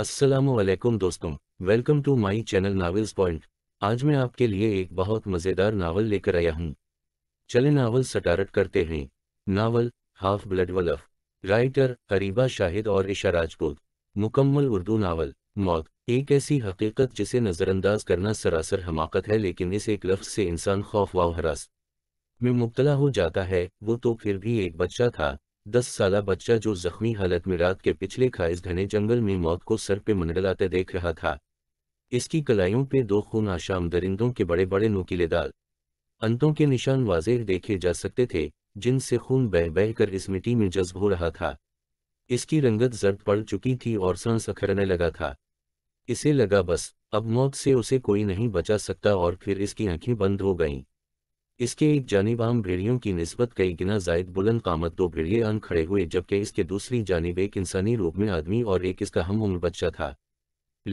असलम दोस्तों welcome to my channel novels point आज मैं आपके लिए एक बहुत मज़ेदार नावल लेकर आया हूँ चले नावल सटारट करते हैं novel half blood wolf writer Hariba Shahid और ईशा राजपूत मुकम्मल उर्दू नावल मौत एक ऐसी हकीकत जिसे नज़रअंदाज करना सरासर हमाकत है लेकिन इस एक लफ्ज़ से इंसान खौफ व हरास में मुबतला हो जाता है वो तो फिर भी एक बच्चा था दस साल बच्चा जो जख्मी हालत में रात के पिछले खाइस घने जंगल में मौत को सर पे मंडलाते देख रहा था इसकी कलाइयों पे दो खून आशाम दरिंदों के बड़े बड़े नोकीले दाल अंतों के निशान वाजे देखे जा सकते थे जिनसे खून बह बह कर इस मिट्टी में जज्ब हो रहा था इसकी रंगत जर्द पड़ चुकी थी और सांस अखरने लगा था इसे लगा बस अब मौत से उसे कोई नहीं बचा सकता और फिर इसकी आंखें बंद हो गईं। इसके एक जानब आम भेड़ियों की नस्बत कई गिना जायद बुलंद कामत दो भेड़िए अन खड़े हुए जबकि इसके दूसरी जानब एक इंसानी रूप में आदमी और एक इसका हम उम्र बच्चा था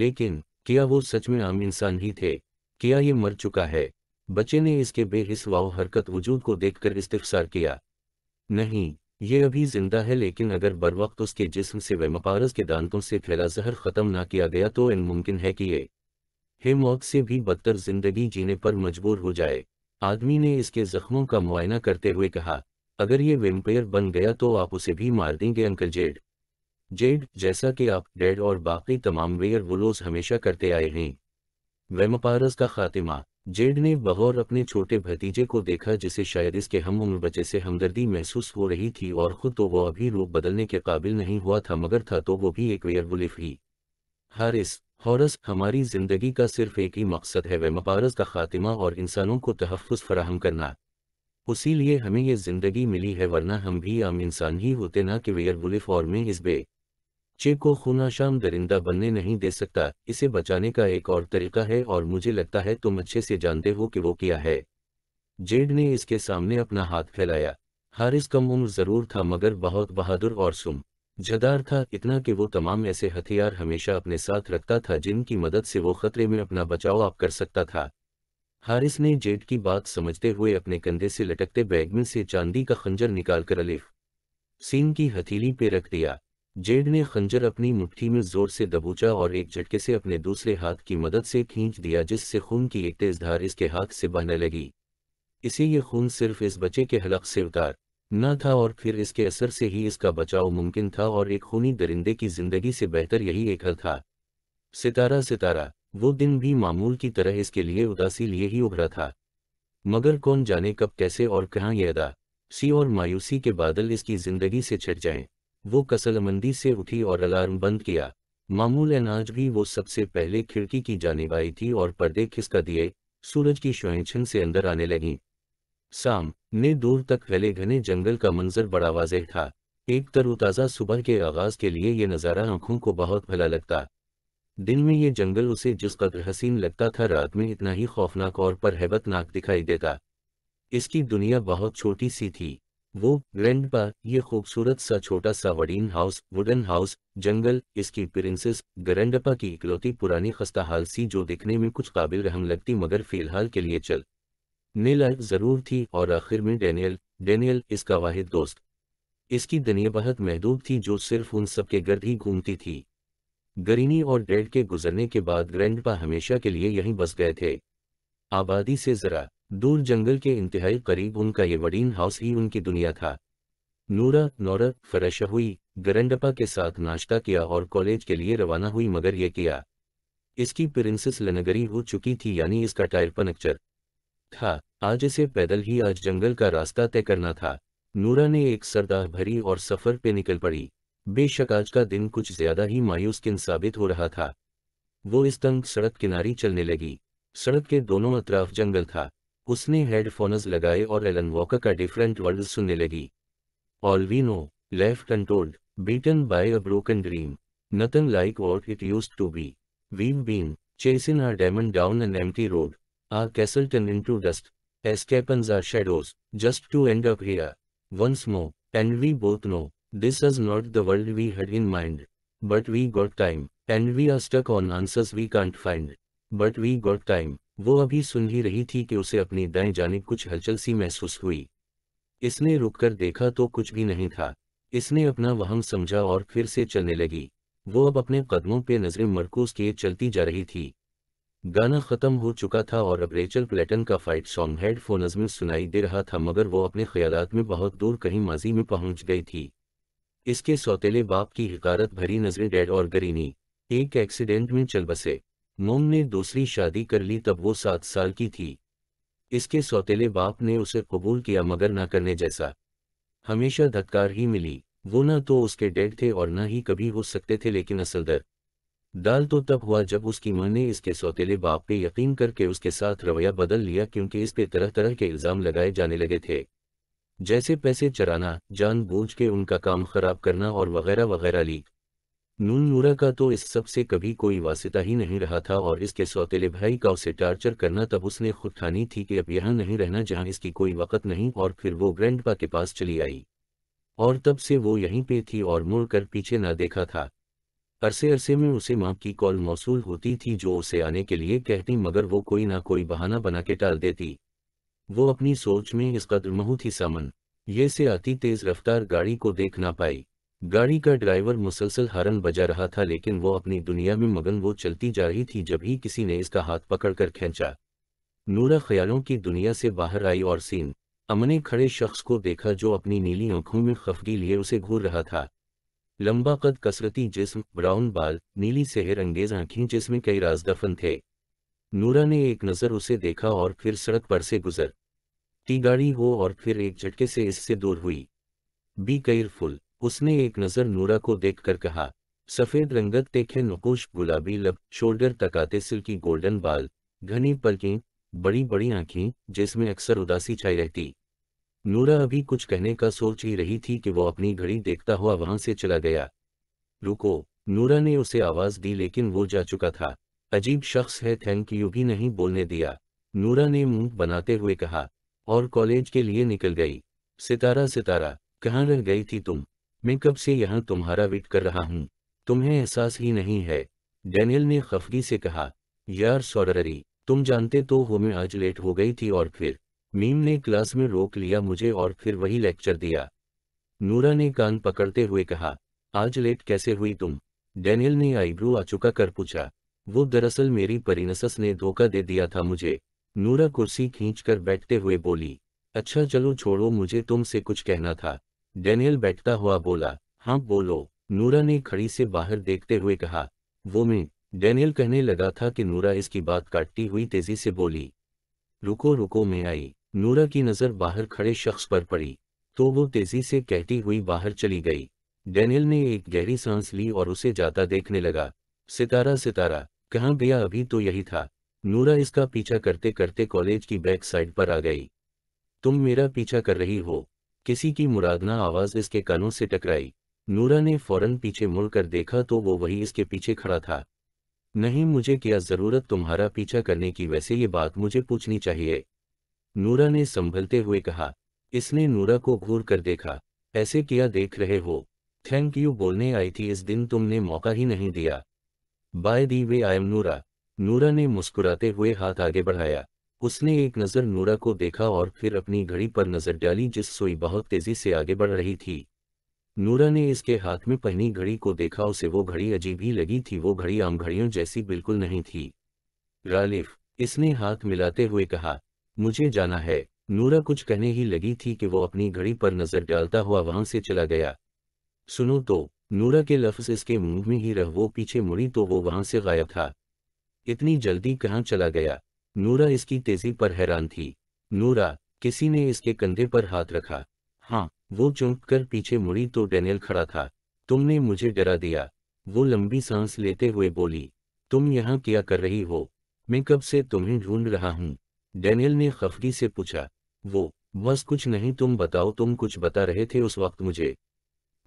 लेकिन किया वो सच में आम इंसान ही थे किया ये मर चुका है बच्चे ने इसके बेहिस वाव हरकत वजूद को देखकर इस्तफसार किया नहीं ये अभी जिंदा है लेकिन अगर बर वक्त उसके जिसम से व मपारस के दांतों से फैला जहर ख़त्म ना किया गया तो इन मुमकिन है कि ये मौत से भी बदतर जिंदगी जीने पर मजबूर हो जाए आदमी ने इसके जख्मों का मुआयना करते हुए कहा अगर ये वेम्पेयर बन गया तो आप उसे भी मार देंगे अंकल जेड जेड जैसा कि आप डेड और बाकी तमाम वेयर वुलोज हमेशा करते आए हैं वेमपारस का खातिमा जेड ने बगौर अपने छोटे भतीजे को देखा जिसे शायद इसके हम उम्र बचे से हमदर्दी महसूस हो रही थी और खुद तो वो अभी रूप बदलने के काबिल नहीं हुआ था मगर था तो वो भी एक वेयरवुलिफ ही हारिस हॉरस हमारी जिंदगी का सिर्फ एक ही मकसद है वह मपारस का खात्मा और इंसानों को तहफ़ फराहम करना उसी लिए हमें यह ज़िंदगी मिली है वरना हम भी आम इंसान ही होते ना कि वेयर बुलिफ और में इस बेचे चे को खूनाशाम दरिंदा बनने नहीं दे सकता इसे बचाने का एक और तरीका है और मुझे लगता है तुम अच्छे से जानते हो कि वो क्या है जेड ने इसके सामने अपना हाथ फैलाया हारिस कम उम्र जरूर था मगर बहुत बहादुर और सुम जदार था इतना कि वो तमाम ऐसे हथियार हमेशा अपने साथ रखता था जिनकी मदद से वो खतरे में अपना बचाव आप कर सकता था हारिस ने जेट की बात समझते हुए अपने कंधे से लटकते बैग में से चांदी का खंजर निकालकर अलिफ सीन की हथेली पे रख दिया जेड ने खंजर अपनी मुट्ठी में जोर से दबोचा और एक झटके से अपने दूसरे हाथ की मदद से खींच दिया जिससे खून की एक तेज धार इसके हाथ से बहने लगी इसे ये खून सिर्फ इस बच्चे के हलक से उतार न था और फिर इसके असर से ही इसका बचाव मुमकिन था और एक खूनी दरिंदे की जिंदगी से बेहतर यही एक हल था सितारा सितारा वो दिन भी मामूल की तरह इसके लिए उदासी लिए ही उभरा था मगर कौन जाने कब कैसे और कहाँ यह अदा सी और मायूसी के बादल इसकी जिंदगी से छिट जाएं वो कसलमंदी से उठी और अलार्म बंद किया मामूल अनाज भी वो सबसे पहले खिड़की की जाने आई थी और पर्दे खिसका दिए सूरज की शोहछन से अंदर आने लगीं शाम ने दूर तक फैले घने जंगल का मंजर बड़ा वाजह था एक तरोताज़ा सुबह के आगाज के लिए ये नज़ारा आंखों को बहुत भला लगता दिन में ये जंगल उसे जिस कदर हसीन लगता था रात में इतना ही खौफनाक और पर हैबतनाक दिखाई देता इसकी दुनिया बहुत छोटी सी थी वो ग्रैंड पा ये खूबसूरत सा छोटा सा वडीन हाउस वुडन हाउस जंगल इसकी प्रिंसेस ग्रैंडपा की इकलौती पुरानी खस्ता हाल सी जो दिखने में कुछ काबिल रहम लगती मगर फिलहाल के लिए चल नील जरूर थी और आखिर में डेनियल डेनियल इसका वाहिद दोस्त इसकी दुनिया बहुत महदूद थी जो सिर्फ उन सबके गर्द ही घूमती थी गरीनी और डेड के गुजरने के बाद ग्रैंडपा हमेशा के लिए यहीं बस गए थे आबादी से ज़रा दूर जंगल के इंतहाई करीब उनका ये वडीन हाउस ही उनकी दुनिया था नूरा नौरा फरश हुई ग्रैंडपा के साथ नाश्ता किया और कॉलेज के लिए रवाना हुई मगर यह किया इसकी प्रिंसेस लनगरी हो चुकी थी यानी इसका टायर पनक्चर था आज इसे पैदल ही आज जंगल का रास्ता तय करना था नूरा ने एक सरदार भरी और सफर पे निकल पड़ी बेशक आज का दिन कुछ ज्यादा ही मायूस किन साबित हो रहा था वो इस तंग सड़क किनारी चलने लगी सड़क के दोनों अतराफ जंगल था उसने हेडफोनस लगाए और एलन वॉकर का डिफरेंट वर्ड सुनने लगी all we know left controlled beaten by a broken dream nothing like what it used to be we've been chasing our diamond down road our castle our castle turned into escapes are shadows, just to end up here. Once more, and we both know, this is not the world we had in mind. But we got time, and we are stuck on answers we can't find. But we got time, वो अभी सुन ही रही थी कि उसे अपनी दाएं जाने कुछ हलचल सी महसूस हुई इसने रुककर देखा तो कुछ भी नहीं था इसने अपना वहम समझा और फिर से चलने लगी वो अब अपने कदमों पे नजरें मरकूज किए चलती जा रही थी गाना खत्म हो चुका था और अब रेचल क्लेटन का फाइट सॉन्ग हेडफोनज में सुनाई दे रहा था मगर वो अपने ख्यालात में बहुत दूर कहीं माजी में पहुंच गई थी इसके सौतेले बाप की हकारत भरी नजरें डेड और गरीनी एक एक्सीडेंट में चल बसे मोम ने दूसरी शादी कर ली तब वो सात साल की थी इसके सौतेले बाप ने उसे कबूल किया मगर ना करने जैसा हमेशा धक्कार ही मिली वो न तो उसके डेड थे और न ही कभी हो सकते थे लेकिन असल दर डाल तो तब हुआ जब उसकी मां ने इसके सौतेले बाप पे यकीन करके उसके साथ रवैया बदल लिया क्योंकि इस पे तरह तरह के इल्ज़ाम लगाए जाने लगे थे जैसे पैसे चराना जान बूझ के उनका काम खराब करना और वगैरह वगैरह ली नून नूरा का तो इस सब से कभी कोई वास्ता ही नहीं रहा था और इसके सौतेले भाई का उसे टार्चर करना तब उसने खुद ठानी थी कि अब यहाँ नहीं रहना जहाँ इसकी कोई वक़्त नहीं और फिर वो ग्रैंडपा के पास चली आई और तब से वो यहीं पे थी और मुड़कर पीछे ना देखा था अरसे अरसे में उसे माँ की कॉल मौसू होती थी जो उसे आने के लिए कहती मगर वो कोई ना कोई बहाना बना के टाल देती वो अपनी सोच में इस कदर महू थी सामन ये से आती तेज रफ्तार गाड़ी को देख ना पाई गाड़ी का ड्राइवर मुसलसल हरन बजा रहा था लेकिन वो अपनी दुनिया में मगन वो चलती जा रही थी जब ही किसी ने इसका हाथ पकड़कर खींचा नूरा ख्यालों की दुनिया से बाहर आई और सीन अमने खड़े शख्स को देखा जो अपनी नीली आंखों में खफगी लिए उसे घूर रहा था लंबा कद कसरती जिस्म ब्राउन बाल नीली सेहर अंगेज आंखें जिसमें कई राज दफन थे नूरा ने एक नज़र उसे देखा और फिर सड़क पर से गुजर ती गाड़ी हो और फिर एक झटके से इससे दूर हुई बी केयरफुल उसने एक नज़र नूरा को देखकर कहा सफ़ेद रंगत देखे नकुश गुलाबी लब शोल्डर तकाते सिल्की गोल्डन बाल घनी पलकें बड़ी बड़ी आंखें जिसमें अक्सर उदासी छाई रहती नूरा अभी कुछ कहने का सोच ही रही थी कि वो अपनी घड़ी देखता हुआ वहां से चला गया रुको नूरा ने उसे आवाज दी लेकिन वो जा चुका था अजीब शख्स है थैंक यू भी नहीं बोलने दिया नूरा ने मुंह बनाते हुए कहा और कॉलेज के लिए निकल गई सितारा सितारा कहाँ रह गई थी तुम मैं कब से यहाँ तुम्हारा वेट कर रहा हूँ तुम्हें एहसास ही नहीं है डैनियल ने खफगी से कहा यार सौररी तुम जानते तो हो मैं आज लेट हो गई थी और फिर मीम ने क्लास में रोक लिया मुझे और फिर वही लेक्चर दिया नूरा ने कान पकड़ते हुए कहा आज लेट कैसे हुई तुम डैनियल ने आईब्रू आचुका कर पूछा वो दरअसल मेरी परिनसस ने धोखा दे दिया था मुझे नूरा कुर्सी खींचकर बैठते हुए बोली अच्छा चलो छोड़ो मुझे तुमसे कुछ कहना था डैनियल बैठता हुआ बोला हाँ बोलो नूरा ने खड़ी से बाहर देखते हुए कहा वो मैं डैनियल कहने लगा था कि नूरा इसकी बात काटती हुई तेजी से बोली रुको रुको मैं आई नूरा की नज़र बाहर खड़े शख्स पर पड़ी तो वो तेजी से कहती हुई बाहर चली गई डेनियल ने एक गहरी सांस ली और उसे जाता देखने लगा सितारा सितारा कहाँ गया अभी तो यही था नूरा इसका पीछा करते करते कॉलेज की बैक साइड पर आ गई तुम मेरा पीछा कर रही हो किसी की मुरादना आवाज़ इसके कानों से टकराई नूरा ने फौरन पीछे मुड़कर देखा तो वो वही इसके पीछे खड़ा था नहीं मुझे क्या ज़रूरत तुम्हारा पीछा करने की वैसे ये बात मुझे पूछनी चाहिए नूरा ने संभलते हुए कहा इसने नूरा को घूर कर देखा ऐसे किया देख रहे हो थैंक यू बोलने आई थी इस दिन तुमने मौका ही नहीं दिया by the way I am नूरा नूरा ने मुस्कुराते हुए हाथ आगे बढ़ाया उसने एक नज़र नूरा को देखा और फिर अपनी घड़ी पर नज़र डाली जिस सोई बहुत तेज़ी से आगे बढ़ रही थी नूरा ने इसके हाथ में पहनी घड़ी को देखा उसे वो घड़ी अजीब ही लगी थी वो घड़ी आम घड़ियों जैसी बिल्कुल नहीं थी रालिफ इसने हाथ मिलाते हुए कहा मुझे जाना है नूरा कुछ कहने ही लगी थी कि वो अपनी घड़ी पर नजर डालता हुआ वहां से चला गया सुनो तो नूरा के लफ्ज इसके मुंह में ही रह वो पीछे मुड़ी तो वो वहां से गायब था इतनी जल्दी कहाँ चला गया नूरा इसकी तेजी पर हैरान थी नूरा किसी ने इसके कंधे पर हाथ रखा हाँ वो चौंक कर पीछे मुड़ी तो डेनियल खड़ा था तुमने मुझे डरा दिया वो लंबी सांस लेते हुए बोली तुम यहाँ क्या कर रही हो मैं कब से तुम्हें ढूंढ रहा हूँ डेनियल ने खफगी से पूछा वो बस कुछ नहीं तुम बताओ तुम कुछ बता रहे थे उस वक्त मुझे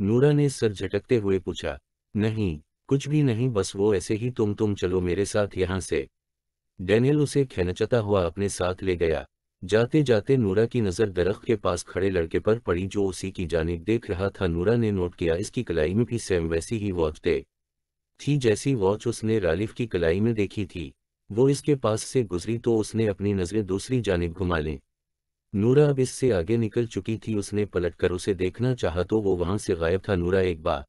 नूरा ने सर झटकते हुए पूछा नहीं कुछ भी नहीं बस वो ऐसे ही तुम तुम चलो मेरे साथ यहां से डैनियल उसे खेनचता हुआ अपने साथ ले गया जाते जाते नूरा की नज़र दरख्त के पास खड़े लड़के पर पड़ी जो उसी की जानब देख रहा था नूरा ने नोट किया इसकी कलाई में भी सेम वैसी ही वॉच थे थी जैसी वॉच उसने रालिफ की कलाई में देखी थी वो इसके पास से गुजरी तो उसने अपनी नज़रें दूसरी जानब घुमा ली नूरा अब इससे आगे निकल चुकी थी उसने पलटकर उसे देखना चाहा तो वो वहां से गायब था नूरा एक बार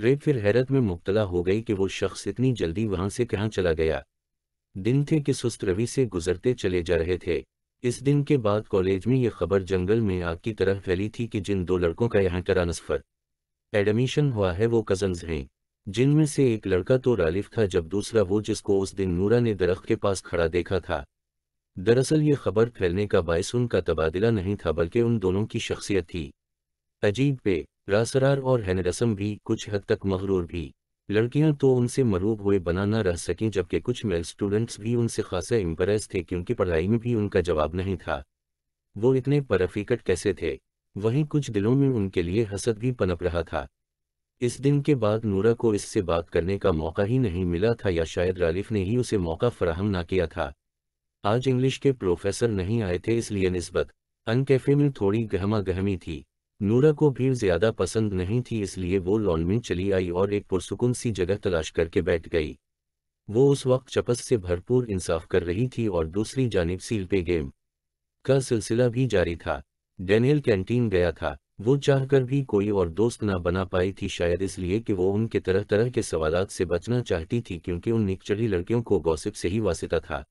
रेप फिर हैरत में मुबतला हो गई कि वो शख्स इतनी जल्दी वहां से कहाँ चला गया दिन थे कि सुस्त रवि से गुजरते चले जा रहे थे इस दिन के बाद कॉलेज में ये खबर जंगल में आग की तरह फैली थी कि जिन दो लड़कों का यहाँ करानसफर एडमिशन हुआ है वो कजन्स हैं जिनमें से एक लड़का तो रालिफ था जब दूसरा वो जिसको उस दिन नूरा ने दरख्त के पास खड़ा देखा था दरअसल ये खबर फैलने का बायस उनका तबादला नहीं था बल्कि उन दोनों की शख्सियत थी अजीब पे रासरार और हैनरसम भी कुछ हद तक मगरूर भी लड़कियां तो उनसे मरूब हुए बना न रह सकें जबकि कुछ मेल स्टूडेंट्स भी उनसे खासा इम्प्रेस थे क्योंकि पढ़ाई में भी उनका जवाब नहीं था वो इतने परफिकट कैसे थे वहीं कुछ दिलों में उनके लिए हसद भी पनप रहा था इस दिन के बाद नूरा को इससे बात करने का मौका ही नहीं मिला था या शायद रालिफ ने ही उसे मौका फराहम ना किया था आज इंग्लिश के प्रोफेसर नहीं आए थे इसलिए नस्बत अन कैफे में थोड़ी गहमा गहमी थी नूरा को भीड़ ज्यादा पसंद नहीं थी इसलिए वो लॉन में चली आई और एक पुरसकून सी जगह तलाश करके बैठ गई वो उस वक्त चपस से भरपूर इंसाफ कर रही थी और दूसरी जानब सील पे गेम का सिलसिला भी जारी था डेनियल कैंटीन गया था वो चाहकर भी कोई और दोस्त ना बना पाई थी शायद इसलिए कि वो उनके तरह तरह के सवाल से बचना चाहती थी क्योंकि उन निकचली लड़कियों को गौसिप से ही वासिता था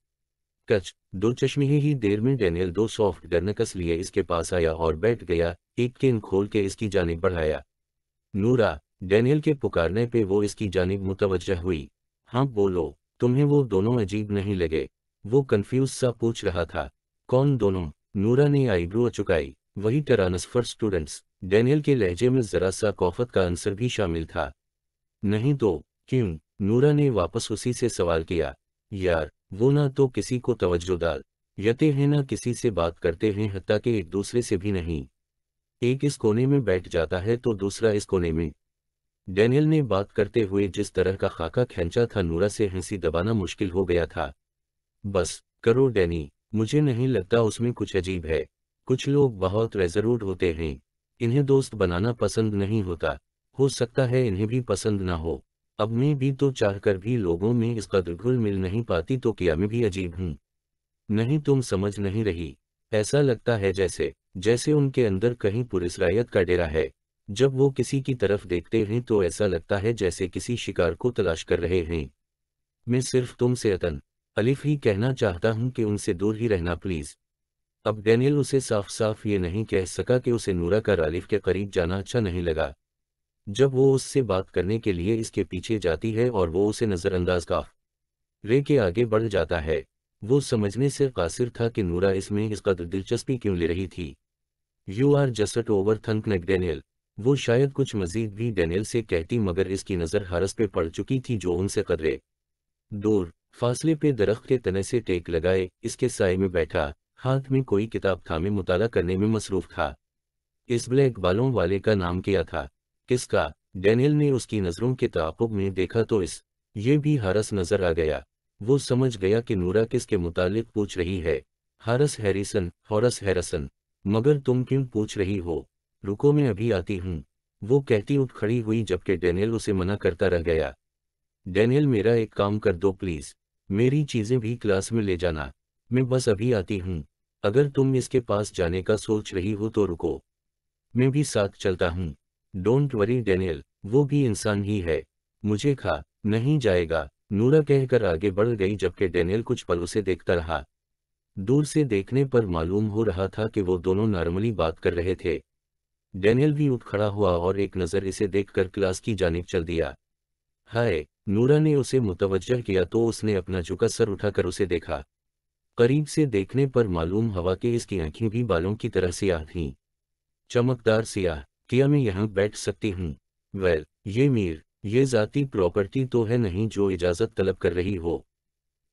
कच दो चश्मे ही देर में डेनियल दो सॉफ्ट गर्नकस लिए इसके पास आया और बैठ गया एक केन खोल के इसकी जानब बढ़ाया नूरा डेनियल के पुकारने पे वो इसकी जानब मुतवजह हुई हाँ बोलो तुम्हें वो दोनों अजीब नहीं लगे वो कन्फ्यूज सा पूछ रहा था कौन दोनों नूरा ने आईब्रो चुकाई वही टरानसफर स्टूडेंट्स डैनियल के लहजे में जरा सा कौफत का आंसर भी शामिल था नहीं तो क्यों नूरा ने वापस उसी से सवाल किया यार वो ना तो किसी को तवज्जो डाल यते हैं ना किसी से बात करते हैं हत्या के एक दूसरे से भी नहीं एक इस कोने में बैठ जाता है तो दूसरा इस कोने में डैनियल ने बात करते हुए जिस तरह का खाका खेंचा था नूरा से हंसी दबाना मुश्किल हो गया था बस करो डैनी मुझे नहीं लगता उसमें कुछ अजीब है कुछ लोग बहुत रेजरूट होते हैं इन्हें दोस्त बनाना पसंद नहीं होता हो सकता है इन्हें भी पसंद ना हो अब मैं भी तो चाहकर भी लोगों में इस कदर घुल मिल नहीं पाती तो क्या मैं भी अजीब हूँ नहीं तुम समझ नहीं रही ऐसा लगता है जैसे जैसे उनके अंदर कहीं पुरस्त का डेरा है जब वो किसी की तरफ देखते हैं तो ऐसा लगता है जैसे किसी शिकार को तलाश कर रहे हैं मैं सिर्फ तुमसे अतन अलिफ ही कहना चाहता हूँ कि उनसे दूर ही रहना प्लीज़ अब डैनियल उसे साफ साफ ये नहीं कह सका कि उसे नूरा का रालिफ के करीब जाना अच्छा नहीं लगा जब वो उससे बात करने के लिए इसके पीछे जाती है और वो उसे नज़रअंदाज का रे के आगे बढ़ जाता है वो समझने से कासिर था कि नूरा इसमें इस कदर दिलचस्पी क्यों ले रही थी you are just overthinking Daniel वो शायद कुछ मजीद भी डेनियल से कहती मगर इसकी नज़र हारस पे पड़ चुकी थी जो उनसे कदरे दूर फासले पे दरख्त के तने से टेक लगाए इसके साय में बैठा हाथ में कोई किताब थामे मुताला करने में मसरूफ था इस ब्लैक बालों वाले का नाम क्या था किसका डैनियल ने उसकी नज़रों के ताकुब में देखा तो इस ये भी हारस नज़र आ गया वो समझ गया कि नूरा किसके मुतालिक पूछ रही है हारस हैरिसन हॉरस हैरसन मगर तुम क्यों पूछ रही हो रुको मैं अभी आती हूँ वो कहती उठ खड़ी हुई जबकि डैनियल उसे मना करता रह गया डैनियल मेरा एक काम कर दो प्लीज़ मेरी चीज़ें भी क्लास में ले जाना मैं बस अभी आती हूँ अगर तुम इसके पास जाने का सोच रही हो तो रुको मैं भी साथ चलता हूँ डोंट वरी डेनियल वो भी इंसान ही है मुझे खा नहीं जाएगा नूरा कहकर आगे बढ़ गई जबकि डेनियल कुछ पल उसे देखता रहा दूर से देखने पर मालूम हो रहा था कि वो दोनों नॉर्मली बात कर रहे थे डेनियल भी उठ खड़ा हुआ और एक नज़र इसे देखकर क्लास की जानब चल दिया हाय नूरा ने उसे मुतवजह किया तो उसने अपना झुका सर उठाकर उसे देखा करीब से देखने पर मालूम हवा के इसकी आंखें भी बालों की तरह सियाह थीं चमकदार सियाह क्या मैं यहाँ बैठ सकती हूँ वेल ये मीर ये जाती प्रॉपर्टी तो है नहीं जो इजाज़त तलब कर रही हो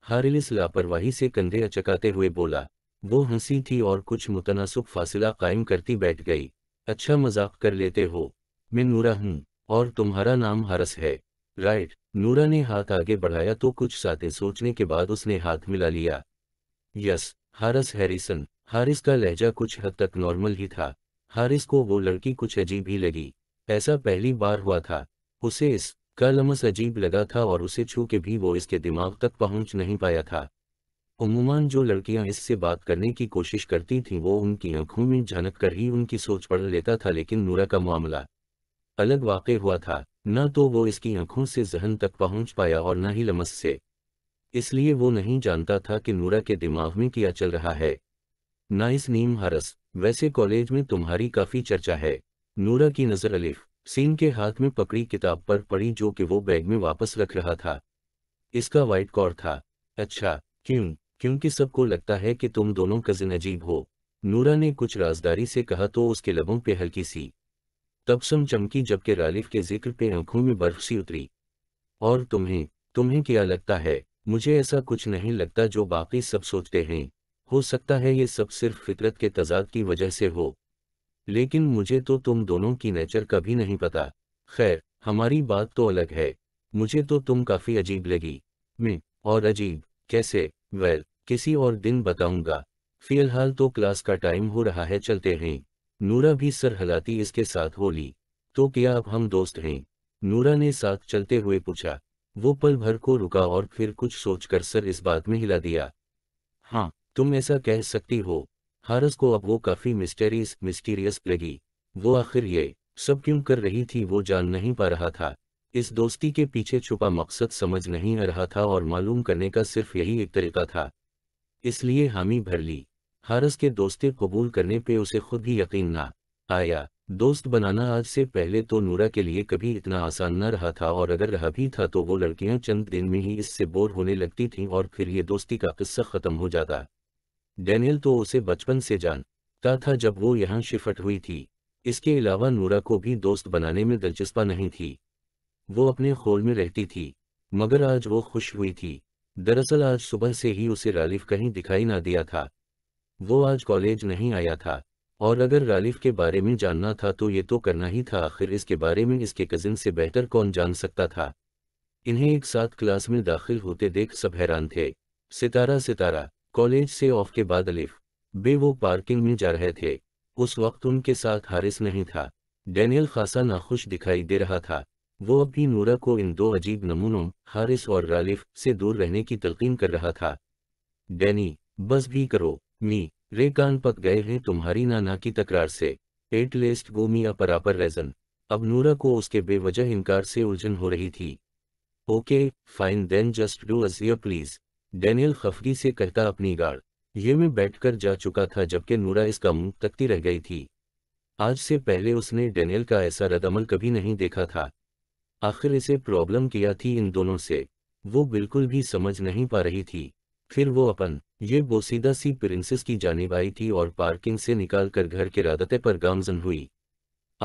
हारिलिस लापरवाही से कंधे अचकाते हुए बोला वो हंसी थी और कुछ मुतनासब फासिला कायम करती बैठ गई अच्छा मजाक कर लेते हो मैं नूरा हूँ और तुम्हारा नाम हारस है राइट नूरा ने हाथ आगे बढ़ाया तो कुछ साथे सोचने के बाद उसने हाथ मिला लिया यस हारस हैरिसन हारिस का लहजा कुछ हद तक नॉर्मल ही था हारिस को वो लड़की कुछ अजीब ही लगी ऐसा पहली बार हुआ था उसे इस का लमस अजीब लगा था और उसे छू के भी वो इसके दिमाग तक पहुंच नहीं पाया था उमूमान जो लड़कियां इससे बात करने की कोशिश करती थीं वो उनकी आंखों में झनक कर ही उनकी सोच पढ़ लेता था लेकिन नूरा का मामला अलग वाक़ हुआ था न तो वो इसकी आंखों से जहन तक पहुंच पाया और न ही लमस से इसलिए वो नहीं जानता था कि नूरा के दिमाग में क्या चल रहा है नाइस नीम हरस वैसे कॉलेज में तुम्हारी काफ़ी चर्चा है नूरा की नज़र अलिफ सीन के हाथ में पकड़ी किताब पर पड़ी जो कि वो बैग में वापस रख रहा था इसका वाइट कॉर था अच्छा क्यों क्योंकि सबको लगता है कि तुम दोनों कजिन अजीब हो नूरा ने कुछ राजदारी से कहा तो उसके लबों पे हल्की सी तबसम चमकी जबकि रालिफ के जिक्र पे आंखों में बर्फ सी उतरी और तुम्हें तुम्हें क्या लगता है मुझे ऐसा कुछ नहीं लगता जो बाकी सब सोचते हैं हो सकता है ये सब सिर्फ फितरत के तजाद की वजह से हो लेकिन मुझे तो तुम दोनों की नेचर कभी नहीं पता खैर हमारी बात तो अलग है मुझे तो तुम काफ़ी अजीब लगी मैं और अजीब कैसे वेल किसी और दिन बताऊंगा फिलहाल तो क्लास का टाइम हो रहा है चलते हैं नूरा भी सर हलाती इसके साथ होली तो क्या अब हम दोस्त हैं नूरा ने साथ चलते हुए पूछा वो पल भर को रुका और फिर कुछ सोचकर सर इस बात में हिला दिया हाँ तुम ऐसा कह सकती हो हारस को अब वो काफी मिस्टेरियस मिस्टीरियस लगी वो आखिर ये सब क्यों कर रही थी वो जान नहीं पा रहा था इस दोस्ती के पीछे छुपा मकसद समझ नहीं आ रहा था और मालूम करने का सिर्फ यही एक तरीका था इसलिए हामी भर ली हारस के दोस्ती कबूल करने पे उसे खुद ही यकीन ना आया दोस्त बनाना आज से पहले तो नूरा के लिए कभी इतना आसान न रहा था और अगर रहा भी था तो वो लड़कियां चंद दिन में ही इससे बोर होने लगती थीं और फिर ये दोस्ती का किस्सा ख़त्म हो जाता डैनियल तो उसे बचपन से जानता था जब वो यहाँ शिफ्ट हुई थी इसके अलावा नूरा को भी दोस्त बनाने में दिलचस्पा नहीं थी वो अपने खोल में रहती थी मगर आज वो खुश हुई थी दरअसल आज सुबह से ही उसे रालिफ कहीं दिखाई ना दिया था वो आज कॉलेज नहीं आया था और अगर रालिफ के बारे में जानना था तो ये तो करना ही था आखिर इसके बारे में इसके कजिन से बेहतर कौन जान सकता था इन्हें एक साथ क्लास में दाखिल होते देख सब हैरान थे सितारा सितारा कॉलेज से ऑफ के बाद अलिफ बे वो पार्किंग में जा रहे थे उस वक्त उनके साथ हारिस नहीं था डैनियल खासा नाखुश दिखाई दे रहा था वो अपनी नूरा को इन दो अजीब नमूनों हारिस और रालिफ से दूर रहने की तलकीन कर रहा था डैनी बस भी करो मी रे कान पक गए हैं तुम्हारी नाना की तकरार से एट लेस्ट गोमी अपरापर रेजन अब नूरा को उसके बेवजह इनकार से उलझन हो रही थी okay fine then just do as your please Daniel खफगी से कहता अपनी गाड़ ये में बैठकर जा चुका था जबकि नूरा इसका मुंह तकती रह गई थी आज से पहले उसने डेनियल का ऐसा रदअमल कभी नहीं देखा था आखिर इसे प्रॉब्लम किया थी इन दोनों से वो बिल्कुल भी समझ नहीं पा रही थी फिर वो अपन ये बोसीदा सी प्रिंसेस की जानेब आई थी और पार्किंग से निकालकर घर के रादते पर गामजन हुई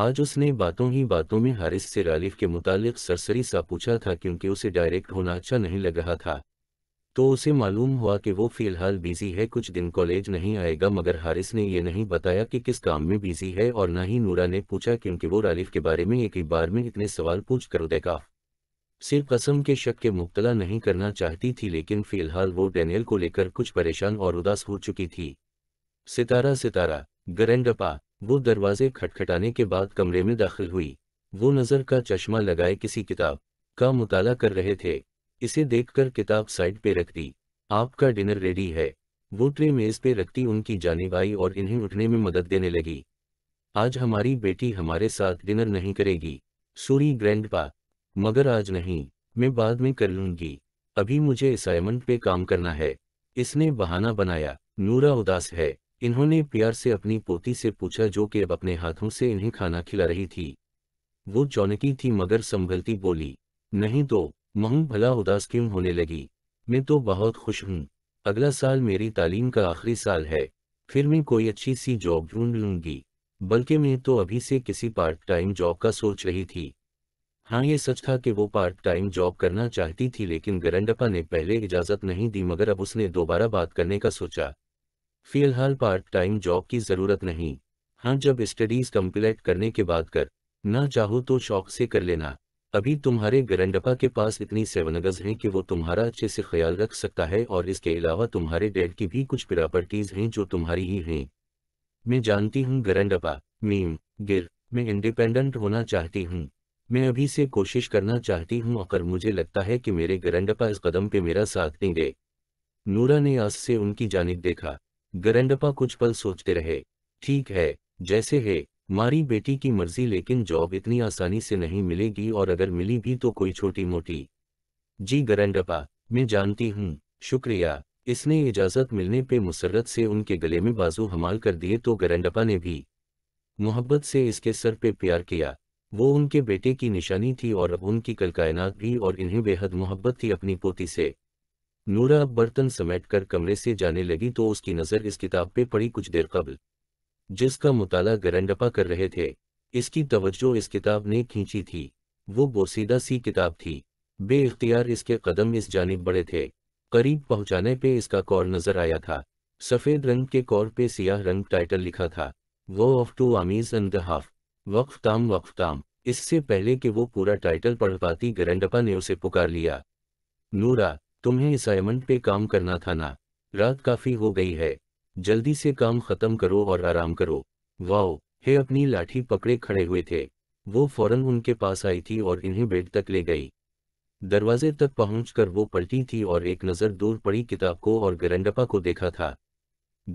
आज उसने बातों ही बातों में हारिस से रालिफ के मुतालिक सरसरी सा पूछा था क्योंकि उसे डायरेक्ट होना अच्छा नहीं लग रहा था तो उसे मालूम हुआ कि वो फ़िलहाल बिज़ी है कुछ दिन कॉलेज नहीं आएगा मगर हारिस ने यह नहीं बताया कि किस काम में बिज़ी है और ना ही नूरा ने पूछा क्योंकि वो रालिफ के बारे में एक ही बार में इतने सवाल पूछ कर देगा सिर्फ कसम के शक के मुबतला नहीं करना चाहती थी लेकिन फिलहाल वो डैनियल को लेकर कुछ परेशान और उदास हो चुकी थी सितारा सितारा गरेंडपा वो दरवाजे खटखटाने के बाद कमरे में दाखिल हुई वो नज़र का चश्मा लगाए किसी किताब का मुताला कर रहे थे इसे देखकर किताब साइड पे रख दी आपका डिनर रेडी है वो ट्रे मेज़ पे रखती उनकी जानेब और इन्हें उठने में मदद देने लगी आज हमारी बेटी हमारे साथ डिनर नहीं करेगी सूरी ग्रैंडपा मगर आज नहीं मैं बाद में कर लूंगी अभी मुझे असाइनमेंट पे काम करना है इसने बहाना बनाया नूरा उदास है इन्होंने प्यार से अपनी पोती से पूछा जो कि अब अपने हाथों से इन्हें खाना खिला रही थी वो चौनकी थी मगर संभलती बोली नहीं तो महू भला उदास क्यों होने लगी मैं तो बहुत खुश हूँ अगला साल मेरी तालीम का आखिरी साल है फिर मैं कोई अच्छी सी जॉब ढूंढ लूंगी बल्कि मैं तो अभी से किसी पार्ट टाइम जॉब का सोच रही थी हाँ ये सच था कि वो पार्ट टाइम जॉब करना चाहती थी लेकिन गरंडपा ने पहले इजाज़त नहीं दी मगर अब उसने दोबारा बात करने का सोचा फिलहाल पार्ट टाइम जॉब की ज़रूरत नहीं हाँ जब स्टडीज़ कंप्लीट करने के बाद कर ना चाहो तो शौक से कर लेना अभी तुम्हारे गरंडपा के पास इतनी सेवनगज हैं कि वो तुम्हारा अच्छे से ख्याल रख सकता है और इसके अलावा तुम्हारे डैड की भी कुछ प्रॉपर्टीज़ हैं जो तुम्हारी ही हैं मैं जानती हूँ गरंडपा मीम गिर मैं इंडिपेंडेंट होना चाहती हूँ मैं अभी से कोशिश करना चाहती हूँ अगर मुझे लगता है कि मेरे गरंडपा इस कदम पे मेरा साथ देंगे नूरा ने आस से उनकी जानब देखा गरंडपा कुछ पल सोचते रहे ठीक है जैसे है मारी बेटी की मर्जी लेकिन जॉब इतनी आसानी से नहीं मिलेगी और अगर मिली भी तो कोई छोटी मोटी जी गरंडपा मैं जानती हूँ शुक्रिया इसने इजाज़त मिलने पे मुसरत से उनके गले में बाजू हमाल कर दिए तो गरंडपा ने भी मोहब्बत से इसके सर पे प्यार किया वो उनके बेटे की निशानी थी और अब उनकी कलकायनात भी और इन्हें बेहद मोहब्बत थी अपनी पोती से नूरा अब बर्तन समेट कर कमरे से जाने लगी तो उसकी नज़र इस किताब पे पड़ी कुछ देर कबल जिसका मुताला गरंडपा कर रहे थे इसकी तवज्जो इस किताब ने खींची थी वो बोसीदा सी किताब थी बे इसके कदम इस जानब बढ़े थे करीब पहुंचाने पे इसका कौर नजर आया था सफ़ेद रंग के कौर पे सियाह रंग टाइटल लिखा था war of two armies and half वक्फ ताम वक्फ ताम इससे पहले कि वो पूरा टाइटल पढ़ पाती गरंडपा ने उसे पुकार लिया नूरा तुम्हें इस असाइनमेंट पे काम करना था ना रात काफ़ी हो गई है जल्दी से काम ख़त्म करो और आराम करो वाओ हे अपनी लाठी पकड़े खड़े हुए थे वो फौरन उनके पास आई थी और इन्हें बेड तक ले गई दरवाजे तक पहुंचकर वो पलटी थी और एक नज़र दूर पड़ी किताब को और गरंडपा को देखा था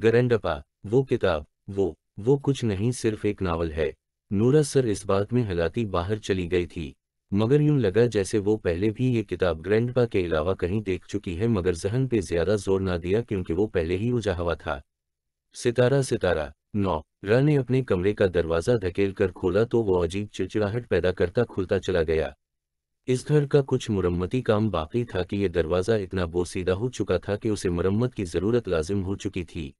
गरंडपा वो किताब वो वो कुछ नहीं सिर्फ एक नावल है नूरा सर इस बात में हिलाती बाहर चली गई थी मगर यूं लगा जैसे वो पहले भी ये किताब ग्रैंडपा के अलावा कहीं देख चुकी है मगर जहन पे ज्यादा जोर ना दिया क्योंकि वो पहले ही उजा हुआ था सितारा सितारा नौ रा ने अपने कमरे का दरवाजा धकेल कर खोला तो वो अजीब चिड़चिड़ाहट पैदा करता खुलता चला गया इस घर का कुछ मुरम्मती काम बाकी था कि यह दरवाज़ा इतना बोसीदा हो चुका था कि उसे मरम्मत की ज़रूरत लाजिम हो चुकी थी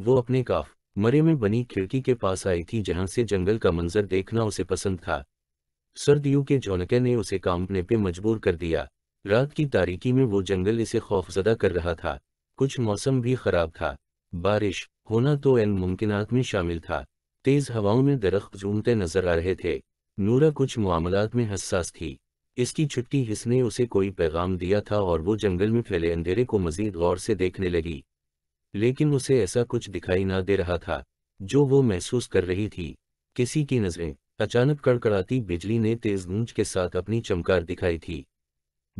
वो अपने काफ मरे में बनी खिड़की के पास आई थी जहां से जंगल का मंजर देखना उसे पसंद था सर्दियों के जौनके ने उसे कांपने पे मजबूर कर दिया रात की तारीकी में वो जंगल इसे खौफजदा कर रहा था कुछ मौसम भी खराब था बारिश होना तो एन मुमकिनात में शामिल था तेज हवाओं में दरख्त झूमते नजर आ रहे थे नूरा कुछ मामला में हसास थी इसकी छुट्टी हिसने उसे कोई पैगाम दिया था और वो जंगल में फैले अंधेरे को मजीद गौर से देखने लगी लेकिन उसे ऐसा कुछ दिखाई ना दे रहा था जो वो महसूस कर रही थी किसी की नजरें अचानक कड़कड़ाती बिजली ने तेज गूंज के साथ अपनी चमकार दिखाई थी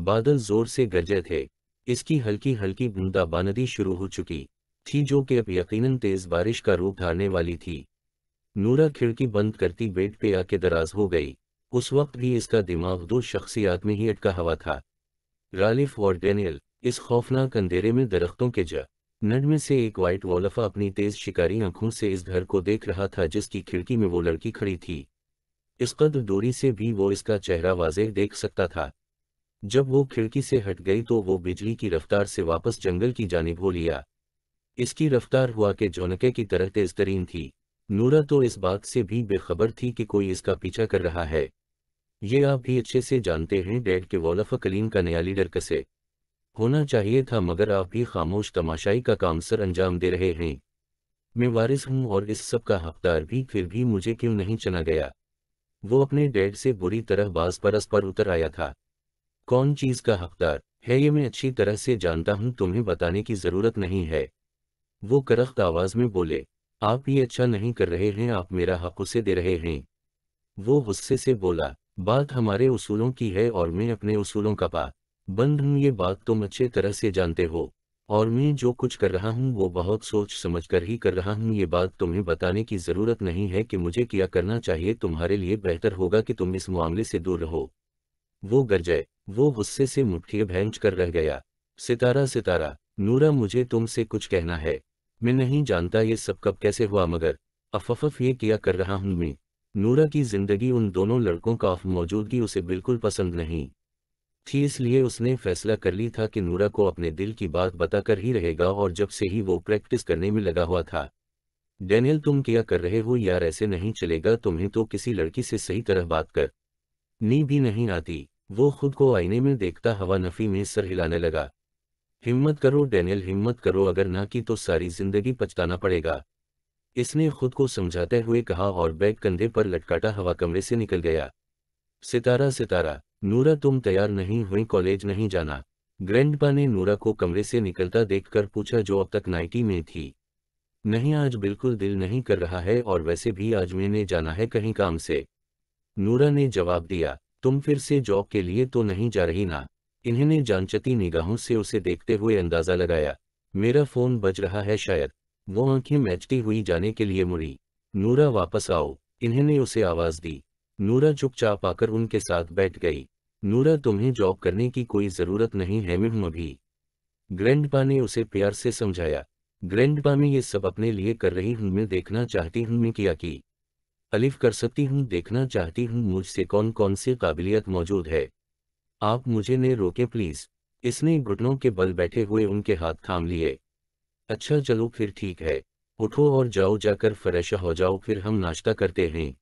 बादल जोर से गरजे थे इसकी हल्की हल्की बानदी शुरू हो चुकी थी जो कि अब यकीनन तेज बारिश का रूप धारने वाली थी नूरा खिड़की बंद करती बेड पे आके दराज हो गई उस वक्त भी इसका दिमाग दो शख्सियात में ही अटका हुआ था रालिफ और डेनियल इस खौफनाक अंधेरे में दरख्तों के जा नरमे में से एक व्हाइट वोलफा अपनी तेज शिकारी आंखों से इस घर को देख रहा था जिसकी खिड़की में वो लड़की खड़ी थी इस कद दूरी से भी वो इसका चेहरा वाजे देख सकता था जब वो खिड़की से हट गई तो वो बिजली की रफ्तार से वापस जंगल की जानब हो लिया इसकी रफ्तार हुआ के जौनके की तरह तेज तरीन थी नूरा तो इस बात से भी बेखबर थी कि कोई इसका पीछा कर रहा है ये आप भी अच्छे से जानते हैं डैड के वोलफा कलीम का नया लीडर कसे होना चाहिए था मगर आप भी खामोश तमाशाई का काम सर अंजाम दे रहे हैं मैं वारिस हूँ और इस सब का हकदार भी फिर भी मुझे क्यों नहीं चला गया वो अपने डैड से बुरी तरह बास परस पर उतर आया था कौन चीज का हकदार है ये मैं अच्छी तरह से जानता हूँ तुम्हें बताने की जरूरत नहीं है वो करख्त आवाज में बोले आप ये अच्छा नहीं कर रहे हैं आप मेरा हक उसे दे रहे हैं वो गुस्से से बोला बात हमारे उसूलों की है और मैं अपने उसूलों का पा बंधन ये बात तुम अच्छे तरह से जानते हो और मैं जो कुछ कर रहा हूँ वो बहुत सोच समझ कर ही कर रहा हूँ ये बात तुम्हें बताने की जरूरत नहीं है कि मुझे क्या करना चाहिए तुम्हारे लिए बेहतर होगा कि तुम इस मामले से दूर रहो वो गरजे वो गुस्से से मुठ्ठी भेंच कर रह गया सितारा सितारा नूरा मुझे तुमसे कुछ कहना है मैं नहीं जानता ये सब कब कैसे हुआ मगर अफफ ये क्या कर रहा हूँ मैं नूरा की जिंदगी उन दोनों लड़कों का अफ मौजूदगी उसे बिल्कुल पसंद नहीं थी इसलिए उसने फैसला कर ली था कि नूरा को अपने दिल की बात बताकर ही रहेगा और जब से ही वो प्रैक्टिस करने में लगा हुआ था डैनियल तुम क्या कर रहे हो यार ऐसे नहीं चलेगा तुम्हें तो किसी लड़की से सही तरह बात कर नी भी नहीं आती वो खुद को आईने में देखता हवा नफी में सर हिलाने लगा हिम्मत करो डैनियल हिम्मत करो अगर ना की तो सारी जिंदगी पछताना पड़ेगा इसने खुद को समझाते हुए कहा और बैग कंधे पर लटकाटा हवा कमरे से निकल गया सितारा सितारा नूरा तुम तैयार नहीं हुई कॉलेज नहीं जाना ग्रैंडपा ने नूरा को कमरे से निकलता देखकर पूछा जो अब तक नाइटी में थी नहीं आज बिल्कुल दिल नहीं कर रहा है और वैसे भी आज मैंने जाना है कहीं काम से नूरा ने जवाब दिया तुम फिर से जॉब के लिए तो नहीं जा रही ना इन्होंने जानचती निगाहों से उसे देखते हुए अंदाजा लगाया मेरा फोन बज रहा है शायद वो आंखें मैचती हुई जाने के लिए मुड़ी नूरा वापस आओ इन्होंने उसे आवाज दी नूरा चुपचाप आकर उनके साथ बैठ गई नूरा तुम्हें जॉब करने की कोई ज़रूरत नहीं है मैं हूँ अभी ग्रैंडपा ने उसे प्यार से समझाया ग्रैंडपा मैं ये सब अपने लिए कर रही हूँ मैं देखना चाहती हूँ मैं क्या की अलिफ कर सकती हूँ देखना चाहती हूँ मुझसे कौन कौन सी काबिलियत मौजूद है आप मुझे ने रोके प्लीज़ इसने घुटनों के बल बैठे हुए उनके हाथ थाम लिए अच्छा चलो फिर ठीक है उठो और जाओ जाकर फ्रेश हो जाओ फिर हम नाश्ता करते हैं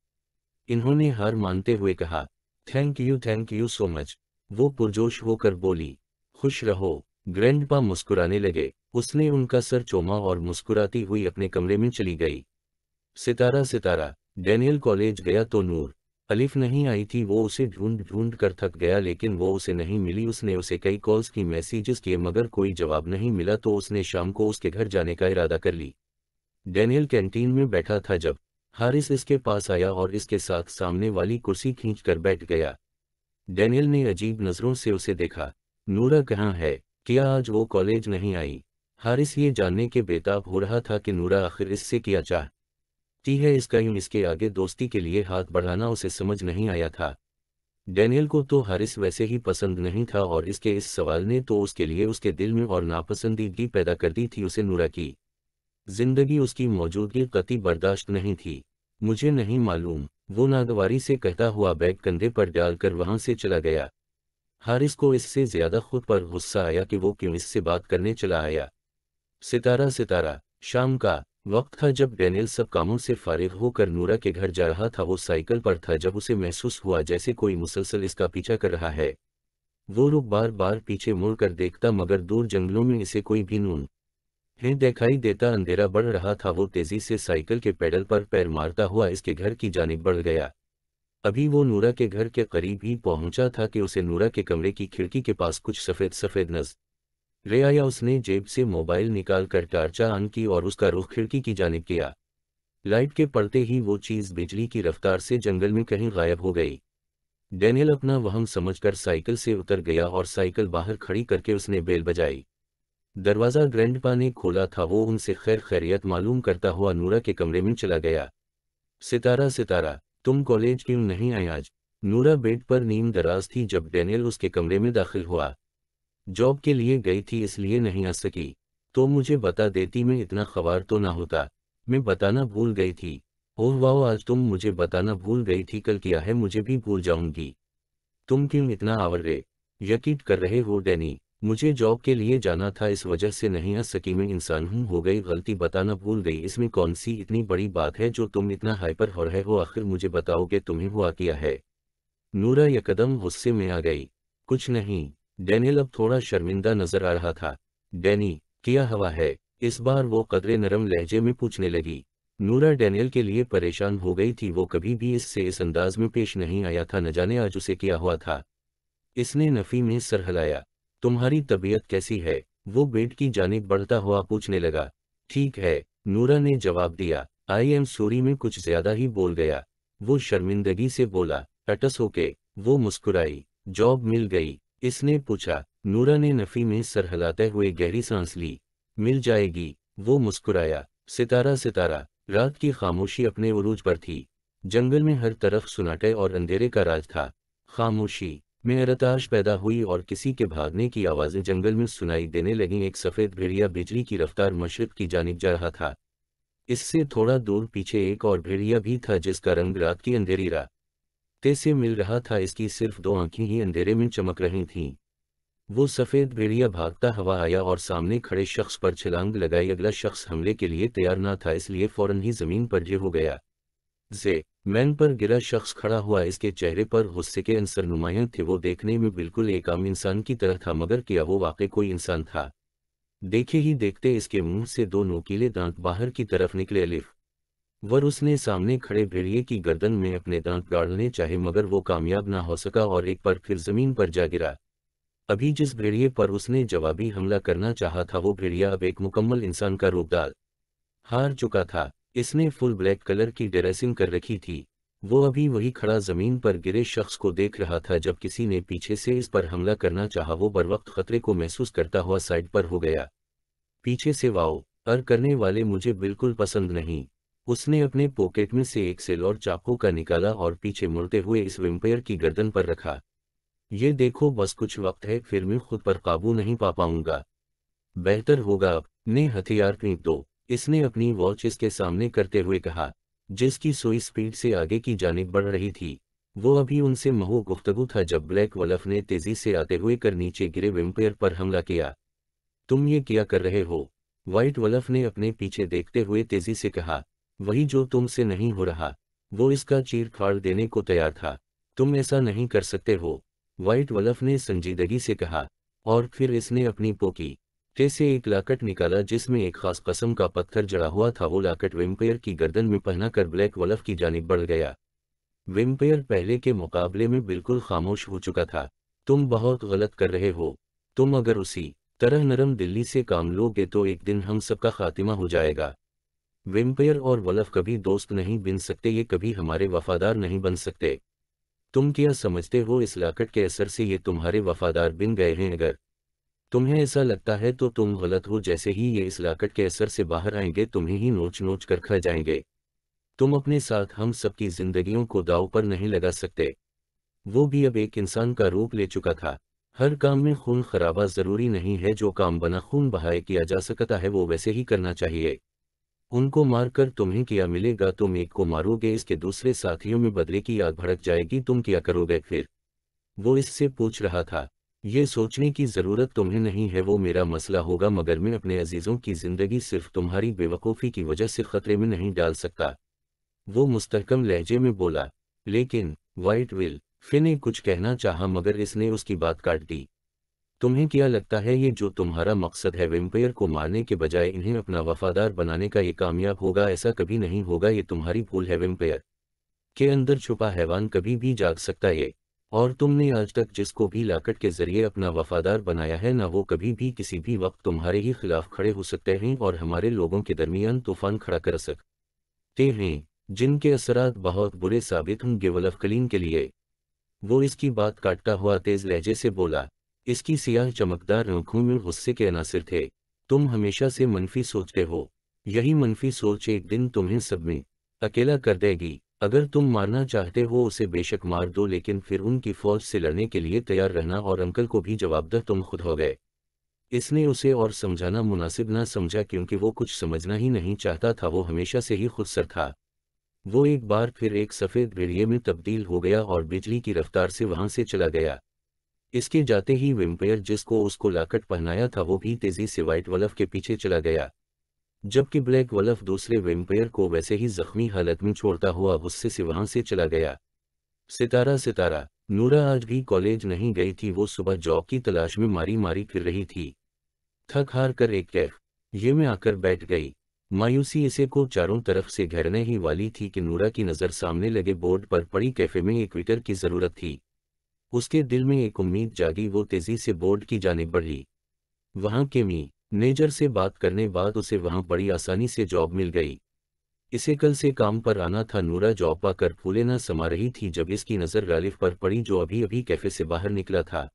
इन्होंने हार मानते हुए कहा thank you thank you so much वो पुरजोश होकर बोली खुश रहो ग्रैंडपा मुस्कुराने लगे उसने उनका सर चोमा और मुस्कुराती हुई अपने कमरे में चली गई सितारा सितारा डेनियल कॉलेज गया तो नूर अलिफ नहीं आई थी वो उसे ढूंढ ढूंढ कर थक गया लेकिन वो उसे नहीं मिली उसने उसे कई कॉल्स की मैसेजेस किए मगर कोई जवाब नहीं मिला तो उसने शाम को उसके घर जाने का इरादा कर ली डेनियल कैंटीन में बैठा था जब हारिस इसके पास आया और इसके साथ सामने वाली कुर्सी खींच कर बैठ गया डैनियल ने अजीब नज़रों से उसे देखा नूरा कहाँ है क्या आज वो कॉलेज नहीं आई हारिस ये जानने के बेताब हो रहा था कि नूरा आखिर इससे क्या ती है इसका यूं इसके आगे दोस्ती के लिए हाथ बढ़ाना उसे समझ नहीं आया था डैनियल को तो हारिस वैसे ही पसंद नहीं था और इसके इस सवाल ने तो उसके लिए उसके दिल में और नापसंदीदगी पैदा कर दी थी उसे नूरा की जिंदगी उसकी मौजूदगी कति बर्दाश्त नहीं थी मुझे नहीं मालूम वो नागवारी से कहता हुआ बैग कंधे पर डालकर वहां से चला गया हारिस को इससे ज्यादा खुद पर गुस्सा आया कि वो क्यों इससे बात करने चला आया सितारा सितारा शाम का वक्त था जब डेनियल सब कामों से फारिग होकर नूरा के घर जा रहा था वो साइकिल पर था जब उसे महसूस हुआ जैसे कोई मुसलसल इसका पीछा कर रहा है वो रुक बार बार पीछे मुड़कर देखता मगर दूर जंगलों में इसे कोई भी नून हिंद दिखाई देता अंधेरा बढ़ रहा था वो तेजी से साइकिल के पैडल पर पैर मारता हुआ इसके घर की जानब बढ़ गया अभी वो नूरा के घर के करीब ही पहुंचा था कि उसे नूरा के कमरे की खिड़की के पास कुछ सफ़ेद सफ़ेद नज ले आया उसने जेब से मोबाइल निकाल कर टार्चा आन की और उसका रुख खिड़की की जानब किया लाइट के पड़ते ही वो चीज़ बिजली की रफ्तार से जंगल में कहीं गायब हो गई डेनियल अपना वहम समझकर साइकिल से उतर गया और साइकिल बाहर खड़ी करके उसने बेल बजाई दरवाज़ा ग्रैंडपा ने खोला था वो उनसे खैर खैरियत मालूम करता हुआ नूरा के कमरे में चला गया सितारा सितारा तुम कॉलेज क्यों नहीं आए आज नूरा बेड पर नीम दराज थी जब डैनियल उसके कमरे में दाखिल हुआ जॉब के लिए गई थी इसलिए नहीं आ सकी तो मुझे बता देती मैं इतना खबार तो ना होता मैं बताना भूल गई थी ओह वाह आज तुम मुझे बताना भूल गई थी कल किया है मुझे भी भूल जाऊंगी तुम क्यों इतना आवर रहे यकीन कर रहे हो डैनी मुझे जॉब के लिए जाना था इस वजह से नहीं आ सकी मैं इंसान हूँ हो गई गलती बताना भूल गई इसमें कौन सी इतनी बड़ी बात है जो तुम इतना हाइपर हो रहे हो आखिर मुझे बताओगे तुम्हें हुआ किया है नूरा यह कदम गुस्से में आ गई कुछ नहीं डैनियल अब थोड़ा शर्मिंदा नजर आ रहा था डैनी क्या हवा है इस बार वो कदरे नरम लहजे में पूछने लगी नूरा डैनियल के लिए परेशान हो गई थी वो कभी भी इससे इस अंदाज में पेश नहीं आया था न जाने आज उसे क्या हुआ था इसने नफी में सर हलाया तुम्हारी तबीयत कैसी है वो बेड की जानब बढ़ता हुआ पूछने लगा ठीक है नूरा ने जवाब दिया आई एम सोरी में कुछ ज्यादा ही बोल गया वो शर्मिंदगी से बोला टटस होके वो मुस्कुराई जॉब मिल गई इसने पूछा नूरा ने नफ़ी में सर हिलाते हुए गहरी सांस ली मिल जाएगी वो मुस्कुराया सितारा सितारा रात की खामोशी अपने उरूज पर थी जंगल में हर तरफ सुनाटे और अंधेरे का राज था खामोशी में अरताश पैदा हुई और किसी के भागने की आवाज़ें जंगल में सुनाई देने लगी एक सफ़ेद भेड़िया बिजली की रफ्तार मशरक की जानब जा रहा था इससे थोड़ा दूर पीछे एक और भेड़िया भी था जिसका रंग रात की अंधेरी रहा से मिल रहा था इसकी सिर्फ दो आंखें ही अंधेरे में चमक रही थीं वो सफ़ेद भेड़िया भागता हवा आया और सामने खड़े शख्स पर छलांग लगाई अगला शख्स हमले के लिए तैयार न था इसलिए फ़ौरन ही ज़मीन पर जे हो गया से मैन पर गिरा शख्स खड़ा हुआ इसके चेहरे पर गुस्से के अंसर नुमाया थे वो देखने में बिल्कुल एक आम इंसान की तरह था मगर क्या वो वाकई कोई इंसान था देखे ही देखते इसके मुंह से दो नोकीले दांत बाहर की तरफ निकले लिफ वर उसने सामने खड़े भेड़िए की गर्दन में अपने दांत गाड़ने चाहे मगर वो कामयाब ना हो सका और एक बार फिर जमीन पर जा गिरा अभी जिस भेड़िए पर उसने जवाबी हमला करना चाहा था वो भेड़िया अब एक मुकम्मल इंसान का रूप डाल हार चुका था इसने फुल ब्लैक कलर की ड्रेसिंग कर रखी थी वो अभी वही खड़ा जमीन पर गिरे शख्स को देख रहा था जब किसी ने पीछे से इस पर हमला करना चाहा वो बर वक्त खतरे को महसूस करता हुआ साइड पर हो गया पीछे से वाओ अर करने वाले मुझे बिल्कुल पसंद नहीं उसने अपने पॉकेट में से एक सेल और चाकू का निकाला और पीछे मुड़ते हुए इस विम्पेयर की गर्दन पर रखा ये देखो बस कुछ वक्त है फिर मैं खुद पर काबू नहीं पा पाऊंगा बेहतर होगा ने हथियार फेंक दो इसने अपनी वॉच इसके सामने करते हुए कहा जिसकी सुई स्पीड से आगे की जानब बढ़ रही थी वो अभी उनसे महो गुफ्तगु था जब ब्लैक वल्फ ने तेजी से आते हुए कर नीचे गिरे विम्पेयर पर हमला किया तुम ये क्या कर रहे हो व्हाइट वल्फ ने अपने पीछे देखते हुए तेजी से कहा वही जो तुमसे नहीं हो रहा वो इसका चीर फाड़ देने को तैयार था तुम ऐसा नहीं कर सकते हो व्हाइट वल्फ ने संजीदगी से कहा और फिर इसने अपनी पोकी चट्टे से एक लाकट निकाला जिसमें एक खास कसम का पत्थर जड़ा हुआ था वो लाकट वेम्पेयर की गर्दन में पहना कर ब्लैक वल्फ की जानब बढ़ गया वेम्पेयर पहले के मुकाबले में बिल्कुल खामोश हो चुका था तुम बहुत गलत कर रहे हो तुम अगर उसी तरह नरम दिल्ली से काम लोगे तो एक दिन हम सबका खात्मा हो जाएगा वेम्पेयर और वल्फ कभी दोस्त नहीं बन सकते ये कभी हमारे वफादार नहीं बन सकते तुम क्या समझते हो इस लाकट के असर से ये तुम्हारे वफादार बन गए हैं अगर तुम्हें ऐसा लगता है तो तुम गलत हो जैसे ही ये इस लाकट के असर से बाहर आएंगे तुम्हें ही नोच नोच कर खा जाएंगे तुम अपने साथ हम सबकी जिंदगियों को दाव पर नहीं लगा सकते वो भी अब एक इंसान का रूप ले चुका था हर काम में खून खराबा जरूरी नहीं है जो काम बना खून बहाए किया जा सकता है वो वैसे ही करना चाहिए उनको मारकर तुम्हें किया मिलेगा तुम एक को मारोगे इसके दूसरे साथियों में बदले की आग भड़क जाएगी तुम क्या करोगे फिर वो इससे पूछ रहा था ये सोचने की ज़रूरत तुम्हें नहीं है वो मेरा मसला होगा मगर मैं अपने अजीज़ों की ज़िंदगी सिर्फ तुम्हारी बेवकूफ़ी की वजह से ख़तरे में नहीं डाल सकता वो मुस्तकम लहजे में बोला लेकिन वाइट विल फिने कुछ कहना चाहा मगर इसने उसकी बात काट दी तुम्हें क्या लगता है ये जो तुम्हारा मकसद है वेम्पेयर को मारने के बजाय इन्हें अपना वफादार बनाने का ये कामयाब होगा ऐसा कभी नहीं होगा ये तुम्हारी भूल है वेम्पेयर के अंदर छुपा हैवान कभी भी जाग सकता है और तुमने आज तक जिसको भी लाकट के जरिए अपना वफादार बनाया है ना वो कभी भी किसी भी वक्त तुम्हारे ही खिलाफ खड़े हो सकते हैं और हमारे लोगों के दरमियान तूफान खड़ा कर सकते हैं जिनके असरात बहुत बुरे साबित होंगे वलफकलीन के लिए वो इसकी बात काटता हुआ तेज लहजे से बोला इसकी सियाह चमकदार आंखों में गुस्से के अनासर थे तुम हमेशा से मनफी सोचते हो यही मनफी सोच एक दिन तुम्हें सब में अकेला कर देगी अगर तुम मारना चाहते हो उसे बेशक मार दो लेकिन फिर उनकी फौज से लड़ने के लिए तैयार रहना और अंकल को भी जवाबदह तुम खुद हो गए इसने उसे और समझाना मुनासिब ना समझा क्योंकि वो कुछ समझना ही नहीं चाहता था वो हमेशा से ही खुद सर था वो एक बार फिर एक सफ़ेद भेड़िए में तब्दील हो गया और बिजली की रफ्तार से वहां से चला गया इसके जाते ही विम्पेयर जिसको उसको लाकट पहनाया था वो भी तेजी से वाइट वलफ के पीछे चला गया जबकि ब्लैक वल्फ दूसरे वेम्पेयर को वैसे ही जख्मी हालत में छोड़ता हुआ गुस्से से वहां से चला गया सितारा सितारा नूरा आज भी कॉलेज नहीं गई थी वो सुबह जॉब की तलाश में मारी मारी फिर रही थी थक हार कर एक कैफ ये में आकर बैठ गई मायूसी इसे को चारों तरफ से घेरने ही वाली थी कि नूरा की नज़र सामने लगे बोर्ड पर पड़ी कैफे में एक विकर की ज़रूरत थी उसके दिल में एक उम्मीद जागी वो तेज़ी से बोर्ड की जाने बढ़ी वहां के मी मैनेजर से बात करने बाद उसे वहां बड़ी आसानी से जॉब मिल गई इसे कल से काम पर आना था नूरा जॉब पाकर फूले न समा रही थी जब इसकी नज़र गालिफ पर पड़ी जो अभी अभी कैफे से बाहर निकला था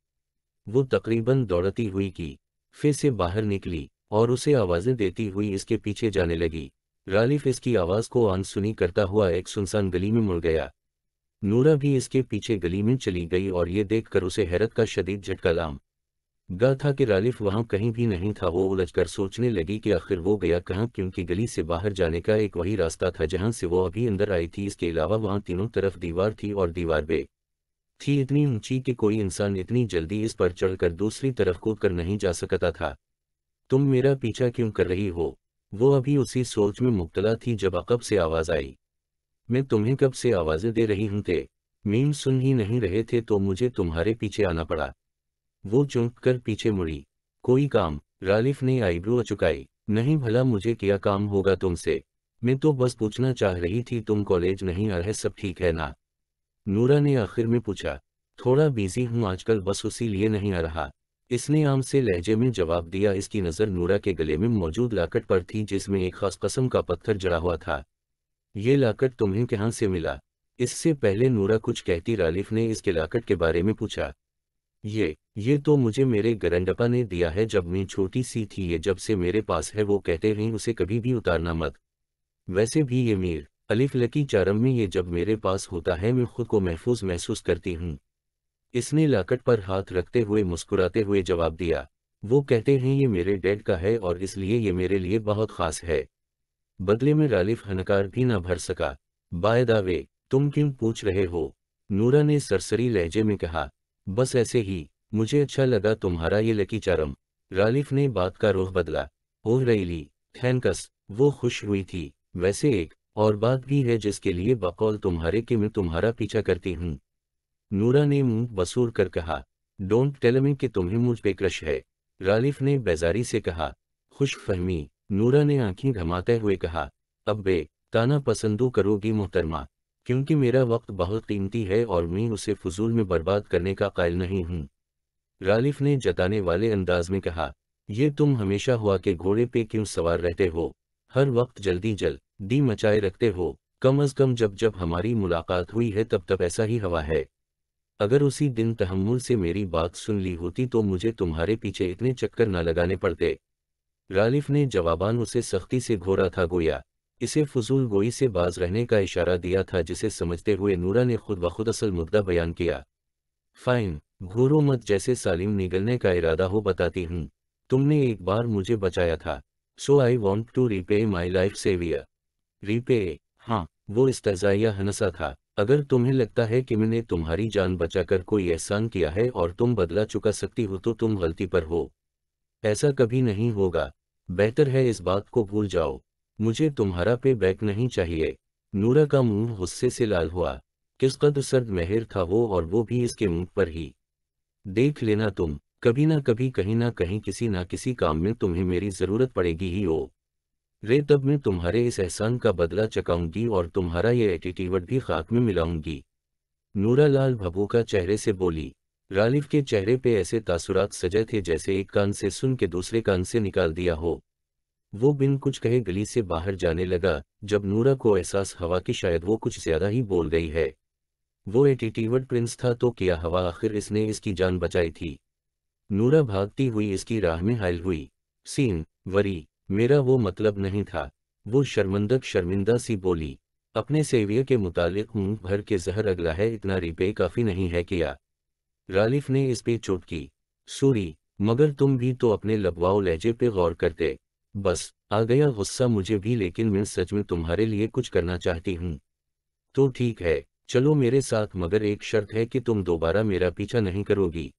वो तकरीबन दौड़ती हुई की फे से बाहर निकली और उसे आवाज़ें देती हुई इसके पीछे जाने लगी गालिफ इसकी आवाज़ को अनसुनी करता हुआ एक सुनसान गली में मुड़ गया नूरा भी इसके पीछे गली में चली गई और ये देखकर उसे हैरत का शदीद झटका लाम गा था कि रालिफ वहां कहीं भी नहीं था वो उलझकर सोचने लगी कि आखिर वो गया कहाँ क्योंकि गली से बाहर जाने का एक वही रास्ता था जहां से वो अभी अंदर आई थी इसके अलावा वहां तीनों तरफ दीवार थी और दीवार बे थी इतनी ऊंची कि कोई इंसान इतनी जल्दी इस पर चढ़कर दूसरी तरफ कूद कर नहीं जा सकता था तुम मेरा पीछा क्यों कर रही हो वो अभी उसी सोच में मुबतला थी जब अकब से आवाज़ आई मैं तुम्हें कब से आवाज़ें दे रही हूं थे मीम सुन ही नहीं रहे थे तो मुझे तुम्हारे पीछे आना पड़ा वो चौंक कर पीछे मुड़ी कोई काम रालिफ ने आईब्रो चुकाई नहीं भला मुझे क्या काम होगा तुमसे मैं तो बस पूछना चाह रही थी तुम कॉलेज नहीं आ रहे सब ठीक है ना नूरा ने आखिर में पूछा थोड़ा बिजी हूँ आजकल बस उसी लिए नहीं आ रहा इसने आम से लहजे में जवाब दिया इसकी नज़र नूरा के गले में मौजूद लाकट पर थी जिसमें एक खास कसम का पत्थर जड़ा हुआ था ये लाकट तुम्हें कहाँ से मिला इससे पहले नूरा कुछ कहती रालिफ ने इसके लाकट के बारे में पूछा ये ये तो मुझे मेरे गरंडपा ने दिया है जब मैं छोटी सी थी ये जब से मेरे पास है वो कहते रहे उसे कभी भी उतारना मत वैसे भी ये मीर अलिफ लकी चारम में ये जब मेरे पास होता है मैं खुद को महफूज महसूस करती हूँ इसने लाकट पर हाथ रखते हुए मुस्कुराते हुए जवाब दिया वो कहते हैं ये मेरे डैड का है और इसलिए ये मेरे लिए बहुत खास है बदले में रालिफ हनकार भी ना भर सका बाय दावे तुम क्यों पूछ रहे हो नूरा ने सरसरी लहजे में कहा बस ऐसे ही मुझे अच्छा लगा तुम्हारा ये लकी चारम रालिफ ने बात का रुख बदला रही ली थैंकस वो खुश हुई थी वैसे एक और बात भी है जिसके लिए बकौल तुम्हारे कि मैं तुम्हारा पीछा करती हूँ नूरा ने मुंह बसूर कर कहा डोंट टेलमी कि तुम्हें मुझ पे क्रश है रालिफ ने बेजारी से कहा खुश फहमी नूरा ने आंखें घमाते हुए कहा अब बे ताना पसंदू करोगी मोहतरमा क्योंकि मेरा वक्त बहुत कीमती है और मैं उसे फजूल में बर्बाद करने का कायल नहीं हूँ गालिफ ने जताने वाले अंदाज में कहा यह तुम हमेशा हुआ के घोड़े पे क्यों सवार रहते हो हर वक्त जल्दी जल दी मचाए रखते हो कम अज कम जब जब हमारी मुलाकात हुई है तब तब ऐसा ही हवा है अगर उसी दिन तहमुल से मेरी बात सुन ली होती तो मुझे तुम्हारे पीछे इतने चक्कर न लगाने पड़ते गालिफ ने जवाबान उसे सख्ती से घोरा था गोया इसे फजूल गोई से बाज रहने का इशारा दिया था जिसे समझते हुए नूरा ने खुद बखुद असल मुद्दा बयान किया फाइन घूरो मत जैसे सालिम निगलने का इरादा हो बताती हूँ तुमने एक बार मुझे बचाया था so I want to repay my life saviour repay हाँ वो इस्तजाया हनसा था अगर तुम्हें लगता है कि मैंने तुम्हारी जान बचाकर कोई एहसान किया है और तुम बदला चुका सकती हो तो तुम गलती पर हो ऐसा कभी नहीं होगा बेहतर है इस बात को भूल जाओ मुझे तुम्हारा पे बैक नहीं चाहिए नूरा का मुंह गुस्से से लाल हुआ किस कद सर्द मेहर था वो और वो भी इसके मुंह पर ही देख लेना तुम कभी ना कभी कहीं ना कहीं किसी ना किसी काम में तुम्हें मेरी जरूरत पड़ेगी ही हो रे तब मैं तुम्हारे इस एहसान का बदला चकाऊंगी और तुम्हारा ये एटीट्यूड भी खाक में मिलाऊंगी नूरा लाल भबू का चेहरे से बोली रालिफ के चेहरे पे ऐसे तासुरात सजे थे जैसे एक कान से सुन के दूसरे कान से निकाल दिया हो वो बिन कुछ कहे गली से बाहर जाने लगा जब नूरा को एहसास हवा कि शायद वो कुछ ज्यादा ही बोल गई है वो एटीटीवर्ड प्रिंस था तो क्या हवा आखिर इसने इसकी जान बचाई थी नूरा भागती हुई इसकी राह में हायल हुई सीन वरी मेरा वो मतलब नहीं था वो शर्मंदक शर्मिंदा सी बोली अपने सेवियर के मुतालिक मुंह भर के जहर अगला है इतना रिपे काफी नहीं है किया रालिफ ने इस पे चोट की सूरी मगर तुम भी तो अपने लबवाओ लहजे पे गौर करते बस आ गया गुस्सा मुझे भी लेकिन मैं सच में तुम्हारे लिए कुछ करना चाहती हूँ तो ठीक है चलो मेरे साथ मगर एक शर्त है कि तुम दोबारा मेरा पीछा नहीं करोगी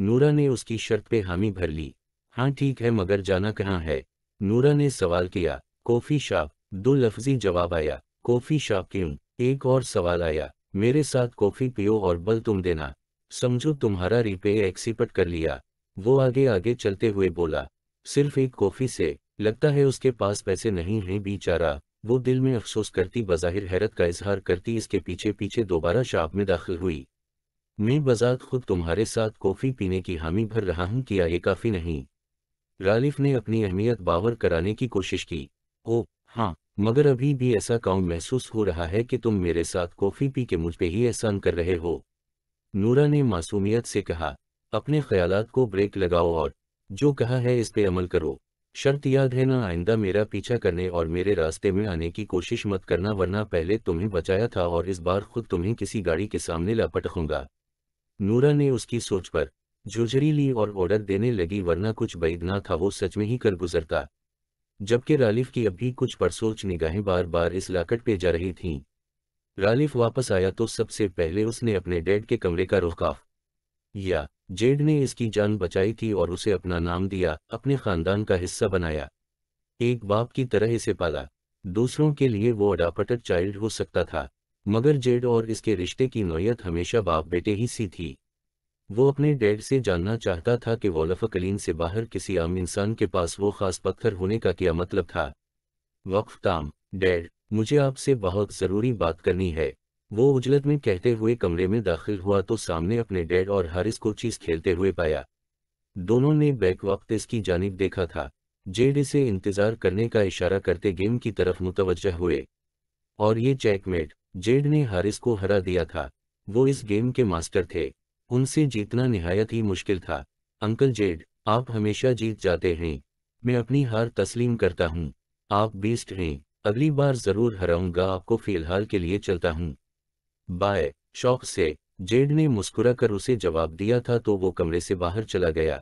नूरा ने उसकी शर्त पे हामी भर ली हाँ ठीक है मगर जाना कहाँ है नूरा ने सवाल किया कॉफ़ी शॉप दो लफ्जी जवाब आया कॉफ़ी शॉप क्यों एक और सवाल आया मेरे साथ कॉफ़ी पियो और बल तुम देना समझो तुम्हारा रिपे एक्सीपट कर लिया वो आगे आगे चलते हुए बोला सिर्फ एक कॉफ़ी से लगता है उसके पास पैसे नहीं हैं बेचारा वो दिल में अफसोस करती बज़ाहिर हैरत का इजहार करती इसके पीछे पीछे दोबारा शाप में दाखिल हुई मैं बजात खुद तुम्हारे साथ कॉफ़ी पीने की हामी भर रहा हूं किया ये काफ़ी नहीं रालिफ ने अपनी अहमियत बावर कराने की कोशिश की ओ हाँ मगर अभी भी ऐसा काम महसूस हो रहा है कि तुम मेरे साथ कॉफ़ी पी के मुझ पे ही एहसान कर रहे हो नूरा ने मासूमियत से कहा अपने ख्यालात को ब्रेक लगाओ और जो कहा है इस पे अमल करो शर्त याद है ना आइंदा मेरा पीछा करने और मेरे रास्ते में आने की कोशिश मत करना वरना पहले तुम्हें बचाया था और इस बार खुद तुम्हें किसी गाड़ी के सामने लपटखूंगा नूरा ने उसकी सोच पर जुझरी ली और ऑर्डर देने लगी वरना कुछ बैदना था वो सच में ही कर गुजरता जबकि रालिफ की अभी कुछ परसोच निगाहें बार बार इस लाकट पे जा रही थीं रालिफ वापस आया तो सबसे पहले उसने अपने डैड के कमरे का रुख या जेड ने इसकी जान बचाई थी और उसे अपना नाम दिया अपने खानदान का हिस्सा बनाया एक बाप की तरह इसे पाला दूसरों के लिए वो अडापटर चाइल्ड हो सकता था मगर जेड और इसके रिश्ते की नोयत हमेशा बाप बेटे ही सी थी वो अपने डैड से जानना चाहता था कि वोलफ कलीन से बाहर किसी आम इंसान के पास वो खास पत्थर होने का क्या मतलब था वक्फ ताम डैड मुझे आपसे बहुत ज़रूरी बात करनी है वो उजलत में कहते हुए कमरे में दाखिल हुआ तो सामने अपने डैड और हारिस को चीज खेलते हुए पाया दोनों ने बैक वक्त इसकी जानब देखा था जेड इसे इंतजार करने का इशारा करते गेम की तरफ मुतवजह हुए और ये चैकमेट जेड ने हारिस को हरा दिया था वो इस गेम के मास्टर थे उनसे जीतना नहायत ही मुश्किल था अंकल जेड आप हमेशा जीत जाते हैं मैं अपनी हार तस्लीम करता हूँ आप बेस्ट हैं अगली बार ज़रूर हराऊंगा आपको फ़िलहाल के लिए चलता हूँ बाय शौक से जेड ने मुस्कुराकर उसे जवाब दिया था तो वो कमरे से बाहर चला गया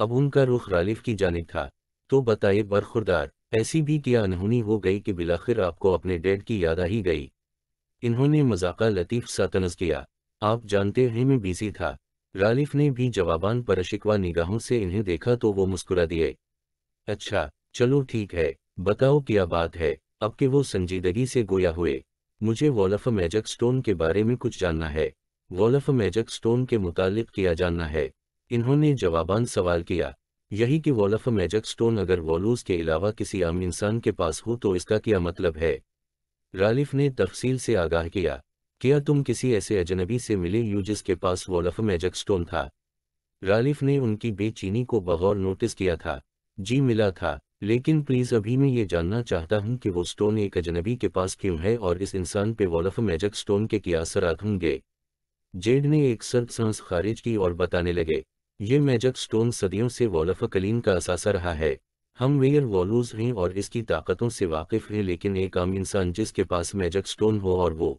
अब उनका रुख रालिफ की जानब था तो बताए बरखुरदार ऐसी भी क्या अनहोनी हो गई कि बिलाखिर आपको अपने डैड की याद आ ही गई इन्होंने मजाका लतीफ़ सा तनज किया आप जानते हैं मैं बिजी था रालिफ ने भी जवाबान पर निगाहों से इन्हें देखा तो वो मुस्कुरा दिए अच्छा चलो ठीक है बताओ क्या बात है अब कि वो संजीदगी से गोया हुए मुझे वॉलफ मैजक मैजिक स्टोन के बारे में कुछ जानना है वॉलफ मैजक मैजिक स्टोन के मुतालिक किया जानना है इन्होंने जवाबान सवाल किया यही कि वॉलफ मैजक मैजिक स्टोन अगर वॉलूज के अलावा किसी आम इंसान के पास हो तो इसका क्या मतलब है रालिफ ने तफसील से आगाह किया क्या तुम किसी ऐसे अजनबी से मिले यू जिसके पास वॉलफ मैजक मैजिक स्टोन था रालिफ ने उनकी बेचीनी को बगौर नोटिस किया था जी मिला था लेकिन प्लीज़ अभी मैं ये जानना चाहता हूँ कि वो स्टोन एक अजनबी के पास क्यों है और इस इंसान पे वॉलफ मैजिक स्टोन के क्या असर होंगे जेड ने एक सर्द सांस खारिज की और बताने लगे ये मैजिक स्टोन सदियों से वॉलफ कलीन का असासा रहा है हम वेयर वॉलूज हैं और इसकी ताकतों से वाकिफ़ हैं लेकिन एक आम इंसान जिसके पास मैजिक स्टोन हो और वो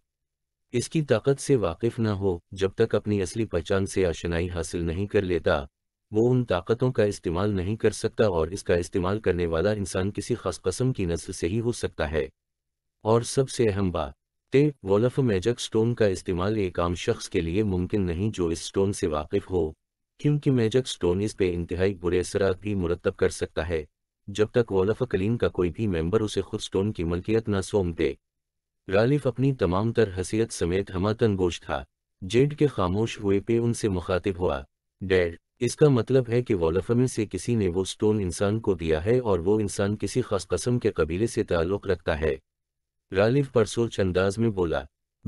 इसकी ताकत से वाकिफ़ ना हो जब तक अपनी असली पहचान से आशनाई हासिल नहीं कर लेता वो उन ताकतों का इस्तेमाल नहीं कर सकता और इसका इस्तेमाल करने वाला इंसान किसी खास कस्म की नस्ल से ही हो सकता है और सबसे अहम बात ते वोलफ मैजिक स्टोन का इस्तेमाल एक आम शख्स के लिए मुमकिन नहीं जो इस स्टोन से वाकिफ हो क्योंकि मैजिक स्टोन इस पे इंतहाई बुरे असर भी मुरतब कर सकता है जब तक वोलफ कलीम का कोई भी मेंबर उसे खुद स्टोन की मलकियत न सौंप दे गालिफ अपनी तमाम तर समेत हमातन गोश था जेड के खामोश हुए पे उनसे मुखातिब हुआ डेड इसका मतलब है कि वॉलफ से किसी ने वो स्टोन इंसान को दिया है और वो इंसान किसी खास कस्म के कबीले से ताल्लुक़ रखता है गालिब सोच अंदाज में बोला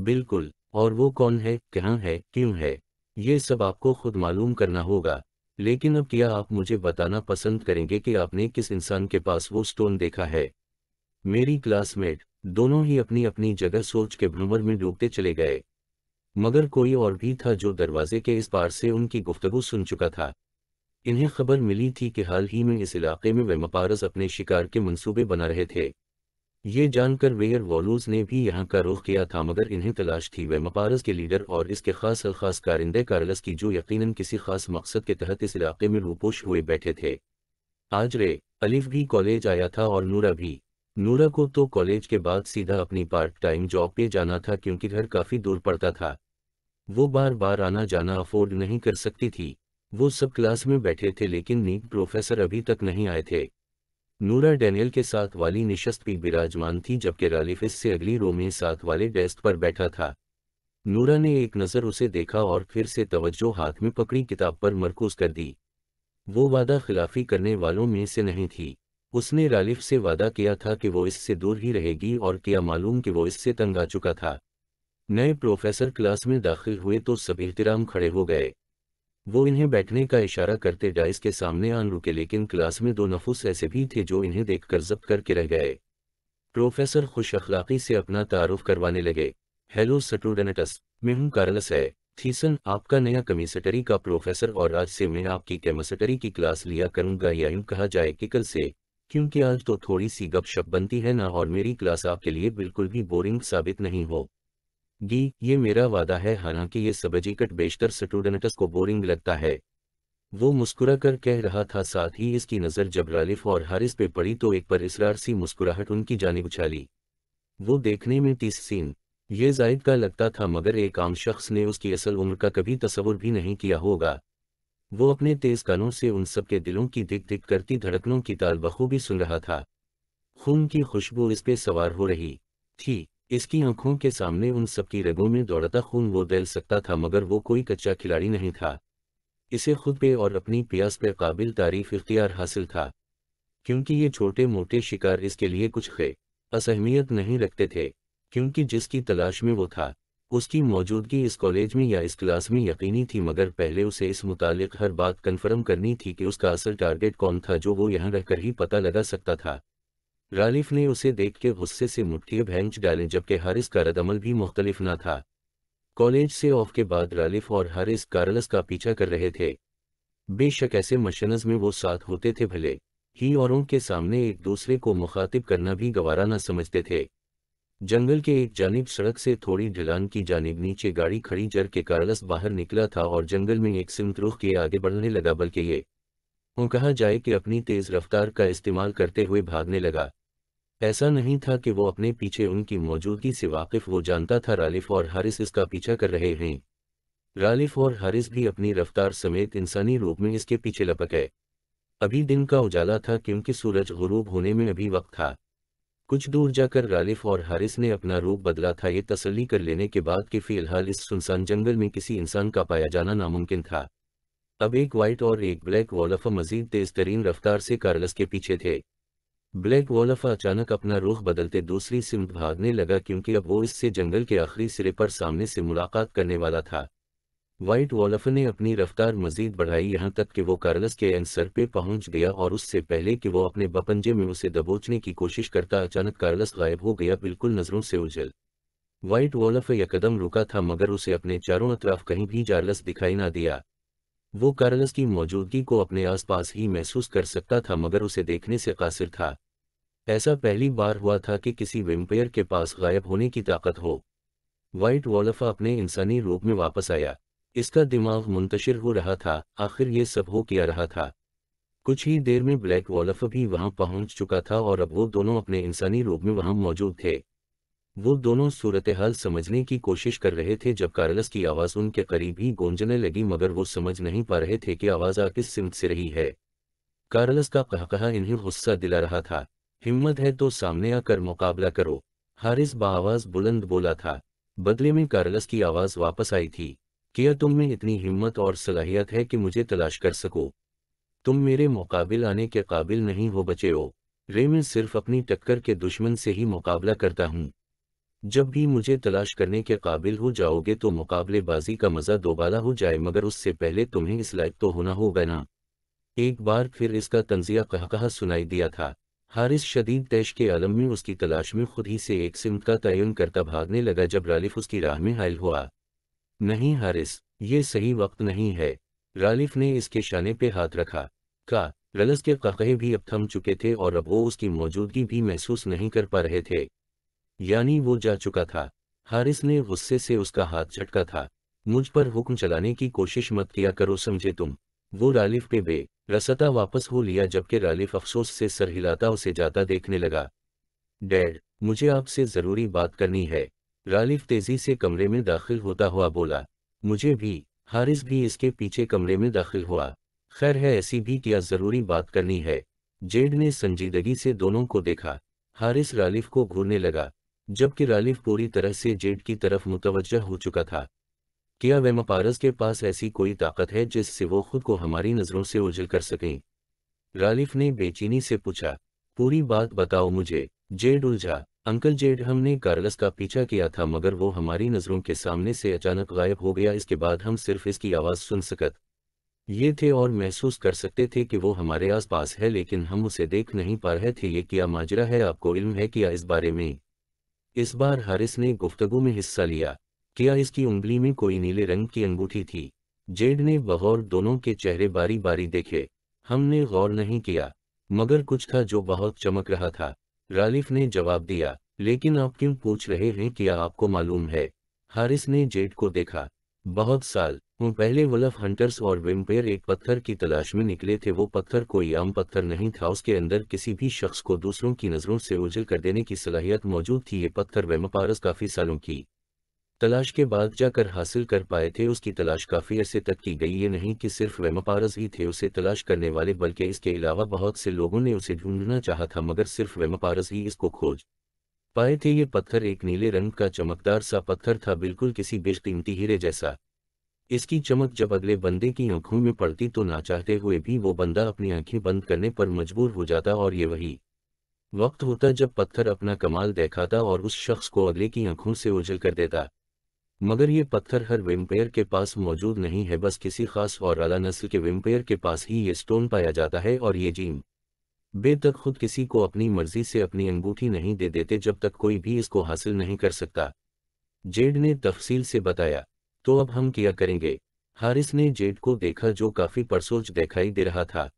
बिल्कुल और वो कौन है कहाँ है क्यों है ये सब आपको खुद मालूम करना होगा लेकिन अब क्या आप मुझे बताना पसंद करेंगे कि आपने किस इंसान के पास वो स्टोन देखा है मेरी क्लासमेट दोनों ही अपनी अपनी जगह सोच के भ्रमर में डूबते चले गए मगर कोई और भी था जो दरवाजे के इस पार से उनकी गुफ्तगु सुन चुका था इन्हें खबर मिली थी कि हाल ही में इस इलाके में वेमपारस अपने शिकार के मंसूबे बना रहे थे ये जानकर वेयर वॉलूज ने भी यहाँ का रुख किया था मगर इन्हें तलाश थी वेमपारस के लीडर और इसके खास खास कारिंदे कार्लस की जो यकीनन किसी खास मकसद के तहत इस इलाके में रूपोश हुए बैठे थे आज रे अलिफ भी कॉलेज आया था और नूरा भी नूरा को तो कॉलेज के बाद सीधा अपनी पार्ट टाइम जॉब पे जाना था क्योंकि घर काफ़ी दूर पड़ता था वो बार बार आना जाना अफोर्ड नहीं कर सकती थी वो सब क्लास में बैठे थे लेकिन नीट प्रोफेसर अभी तक नहीं आए थे नूरा डैनियल के साथ वाली निशस्त भी विराजमान थी जबकि रालिफ इससे अगली रो में साथ वाले डेस्क पर बैठा था नूरा ने एक नज़र उसे देखा और फिर से तवज्जो हाथ में पकड़ी किताब पर मरकूज कर दी वो वादा खिलाफी करने वालों में से नहीं थी उसने रालिफ से वादा किया था कि वो इससे दूर ही रहेगी और किया मालूम कि वो इससे तंग आ चुका था नए प्रोफेसर क्लास में दाखिल हुए तो सब एहतराम खड़े हो गए वो इन्हें बैठने का इशारा करते डाइस के सामने आन रुके लेकिन क्लास में दो नफुस ऐसे भी थे जो इन्हें देखकर जब्त करके रह गए प्रोफेसर खुश अखलाकी से अपना तारुफ करवाने लगे हेलो सटूडेंटस मैं हूँ कार्लस है थीसन आपका नया कमिसटरी का प्रोफेसर और आज से मैं आपकी केमिसटरी की क्लास लिया करूंगा या यूं कहा जाए कि कल से क्योंकि आज तो थोड़ी सी गपशप बनती है ना और मेरी क्लास आपके लिए बिल्कुल भी बोरिंग साबित नहीं हो गी ये मेरा वादा है हालांकि ये सबजिकट बेशतर स्टूडेंट्स को बोरिंग लगता है वो मुस्कुरा कर कह रहा था साथ ही इसकी नज़र जब रालिफ और हारिस पे पड़ी तो एक पर इसरार सी मुस्कुराहट उनकी जानब उछाली वो देखने में तीस सीन ये जायद का लगता था मगर एक आम शख्स ने उसकी असल उम्र का कभी तस्वुर भी नहीं किया होगा वो अपने तेज कानों से उन सबके दिलों की दिख दिख करती धड़कनों की ताल बखूबी सुन रहा था खून की खुशबू इस पे सवार हो रही थी इसकी आंखों के सामने उन सबकी रगों में दौड़ता खून वो दल सकता था मगर वो कोई कच्चा खिलाड़ी नहीं था इसे खुद पे और अपनी प्यास पे काबिल तारीफ इख्तियार हासिल था क्योंकि ये छोटे मोटे शिकार इसके लिए कुछ खे असहमियत नहीं रखते थे क्योंकि जिसकी तलाश में वो था उसकी मौजूदगी इस कॉलेज में या इस क्लास में यकीनी थी मगर पहले उसे इस मुतालिक हर बात कन्फर्म करनी थी कि उसका असल टारगेट कौन था जो वो यहाँ रहकर ही पता लगा सकता था रालिफ ने उसे देख के गुस्से से मुठ्ठी भैंच डाले जबकि हारिस का रदमल भी मुख्तलिफ न था कॉलेज से ऑफ के बाद रालिफ और हारिस कार्लस का पीछा कर रहे थे बेशक ऐसे मशनज में वो साथ होते थे भले ही औरों के सामने एक दूसरे को मुखातिब करना भी गवारा न समझते थे जंगल के एक जानिब सड़क से थोड़ी ढलान की जानिब नीचे गाड़ी खड़ी जर के कारलस बाहर निकला था और जंगल में एक सिमत रुख के आगे बढ़ने लगा बल्कि ये वो कहा जाए कि अपनी तेज रफ्तार का इस्तेमाल करते हुए भागने लगा ऐसा नहीं था कि वो अपने पीछे उनकी मौजूदगी से वाकिफ वो जानता था रालिफ और हारिस इसका पीछा कर रहे हैं रालिफ और हारिस भी अपनी रफ्तार समेत इंसानी रूप में इसके पीछे लपक गए अभी दिन का उजाला था क्योंकि सूरज गुरूब होने में अभी वक्त था कुछ दूर जाकर गालिफ और हारिस ने अपना रूप बदला था ये तसली कर लेने के बाद कि फिलहाल इस सुनसान जंगल में किसी इंसान का पाया जाना नामुमकिन था अब एक वाइट और एक ब्लैक वॉलफा मजीद तेज तरीन रफ्तार से कार्लस के पीछे थे ब्लैक वॉलफा अचानक अपना रुख बदलते दूसरी सिमत भागने लगा क्योंकि अब वो इससे जंगल के आखिरी सिरे पर सामने से मुलाकात करने वाला था व्हाइट वॉलफ ने अपनी रफ्तार मजीद बढ़ाई यहां तक कि वो कार्लस के एंसर पे पहुंच गया और उससे पहले कि वो अपने बपंजे में उसे दबोचने की कोशिश करता अचानक कार्लस गायब हो गया बिल्कुल नजरों से उजल व्हाइट वॉलफ कदम रुका था मगर उसे अपने चारों अतराफ कहीं भी चार्लस दिखाई ना दिया वो कार्लस की मौजूदगी को अपने आसपास ही महसूस कर सकता था मगर उसे देखने से कासिर था ऐसा पहली बार हुआ था कि किसी वेम्पेयर के पास गायब होने की ताकत हो व्हाइट वॉलफा अपने इंसानी रूप में वापस आया इसका दिमाग मुंतशिर हो रहा था आखिर ये सब हो क्या रहा था कुछ ही देर में ब्लैक वॉलफ भी वहां पहुंच चुका था और अब वो दोनों अपने इंसानी रूप में वहां मौजूद थे वो दोनों सूरत हाल समझने की कोशिश कर रहे थे जब कार्लस की आवाज़ उनके करीब ही गूंजने लगी मगर वो समझ नहीं पा रहे थे कि आवाज़ आ किस सिमत से रही है कार्लस का कहकहा इन्हें गुस्सा दिला रहा था हिम्मत है तो सामने आकर मुकाबला करो हारिस बाआवाज बुलंद बोला था बदले में कार्लस की आवाज़ वापस आई थी किया तुम में इतनी हिम्मत और सलाहियत है कि मुझे तलाश कर सको तुम मेरे मुकाबिल आने के काबिल नहीं हो बचे हो रे मैं सिर्फ अपनी टक्कर के दुश्मन से ही मुकाबला करता हूँ जब भी मुझे तलाश करने के काबिल हो जाओगे तो मुकाबलेबाजी का मज़ा दोबारा हो जाए मगर उससे पहले तुम्हें इस लायक तो होना होगा ना एक बार फिर इसका तंजिया कह सुनाई दिया था हारिस शदीद तैश के आलम में उसकी तलाश में खुद ही से एक सिमत का तयन करता भागने लगा जब रालिफ उसकी राह में हायल हुआ नहीं हारिस ये सही वक्त नहीं है रालिफ ने इसके शाने पे हाथ रखा का रलस के ककहे भी अब थम चुके थे और अब वो उसकी मौजूदगी भी महसूस नहीं कर पा रहे थे यानी वो जा चुका था हारिस ने गुस्से से उसका हाथ झटका था मुझ पर हुक्म चलाने की कोशिश मत किया करो समझे तुम वो रालिफ पे बे रसता वापस हो लिया जबकि रालिफ अफसोस से सर हिलाता उसे जाता देखने लगा डैड मुझे आपसे ज़रूरी बात करनी है रालिफ तेजी से कमरे में दाखिल होता हुआ बोला मुझे भी हारिस भी इसके पीछे कमरे में दाखिल हुआ खैर है ऐसी भी क्या जरूरी बात करनी है जेड ने संजीदगी से दोनों को देखा हारिस रालिफ को घूरने लगा जबकि रालिफ पूरी तरह से जेड की तरफ मुतवजह हो चुका था क्या मपारस के पास ऐसी कोई ताकत है जिससे वो खुद को हमारी नज़रों से उजल कर सकें रालिफ ने बेचीनी से पूछा पूरी बात बताओ मुझे जेड उलझा अंकल जेड हमने कार्लस का पीछा किया था मगर वो हमारी नज़रों के सामने से अचानक गायब हो गया इसके बाद हम सिर्फ इसकी आवाज़ सुन सकत ये थे और महसूस कर सकते थे कि वो हमारे आसपास है लेकिन हम उसे देख नहीं पा रहे थे ये क्या माजरा है आपको इल्म है क्या इस बारे में इस बार हारिस ने गुफ्तगु में हिस्सा लिया क्या इसकी उंगली में कोई नीले रंग की अंगूठी थी जेड ने बगौर दोनों के चेहरे बारी बारी देखे हमने गौर नहीं किया मगर कुछ था जो बहुत चमक रहा था रालिफ ने जवाब दिया लेकिन आप क्यों पूछ रहे हैं कि आपको मालूम है हारिस ने जेट को देखा बहुत साल पहले वल्फ हंटर्स और विम्पेयर एक पत्थर की तलाश में निकले थे वो पत्थर कोई आम पत्थर नहीं था उसके अंदर किसी भी शख्स को दूसरों की नज़रों से उजल कर देने की सलाहियत मौजूद थी ये पत्थर वेमपारस काफ़ी सालों की तलाश के बाद जाकर हासिल कर पाए थे उसकी तलाश काफ़ी अरसे तक की गई ये नहीं कि सिर्फ वेमपारस ही थे उसे तलाश करने वाले बल्कि इसके अलावा बहुत से लोगों ने उसे ढूंढना चाहा था मगर सिर्फ वेमपारस ही इसको खोज पाए थे ये पत्थर एक नीले रंग का चमकदार सा पत्थर था बिल्कुल किसी बेशकीमती हीरे जैसा इसकी चमक जब अगले बंदे की आंखों में पड़ती तो ना चाहते हुए भी वो बंदा अपनी आंखें बंद करने पर मजबूर हो जाता और ये वही वक्त होता जब पत्थर अपना कमाल देखाता और उस शख्स को अगले की आंखों से उजल कर देता मगर ये पत्थर हर विम्पेयर के पास मौजूद नहीं है बस किसी खास और अला नस्ल के विम्पेयर के पास ही ये स्टोन पाया जाता है और ये जीन बेतक खुद किसी को अपनी मर्जी से अपनी अंगूठी नहीं दे देते जब तक कोई भी इसको हासिल नहीं कर सकता जेड ने तफसील से बताया तो अब हम क्या करेंगे हारिस ने जेड को देखा जो काफी परसोच दिखाई दे रहा था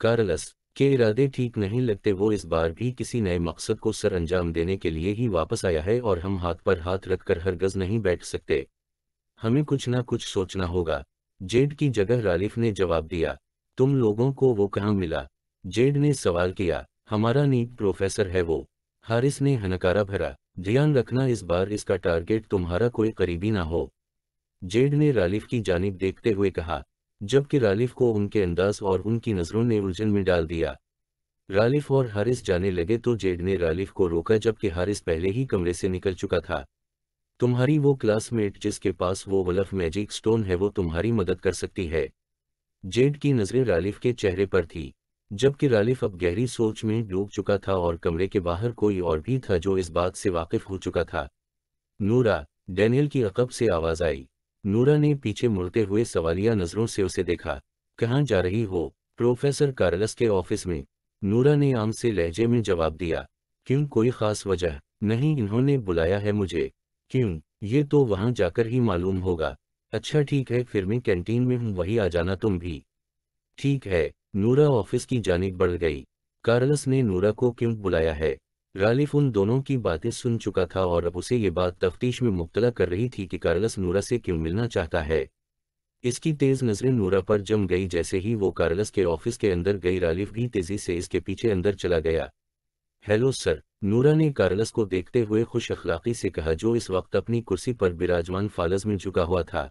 कार्लस के इरादे ठीक नहीं लगते वो इस बार भी किसी नए मकसद को सर अंजाम देने के लिए ही वापस आया है और हम हाथ पर हाथ रखकर हरगज नहीं बैठ सकते हमें कुछ ना कुछ सोचना होगा जेड की जगह रालिफ ने जवाब दिया तुम लोगों को वो कहाँ मिला जेड ने सवाल किया हमारा नीट प्रोफेसर है वो हारिस ने हनकारा भरा ध्यान रखना इस बार इसका टारगेट तुम्हारा कोई करीबी ना हो जेड ने रालिफ की जानब देखते हुए कहा जबकि रालिफ को उनके अंदाज और उनकी नज़रों ने उलझन में डाल दिया रालिफ और हारिस जाने लगे तो जेड ने रालिफ को रोका जबकि हारिस पहले ही कमरे से निकल चुका था तुम्हारी वो क्लासमेट जिसके पास वो वलफ मैजिक स्टोन है वो तुम्हारी मदद कर सकती है जेड की नज़रें रालिफ के चेहरे पर थी जबकि रालिफ अब गहरी सोच में डूब चुका था और कमरे के बाहर कोई और भी था जो इस बात से वाकिफ हो चुका था नूरा डैनियल की अकब से आवाज़ आई नूरा ने पीछे मुड़ते हुए सवालिया नजरों से उसे देखा कहाँ जा रही हो प्रोफेसर कार्लस के ऑफिस में नूरा ने आम से लहजे में जवाब दिया क्यों कोई खास वजह नहीं इन्होंने बुलाया है मुझे क्यों ये तो वहां जाकर ही मालूम होगा अच्छा ठीक है फिर मैं कैंटीन में हूँ वही आ जाना तुम भी ठीक है नूरा ऑफिस की जानब बढ़ गई कार्लस ने नूरा को क्यों बुलाया है रालिफ उन दोनों की बातें सुन चुका था और अब उसे ये बात तफ्तीश में मुबतला कर रही थी कि कार्लस नूरा से क्यों मिलना चाहता है इसकी तेज नजरें नूरा पर जम गई जैसे ही वो कार्लस के ऑफिस के अंदर गई रालिफ भी तेजी से इसके पीछे अंदर चला गया हेलो सर नूरा ने कार्लस को देखते हुए खुश अखलाकी से कहा जो इस वक्त अपनी कुर्सी पर बिराजमान फालस में झुका हुआ था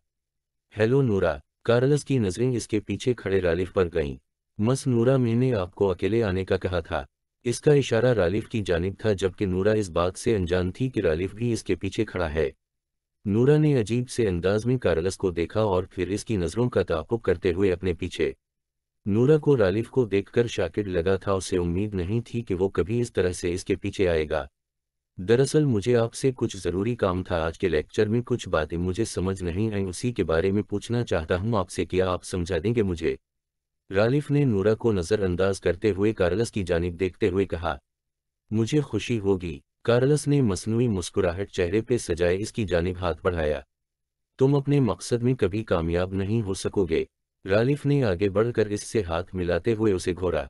हेलो नूरा कार्लस की नजरें इसके पीछे खड़े रालिफ पर गईं मस नूरा मैंने आपको अकेले आने का कहा था इसका इशारा रालिफ की जानब था जबकि नूरा इस बात से अनजान थी कि रालिफ भी इसके पीछे खड़ा है नूरा ने अजीब से अंदाज में कारलस को देखा और फिर इसकी नज़रों का ताकुब करते हुए अपने पीछे नूरा को रालिफ को देखकर शाकिर लगा था उसे उम्मीद नहीं थी कि वो कभी इस तरह से इसके पीछे आएगा दरअसल मुझे आपसे कुछ ज़रूरी काम था आज के लेक्चर में कुछ बातें मुझे समझ नहीं आई उसी के बारे में पूछना चाहता हूँ आपसे क्या आप समझा देंगे मुझे रालिफ ने नूरा को नज़रअंदाज करते हुए कार्लस की जानब देखते हुए कहा मुझे खुशी होगी कार्लस ने मसनू मुस्कुराहट चेहरे पे सजाए इसकी जानब हाथ बढ़ाया तुम अपने मकसद में कभी कामयाब नहीं हो सकोगे रालिफ ने आगे बढ़कर इससे हाथ मिलाते हुए उसे घोरा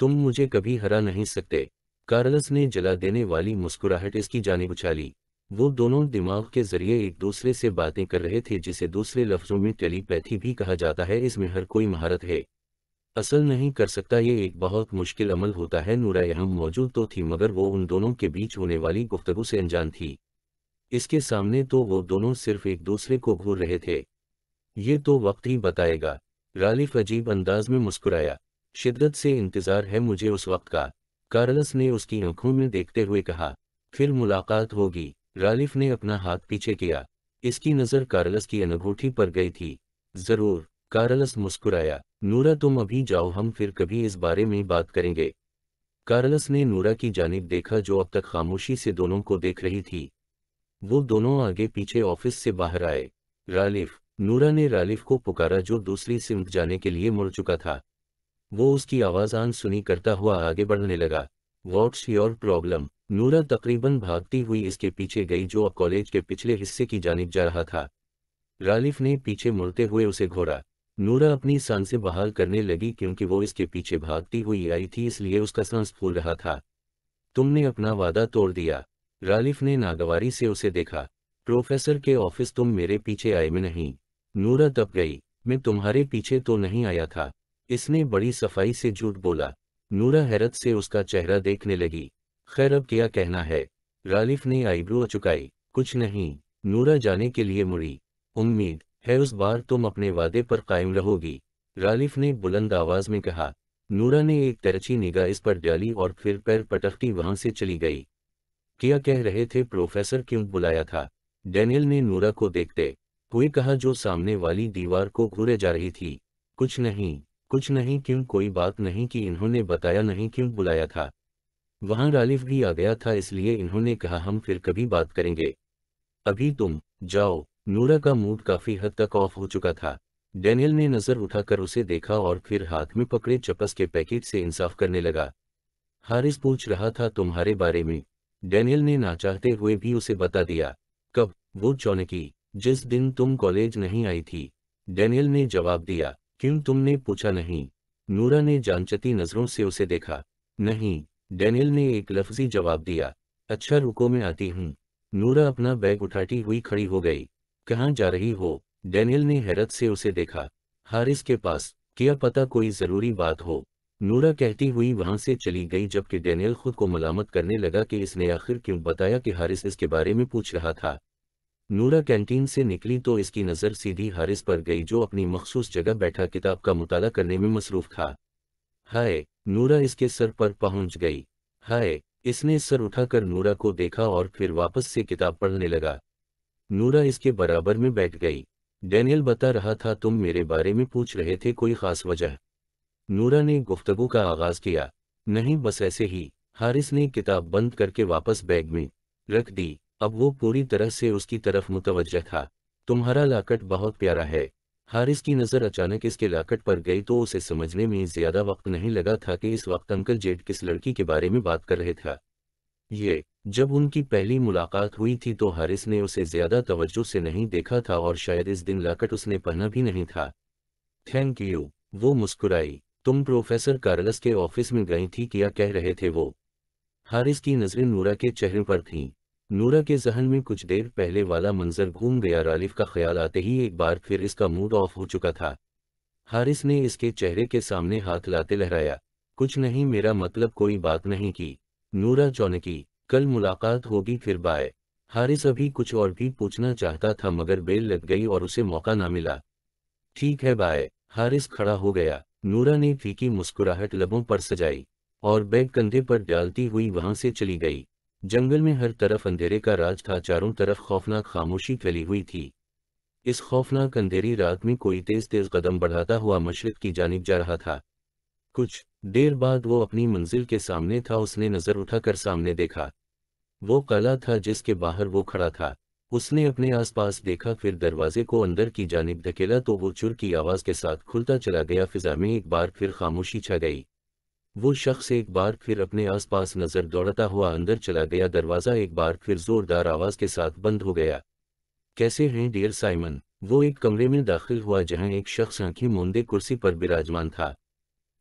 तुम मुझे कभी हरा नहीं सकते कार्लस ने जला देने वाली मुस्कुराहट इसकी जानब उछाली वो दोनों दिमाग के जरिए एक दूसरे से बातें कर रहे थे जिसे दूसरे लफ्जों में टेलीपैथी भी कहा जाता है इसमें हर कोई महारत है असल नहीं कर सकता ये एक बहुत मुश्किल अमल होता है नूरा यहाँ मौजूद तो थी मगर वो उन दोनों के बीच होने वाली गुफ्तगु से अनजान थी इसके सामने तो वो दोनों सिर्फ एक दूसरे को घूर रहे थे ये तो वक्त ही बताएगा रालिफ अजीब अंदाज में मुस्कुराया शिद्दत से इंतज़ार है मुझे उस वक्त का कार्लस ने उसकी आंखों में देखते हुए कहा फिर मुलाकात होगी रालिफ ने अपना हाथ पीछे किया इसकी नज़र कार्लस की अनगूठी पर गई थी जरूर कार्लस मुस्कुराया नूरा तुम अभी जाओ हम फिर कभी इस बारे में बात करेंगे कार्लस ने नूरा की जानब देखा जो अब तक खामोशी से दोनों को देख रही थी वो दोनों आगे पीछे ऑफिस से बाहर आए रालिफ नूरा ने रालिफ को पुकारा जो दूसरी सिमट जाने के लिए मुड़ चुका था वो उसकी आवाज़ आन सुनी करता हुआ आगे बढ़ने लगा वॉट्स योर प्रॉब्लम नूरा तकरीबन भागती हुई इसके पीछे गई जो अब कॉलेज के पिछले हिस्से की जानब जा रहा था रालिफ ने पीछे मुड़ते हुए उसे घोरा नूरा अपनी सांसें बहाल करने लगी क्योंकि वो इसके पीछे भागती हुई आई थी इसलिए उसका सांस फूल रहा था तुमने अपना वादा तोड़ दिया रालिफ ने नागवारी से उसे देखा प्रोफेसर के ऑफिस तुम मेरे पीछे आए में नहीं नूरा दब गई मैं तुम्हारे पीछे तो नहीं आया था इसने बड़ी सफाई से झूठ बोला नूरा हैरत से उसका चेहरा देखने लगी खैर अब क्या कहना है रालिफ ने आईब्रो चुकाई कुछ नहीं नूरा जाने के लिए मुड़ी उम्मीद है उस बार तुम अपने वादे पर कायम रहोगी रालिफ ने बुलंद आवाज में कहा नूरा ने एक तरची निगाह इस पर डाली और फिर पैर पटकती वहां से चली गई क्या कह रहे थे प्रोफेसर क्यों बुलाया था डैनियल ने नूरा को देखते हुए कहा जो सामने वाली दीवार को घूरे जा रही थी कुछ नहीं कुछ नहीं क्यों कोई बात नहीं कि इन्होंने बताया नहीं क्यों बुलाया था वहां रालिफ भी आ गया था इसलिए इन्होंने कहा हम फिर कभी बात करेंगे अभी तुम जाओ नूरा का मूड काफी हद तक ऑफ हो चुका था डेनियल ने नजर उठाकर उसे देखा और फिर हाथ में पकड़े चपस के पैकेट से इंसाफ करने लगा हारिस पूछ रहा था तुम्हारे बारे में डेनियल ने ना चाहते हुए भी उसे बता दिया कब वो चौनकी जिस दिन तुम कॉलेज नहीं आई थी डेनियल ने जवाब दिया क्यों तुमने पूछा नहीं नूरा ने जानचती नजरों से उसे देखा नहीं डेनियल ने एक लफ्जी जवाब दिया अच्छा रुको मैं आती हूँ नूरा अपना बैग उठाती हुई खड़ी हो गई कहाँ जा रही हो डेनियल ने हैरत से उसे देखा हारिस के पास क्या पता कोई ज़रूरी बात हो नूरा कहती हुई वहां से चली गई जबकि डैनियल खुद को मलामत करने लगा कि इसने आखिर क्यों बताया कि हारिस इसके बारे में पूछ रहा था नूरा कैंटीन से निकली तो इसकी नज़र सीधी हारिस पर गई जो अपनी मखसूस जगह बैठा किताब का मुताला करने में मसरूफ था हाय नूरा इसके सर पर पहुंच गई हाय इसने सर उठाकर नूरा को देखा और फिर वापस से किताब पढ़ने लगा नूरा इसके बराबर में बैठ गई डैनियल बता रहा था तुम मेरे बारे में पूछ रहे थे कोई खास वजह नूरा ने गुफ्तगु का आगाज किया नहीं बस ऐसे ही हारिस ने किताब बंद करके वापस बैग में रख दी अब वो पूरी तरह से उसकी तरफ मुतवजह था तुम्हारा लाकट बहुत प्यारा है हारिस की नज़र अचानक इसके लाकट पर गई तो उसे समझने में ज़्यादा वक्त नहीं लगा था कि इस वक्त अंकल जेट किस लड़की के बारे में बात कर रहे था ये जब उनकी पहली मुलाकात हुई थी तो हारिस ने उसे ज़्यादा तवज्जो से नहीं देखा था और शायद इस दिन लाकट उसने पहना भी नहीं था थैंक यू वो मुस्कुराई तुम प्रोफेसर कार्लस के ऑफिस में गई थी क्या कह रहे थे वो हारिस की नजरें नूरा के चेहरे पर थीं नूरा के जहन में कुछ देर पहले वाला मंजर घूम गया रालिफ का ख्याल आते ही एक बार फिर इसका मूड ऑफ हो चुका था हारिस ने इसके चेहरे के सामने हाथ लाते लहराया कुछ नहीं मेरा मतलब कोई बात नहीं की नूरा चौनकी कल मुलाकात होगी फिर बाय हारिस अभी कुछ और भी पूछना चाहता था मगर बेल लग गई और उसे मौका ना मिला ठीक है बाय हारिस खड़ा हो गया नूरा ने फीकी मुस्कुराहट लबों पर सजाई और बैग कंधे पर डालती हुई वहां से चली गई जंगल में हर तरफ अंधेरे का राज था चारों तरफ खौफनाक खामोशी फैली हुई थी इस खौफनाक अंधेरी रात में कोई तेज तेज कदम बढ़ाता हुआ मशरक की जानब जा रहा था कुछ देर बाद वो अपनी मंजिल के सामने था उसने नजर उठाकर सामने देखा वो कला था जिसके बाहर वो खड़ा था उसने अपने आसपास देखा फिर दरवाजे को अंदर की जानब धकेला तो वो चुर की आवाज के साथ खुलता चला गया फिजा में एक बार फिर खामोशी छा गई वो शख्स एक बार फिर अपने आसपास नजर दौड़ता हुआ अंदर चला गया दरवाज़ा एक बार फिर जोरदार आवाज़ के साथ बंद हो गया कैसे हैं डियर साइमन वो एक कमरे में दाखिल हुआ जहां एक शख्स आंखें मोंदे कुर्सी पर विराजमान था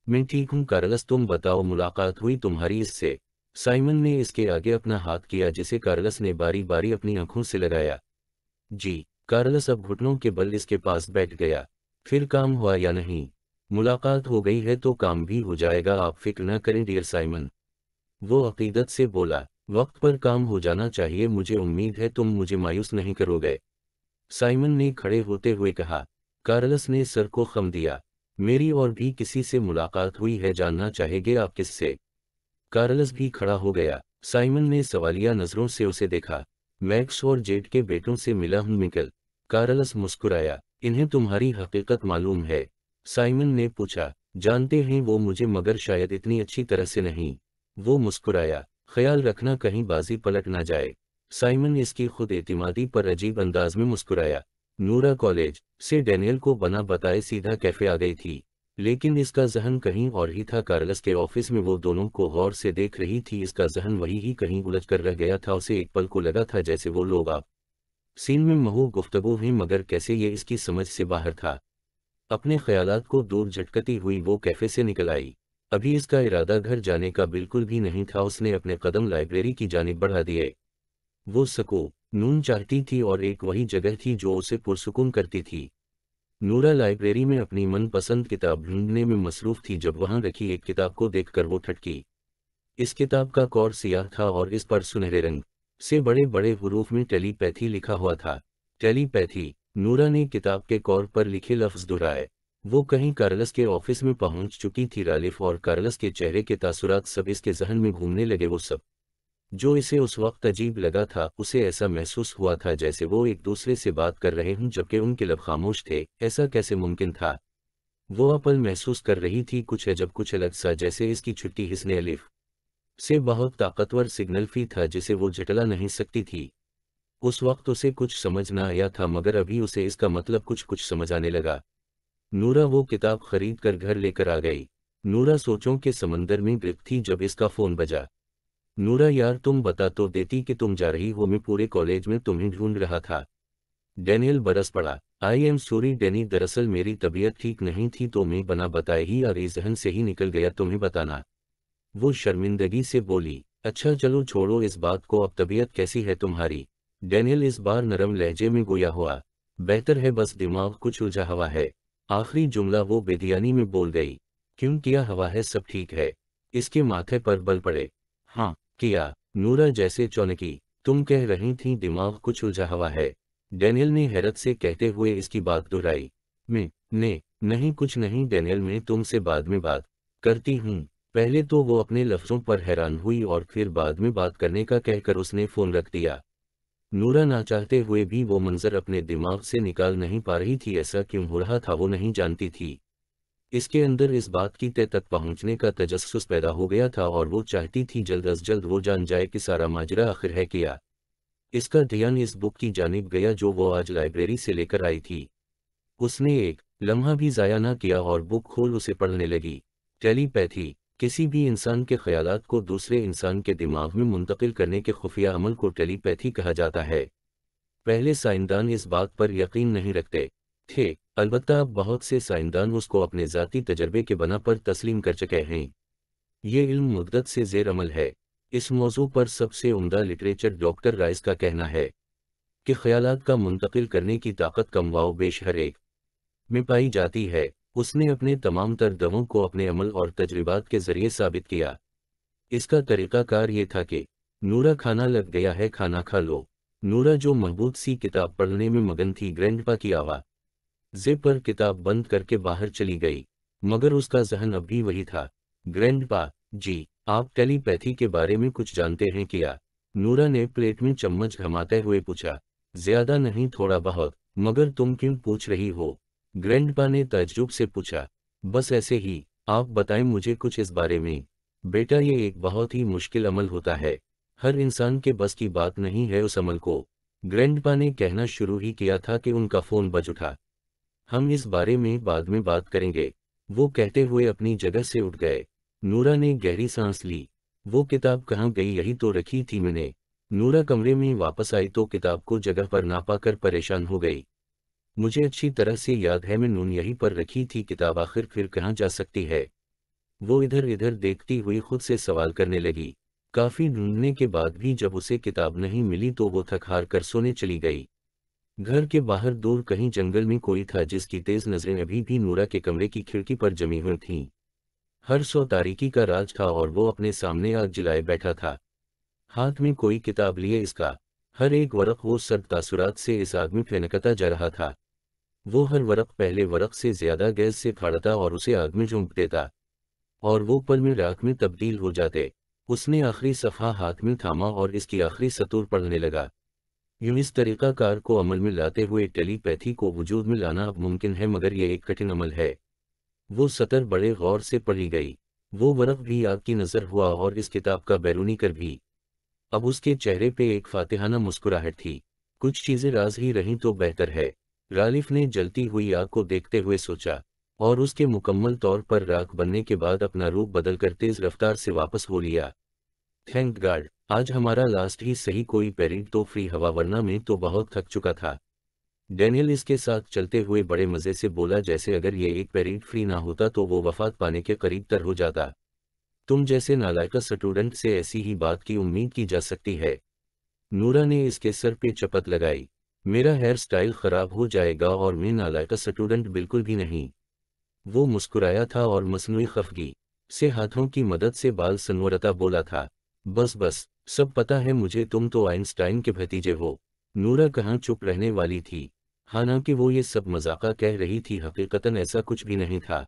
मैं ठीक हूं कार्लस तुम बताओ मुलाकात हुई तुम्हारी इससे साइमन ने इसके आगे अपना हाथ किया जिसे कार्लस ने बारी बारी अपनी आंखों से लगाया जी कार्लस अब घुटनों के बल इसके पास बैठ गया फिर काम हुआ या नहीं मुलाकात हो गई है तो काम भी हो जाएगा आप फिक्र न करें डियर साइमन वो अकीदत से बोला वक्त पर काम हो जाना चाहिए मुझे उम्मीद है तुम मुझे मायूस नहीं करोगे साइमन ने खड़े होते हुए कहा कार्लस ने सर को खम दिया मेरी और भी किसी से मुलाकात हुई है जानना चाहेंगे आप किससे कार्लस भी खड़ा हो गया साइमन ने सवालिया नजरों से उसे देखा मैक्स और जेट के बेटों से मिला हूं मिकल कार्लस मुस्कुराया इन्हें तुम्हारी हकीकत मालूम है साइमन ने पूछा जानते हैं वो मुझे मगर शायद इतनी अच्छी तरह से नहीं वो मुस्कुराया ख्याल रखना कहीं बाजी पलट ना जाए साइमन इसकी खुद एतमादी पर अजीब अंदाज में मुस्कुराया नूरा कॉलेज से डेनियल को बना बताए सीधा कैफे आ गई थी लेकिन इसका जहन कहीं और ही था कार्लस के ऑफिस में वो दोनों को गौर से देख रही थी इसका जहन वही ही कहीं उलझ कर रह गया था उसे एक पल को लगा था जैसे वो लोग आप सीन में महू गुफ्तगु हुई मगर कैसे ये इसकी समझ से बाहर था अपने ख्यालात को दूर झटकती हुई वो कैफे से निकल आई अभी इसका इरादा घर जाने का बिल्कुल भी नहीं था उसने अपने कदम लाइब्रेरी की जानब बढ़ा दिए वो सको नून चाहती थी और एक वही जगह थी जो उसे पुरसकून करती थी नूरा लाइब्रेरी में अपनी मनपसंद किताब ढूंढने में मसरूफ थी जब वहां रखी एक किताब को देखकर वो ठटकी इस किताब का कौर सियाह था और इस पर सुनहरे रंग से बड़े बड़े हरूफ में टेलीपैथी लिखा हुआ था टेलीपैथी नूरा ने किताब के कौर पर लिखे लफ्ज दोहराए वो कहीं कार्लस के ऑफिस में पहुंच चुकी थी रालिफ और कार्लस के चेहरे के तासुरात सब इसके जहन में घूमने लगे वो सब जो इसे उस वक्त अजीब लगा था उसे ऐसा महसूस हुआ था जैसे वो एक दूसरे से बात कर रहे हों जबकि उनके लब खामोश थे ऐसा कैसे मुमकिन था वो अपल महसूस कर रही थी कुछ अजब कुछ अलग सा जैसे इसकी छुट्टी हिसने अलिफ से बहुत ताकतवर सिग्नल फी था जिसे वो जटला नहीं सकती थी उस वक्त उसे कुछ समझ ना आया था मगर अभी उसे इसका मतलब कुछ कुछ समझ आने लगा नूरा वो किताब खरीद कर घर लेकर आ गई नूरा सोचों के समंदर में ग्रिप थी जब इसका फोन बजा नूरा यार तुम बता तो देती कि तुम जा रही हो मैं पूरे कॉलेज में तुम्हें ढूंढ रहा था डेनियल बरस पड़ा आई एम सॉरी डेनी दरअसल मेरी तबीयत ठीक नहीं थी तो मैं बना बताए ही अरे जहन से ही निकल गया तुम्हें बताना वो शर्मिंदगी से बोली अच्छा चलो छोड़ो इस बात को अब तबीयत कैसी है तुम्हारी डैनियल इस बार नरम लहजे में गोया हुआ बेहतर है बस दिमाग कुछ उलझा हुआ है आखिरी जुमला वो बेदियानी में बोल गई क्यों किया हवा है सब ठीक है इसके माथे पर बल पड़े हाँ किया नूरा जैसे चौनकी तुम कह रही थी दिमाग कुछ उलझा हुआ है डैनियल ने हैरत से कहते हुए इसकी बात दोहराई मैं ने नहीं कुछ नहीं डैनियल मैं तुमसे बाद में बात करती हूँ पहले तो वो अपने लफ्ज़ों पर हैरान हुई और फिर बाद में बात करने का कहकर उसने फ़ोन रख दिया नूरा ना चाहते हुए भी वो मंजर अपने दिमाग से निकाल नहीं पा रही थी ऐसा क्यों हो रहा था वो नहीं जानती थी इसके अंदर इस बात की तय तक पहुंचने का तजस्स पैदा हो गया था और वो चाहती थी जल्द अज जल्द वो जान जाए कि सारा माजरा आखिर है क्या इसका ध्यान इस बुक की जानब गया जो वो आज लाइब्रेरी से लेकर आई थी उसने एक लम्हा भी ज़ाया ना किया और बुक खोल उसे पढ़ने लगी टेलीपैथी किसी भी इंसान के ख्याल को दूसरे इंसान के दिमाग में मुंतकिल करने के खुफिया अमल को टेलीपैथी कहा जाता है पहले साइंसदान इस बात पर यकीन नहीं रखते थे अलबत् अब बहुत से साइंसदान उसको अपने जतीी तजर्बे के बना पर तस्लीम कर चुके हैं ये इल्म मुद्दत से जेर अमल है इस मौजू पर सबसे उमदा लिटरेचर डॉक्टर राइस का कहना है कि ख्याल का मुंतकिल करने की ताकत कमवाओ बेश हर एक में पाई जाती है उसने अपने तमाम तर दमों को अपने अमल और तजर्बात के जरिए साबित किया इसका तरीकाकार ये था कि नूरा खाना लग गया है खाना खा लो नूरा जो महबूब सी किताब पढ़ने में मगन थी ग्रैंडपा की आवा जे पर किताब बंद करके बाहर चली गई मगर उसका जहन अब भी वही था ग्रैंडपा जी आप टेलीपैथी के बारे में कुछ जानते हैं क्या नूरा ने प्लेट में चम्मच घमाते हुए पूछा ज्यादा नहीं थोड़ा बहुत मगर तुम क्यों पूछ रही हो ग्रैंडपा ने तजुब से पूछा बस ऐसे ही आप बताएं मुझे कुछ इस बारे में बेटा ये एक बहुत ही मुश्किल अमल होता है हर इंसान के बस की बात नहीं है उस अमल को ग्रैंडपा ने कहना शुरू ही किया था कि उनका फ़ोन बज उठा हम इस बारे में बाद में बात करेंगे वो कहते हुए अपनी जगह से उठ गए नूरा ने गहरी सांस ली वो किताब कहाँ गई यही तो रखी थी मैंने नूरा कमरे में वापस आई तो किताब को जगह पर ना पाकर परेशान हो गई मुझे अच्छी तरह से याद है मैं नून यहीं पर रखी थी किताब आखिर फिर कहाँ जा सकती है वो इधर इधर देखती हुई खुद से सवाल करने लगी काफी ढूंढने के बाद भी जब उसे किताब नहीं मिली तो वो थक हार कर सोने चली गई घर के बाहर दूर कहीं जंगल में कोई था जिसकी तेज नजरें अभी भी नूरा के कमरे की खिड़की पर जमी हुई थीं। हर सौ तारीकी का राज था और वो अपने सामने आग जलाए बैठा था हाथ में कोई किताब लिए इसका हर एक वरक वो सर्द तासुरात से इस आग में फेनकता जा रहा था वो हर वर्क पहले वर्क से ज्यादा गैस से फाड़ता और उसे आग में झोंक देता और वो पल में राख में तब्दील हो जाते उसने आखिरी सफ़ा हाथ में थामा और इसकी आखिरी सतूर पढ़ने लगा यूं इस तरीक़ाकार को अमल में लाते हुए टेलीपैथी को वजूद में लाना अब मुमकिन है मगर यह एक कठिन अमल है वो सतर बड़े गौर से पढ़ी गई वो वर्क़ भी आग की नज़र हुआ और इस किताब का बैरूनी कर भी अब उसके चेहरे पे एक फातिहाना मुस्कुराहट थी कुछ चीज़ें राज ही रहीं तो बेहतर है रालिफ ने जलती हुई आग को देखते हुए सोचा और उसके मुकम्मल तौर पर राख बनने के बाद अपना रूप बदलकर तेज रफ्तार से वापस हो लिया थैंक गाड आज हमारा लास्ट ही सही कोई पेरिड तो फ्री हवा वरना में तो बहुत थक चुका था डेनियल इसके साथ चलते हुए बड़े मज़े से बोला जैसे अगर ये एक पेरिड फ्री ना होता तो वो वफात पाने के करीब तर हो जाता तुम जैसे नालायका स्टूडेंट से ऐसी ही बात की उम्मीद की जा सकती है नूरा ने इसके सर पे चपत लगाई मेरा हेयर स्टाइल खराब हो जाएगा और मैं नालायक स्टूडेंट बिल्कुल भी नहीं वो मुस्कुराया था और मसनू खफगी से हाथों की मदद से बाल सनवरता बोला था बस बस सब पता है मुझे तुम तो आइंस्टाइन के भतीजे हो नूरा कहाँ चुप रहने वाली थी हालांकि वो ये सब मजाका कह रही थी हकीकतन ऐसा कुछ भी नहीं था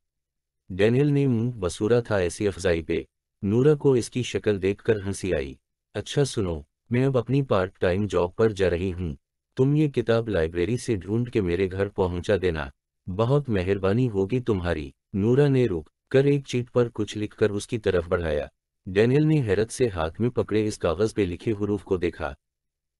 डैनियल ने मुंह बसूरा था ऐसी अफजाई पे नूरा को इसकी शक्ल देखकर हंसी आई अच्छा सुनो मैं अब अपनी पार्ट टाइम जॉब पर जा रही हूँ तुम ये किताब लाइब्रेरी से ढूंढ के मेरे घर पहुंचा देना बहुत मेहरबानी होगी तुम्हारी नूरा ने रुक कर एक चीट पर कुछ लिखकर उसकी तरफ बढ़ाया डेनियल ने हैरत से हाथ में पकड़े इस कागज पे लिखे हुरूफ को देखा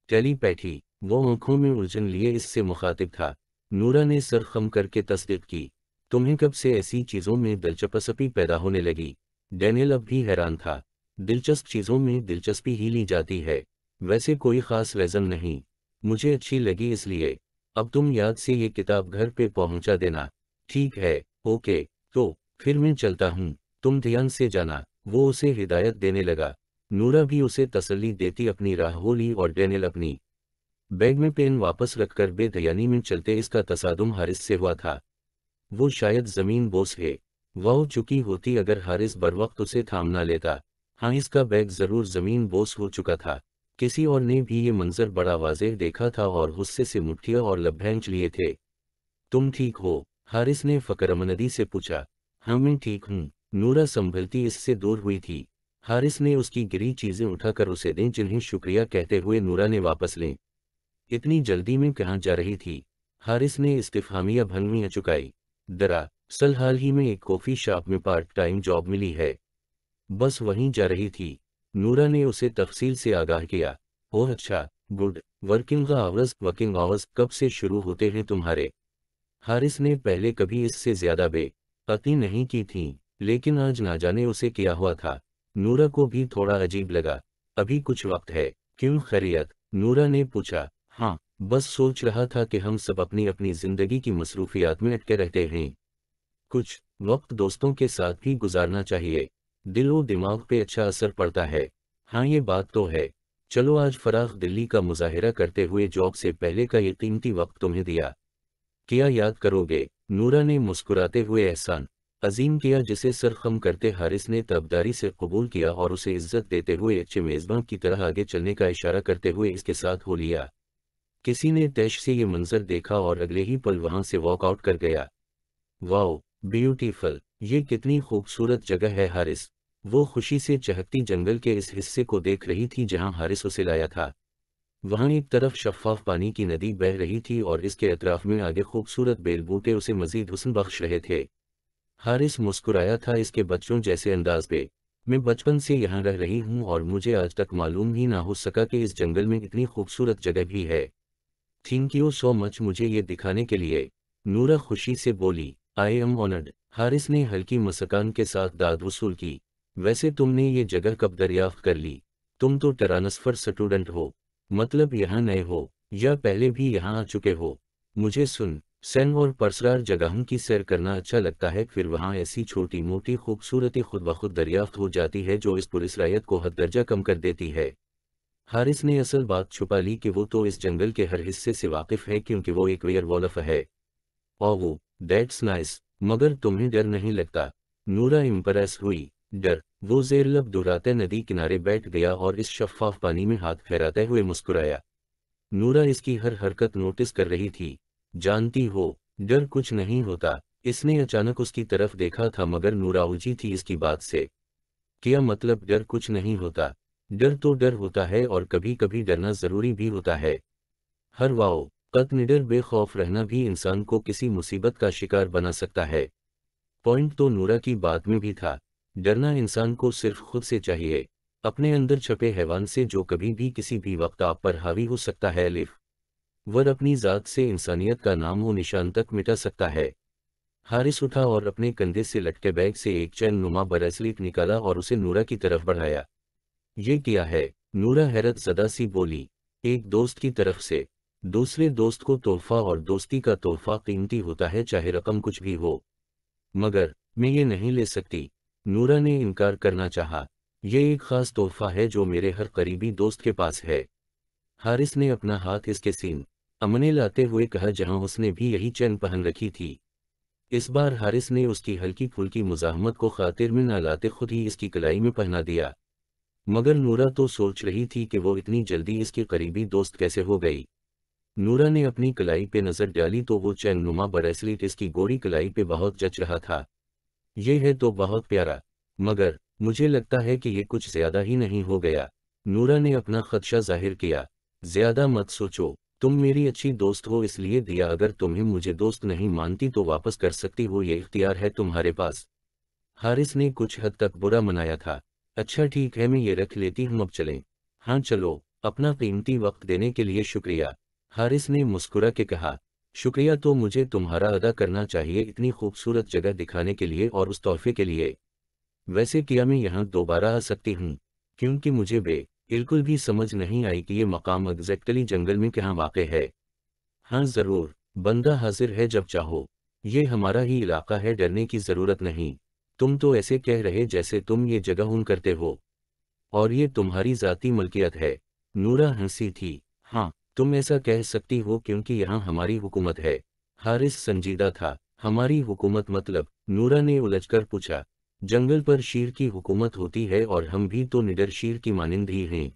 चली पैठी वो आंखों में उलझन लिए इससे मुखातिब था नूरा ने सर खम करके तस्दीक की तुम्हें कब से ऐसी चीज़ों में दिलचस्पी पैदा होने लगी डेनियल अब भी हैरान था दिलचस्प चीज़ों में दिलचस्पी ही ली जाती है वैसे कोई खास वजन नहीं मुझे अच्छी लगी इसलिए अब तुम याद से ये किताब घर पे पहुंचा देना ठीक है ओके तो फिर मैं चलता हूँ तुम ध्यान से जाना वो उसे हिदायत देने लगा नूरा भी उसे तसल्ली देती अपनी राह और डेनिल अपनी बैग में पेन वापस रखकर बेदयानी में चलते इसका तसादुम हारिस से हुआ था वो शायद जमीन बोस है वह चुकी होती अगर हारिस बर वक्त उसे थामना लेता हाँ इसका बैग जरूर जमीन बोस हो चुका था किसी और ने भी ये मंजर बड़ा वाजे देखा था और गुस्से से मुठिया और लभ्यांच लिए थे तुम ठीक हो हारिस ने फ़करमनदी से पूछा हाँ मैं ठीक हूँ नूरा संभलती इससे दूर हुई थी हारिस ने उसकी गिरी चीज़ें उठाकर उसे दें जिन्हें शुक्रिया कहते हुए नूरा ने वापस लें इतनी जल्दी में कहाँ जा रही थी हारिस ने इस्तीफामिया भनमिया चुकाई दरा सल हाल ही में एक कॉफ़ी शॉप में पार्ट टाइम जॉब मिली है बस वहीं जा रही थी नूरा ने उसे तफसील से आगाह किया ओह अच्छा good working hours working hours कब से शुरू होते हैं तुम्हारे हारिस ने पहले कभी इससे ज्यादा बेअती नहीं की थी लेकिन आज ना जाने उसे किया हुआ था नूरा को भी थोड़ा अजीब लगा अभी कुछ वक्त है क्यों खैरियत नूरा ने पूछा हाँ बस सोच रहा था कि हम सब अपनी अपनी जिंदगी की मसरूफियात में अटके रहते हैं कुछ वक्त दोस्तों के साथ भी गुजारना चाहिए दिल और दिमाग पे अच्छा असर पड़ता है हाँ ये बात तो है चलो आज फराख दिल्ली का मुजाहिरा करते हुए जॉब से पहले का ये कीमती वक्त तुम्हें दिया क्या याद करोगे नूरा ने मुस्कुराते हुए एहसान अजीम किया जिसे सरखम करते हारिस ने तबदारी से कबूल किया और उसे इज्जत देते हुए अच्छे मेजबान की तरह आगे चलने का इशारा करते हुए इसके साथ हो लिया किसी ने तैश से ये मंजर देखा और अगले ही पल वहां से वॉकआउट कर गया वाओ ब्यूटीफुल ये कितनी खूबसूरत जगह है हारिस वो खुशी से चहकती जंगल के इस हिस्से को देख रही थी जहां हारिस उसे लाया था वहां एक तरफ शफाफ पानी की नदी बह रही थी और इसके अतराफ में आगे खूबसूरत बेलबूटे उसे मजीद हुसन बख्श रहे थे हारिस मुस्कुराया था इसके बच्चों जैसे अंदाज पे मैं बचपन से यहाँ रह रही हूँ और मुझे आज तक मालूम ही ना हो सका कि इस जंगल में इतनी खूबसूरत जगह भी है थैंक यू सो मच मुझे ये दिखाने के लिए नूरा खुशी से बोली आई एम ऑनर्ड हारिस ने हल्की मसकान के साथ दाद वसूल की वैसे तुमने ये जगह कब दरियाफ्त कर ली तुम तो टरानसफर स्टूडेंट हो मतलब यहाँ नए हो या पहले भी यहाँ आ चुके हो मुझे सुन सैन और परसरार जगहों की सैर करना अच्छा लगता है फिर वहाँ ऐसी छोटी मोटी खूबसूरती खुद ब खुद दरियाफ्त हो जाती है जो इस पुलिस रायत को हद दर्जा कम कर देती है हारिस ने असल बात छुपा ली कि वो तो इस जंगल के हर हिस्से से वाकिफ है क्योंकि वो एक वेयर वॉलफ है और वो डेट्स नाइस मगर तुम्हें डर नहीं लगता नूरा इम्प्रेस हुई डर वो जेरलब दोहराते नदी किनारे बैठ गया और इस शफाफ पानी में हाथ फहराते हुए मुस्कुराया नूरा इसकी हर हरकत नोटिस कर रही थी जानती हो डर कुछ नहीं होता इसने अचानक उसकी तरफ देखा था मगर नूरा उलझी थी इसकी बात से क्या मतलब डर कुछ नहीं होता डर तो डर होता है और कभी कभी डरना जरूरी भी होता है हर वाओ कत निडर बेखौफ रहना भी इंसान को किसी मुसीबत का शिकार बना सकता है पॉइंट तो नूरा की बात में भी था डरना इंसान को सिर्फ खुद से चाहिए अपने अंदर छपे हैवान से जो कभी भी किसी भी वक्त आप पर हावी हो सकता है लिफ वर अपनी जात से इंसानियत का नाम व निशान तक मिटा सकता है हारिस उठा और अपने कंधे से लटके बैग से एक चैन नुमा बरसलीफ निकाला और उसे नूरा की तरफ बढ़ाया ये किया है नूरा हैरत सदा सी बोली एक दोस्त की तरफ से दूसरे दोस्त को तोहफा और दोस्ती का तोहफा कीमती होता है चाहे रकम कुछ भी हो मगर मैं ये नहीं ले सकती नूरा ने इनकार करना चाहा। ये एक खास तोहफा है जो मेरे हर करीबी दोस्त के पास है हारिस ने अपना हाथ इसके सीन अमने लाते हुए कहा जहां उसने भी यही चैन पहन रखी थी इस बार हारिस ने उसकी हल्की फुल्की मुजाहमत को खातिर में न लाते खुद ही इसकी कलाई में पहना दिया मगर नूरा तो सोच रही थी कि वो इतनी जल्दी इसके करीबी दोस्त कैसे हो गई नूरा ने अपनी कलाई पे नजर डाली तो वो चैन नुमा ब्रेसलेट इसकी गोरी कलाई पे बहुत जच रहा था ये है तो बहुत प्यारा मगर मुझे लगता है कि ये कुछ ज्यादा ही नहीं हो गया नूरा ने अपना खदशा जाहिर किया ज्यादा मत सोचो तुम मेरी अच्छी दोस्त हो इसलिए दिया अगर तुम्हें मुझे दोस्त नहीं मानती तो वापस कर सकती हो ये इख्तियार है तुम्हारे पास हारिस ने कुछ हद तक बुरा मनाया था अच्छा ठीक है मैं ये रख लेती हूँ अब चलें हाँ चलो अपना कीमती वक्त देने के लिए शुक्रिया हारिस ने मुस्कुरा के कहा शुक्रिया तो मुझे तुम्हारा अदा करना चाहिए इतनी खूबसूरत जगह दिखाने के लिए और उस तोहफे के लिए वैसे किया मैं यहाँ दोबारा आ सकती हूँ क्योंकि मुझे बे बिल्कुल भी समझ नहीं आई कि ये मकाम एग्जैक्टली जंगल में कहाँ वाक़ है हाँ ज़रूर बंदा हाजिर है जब चाहो ये हमारा ही इलाका है डरने की ज़रूरत नहीं तुम तो ऐसे कह रहे जैसे तुम ये जगह उन करते हो और ये तुम्हारी ज़ाती मलकियत है नूरा हंसी थी हाँ तुम ऐसा कह सकती हो क्योंकि यहाँ हमारी हुकूमत है हारिस संजीदा था हमारी हुकूमत मतलब नूरा ने उलझकर पूछा जंगल पर शीर की हुकूमत होती है और हम भी तो निडर शीर की मानिंद ही हैं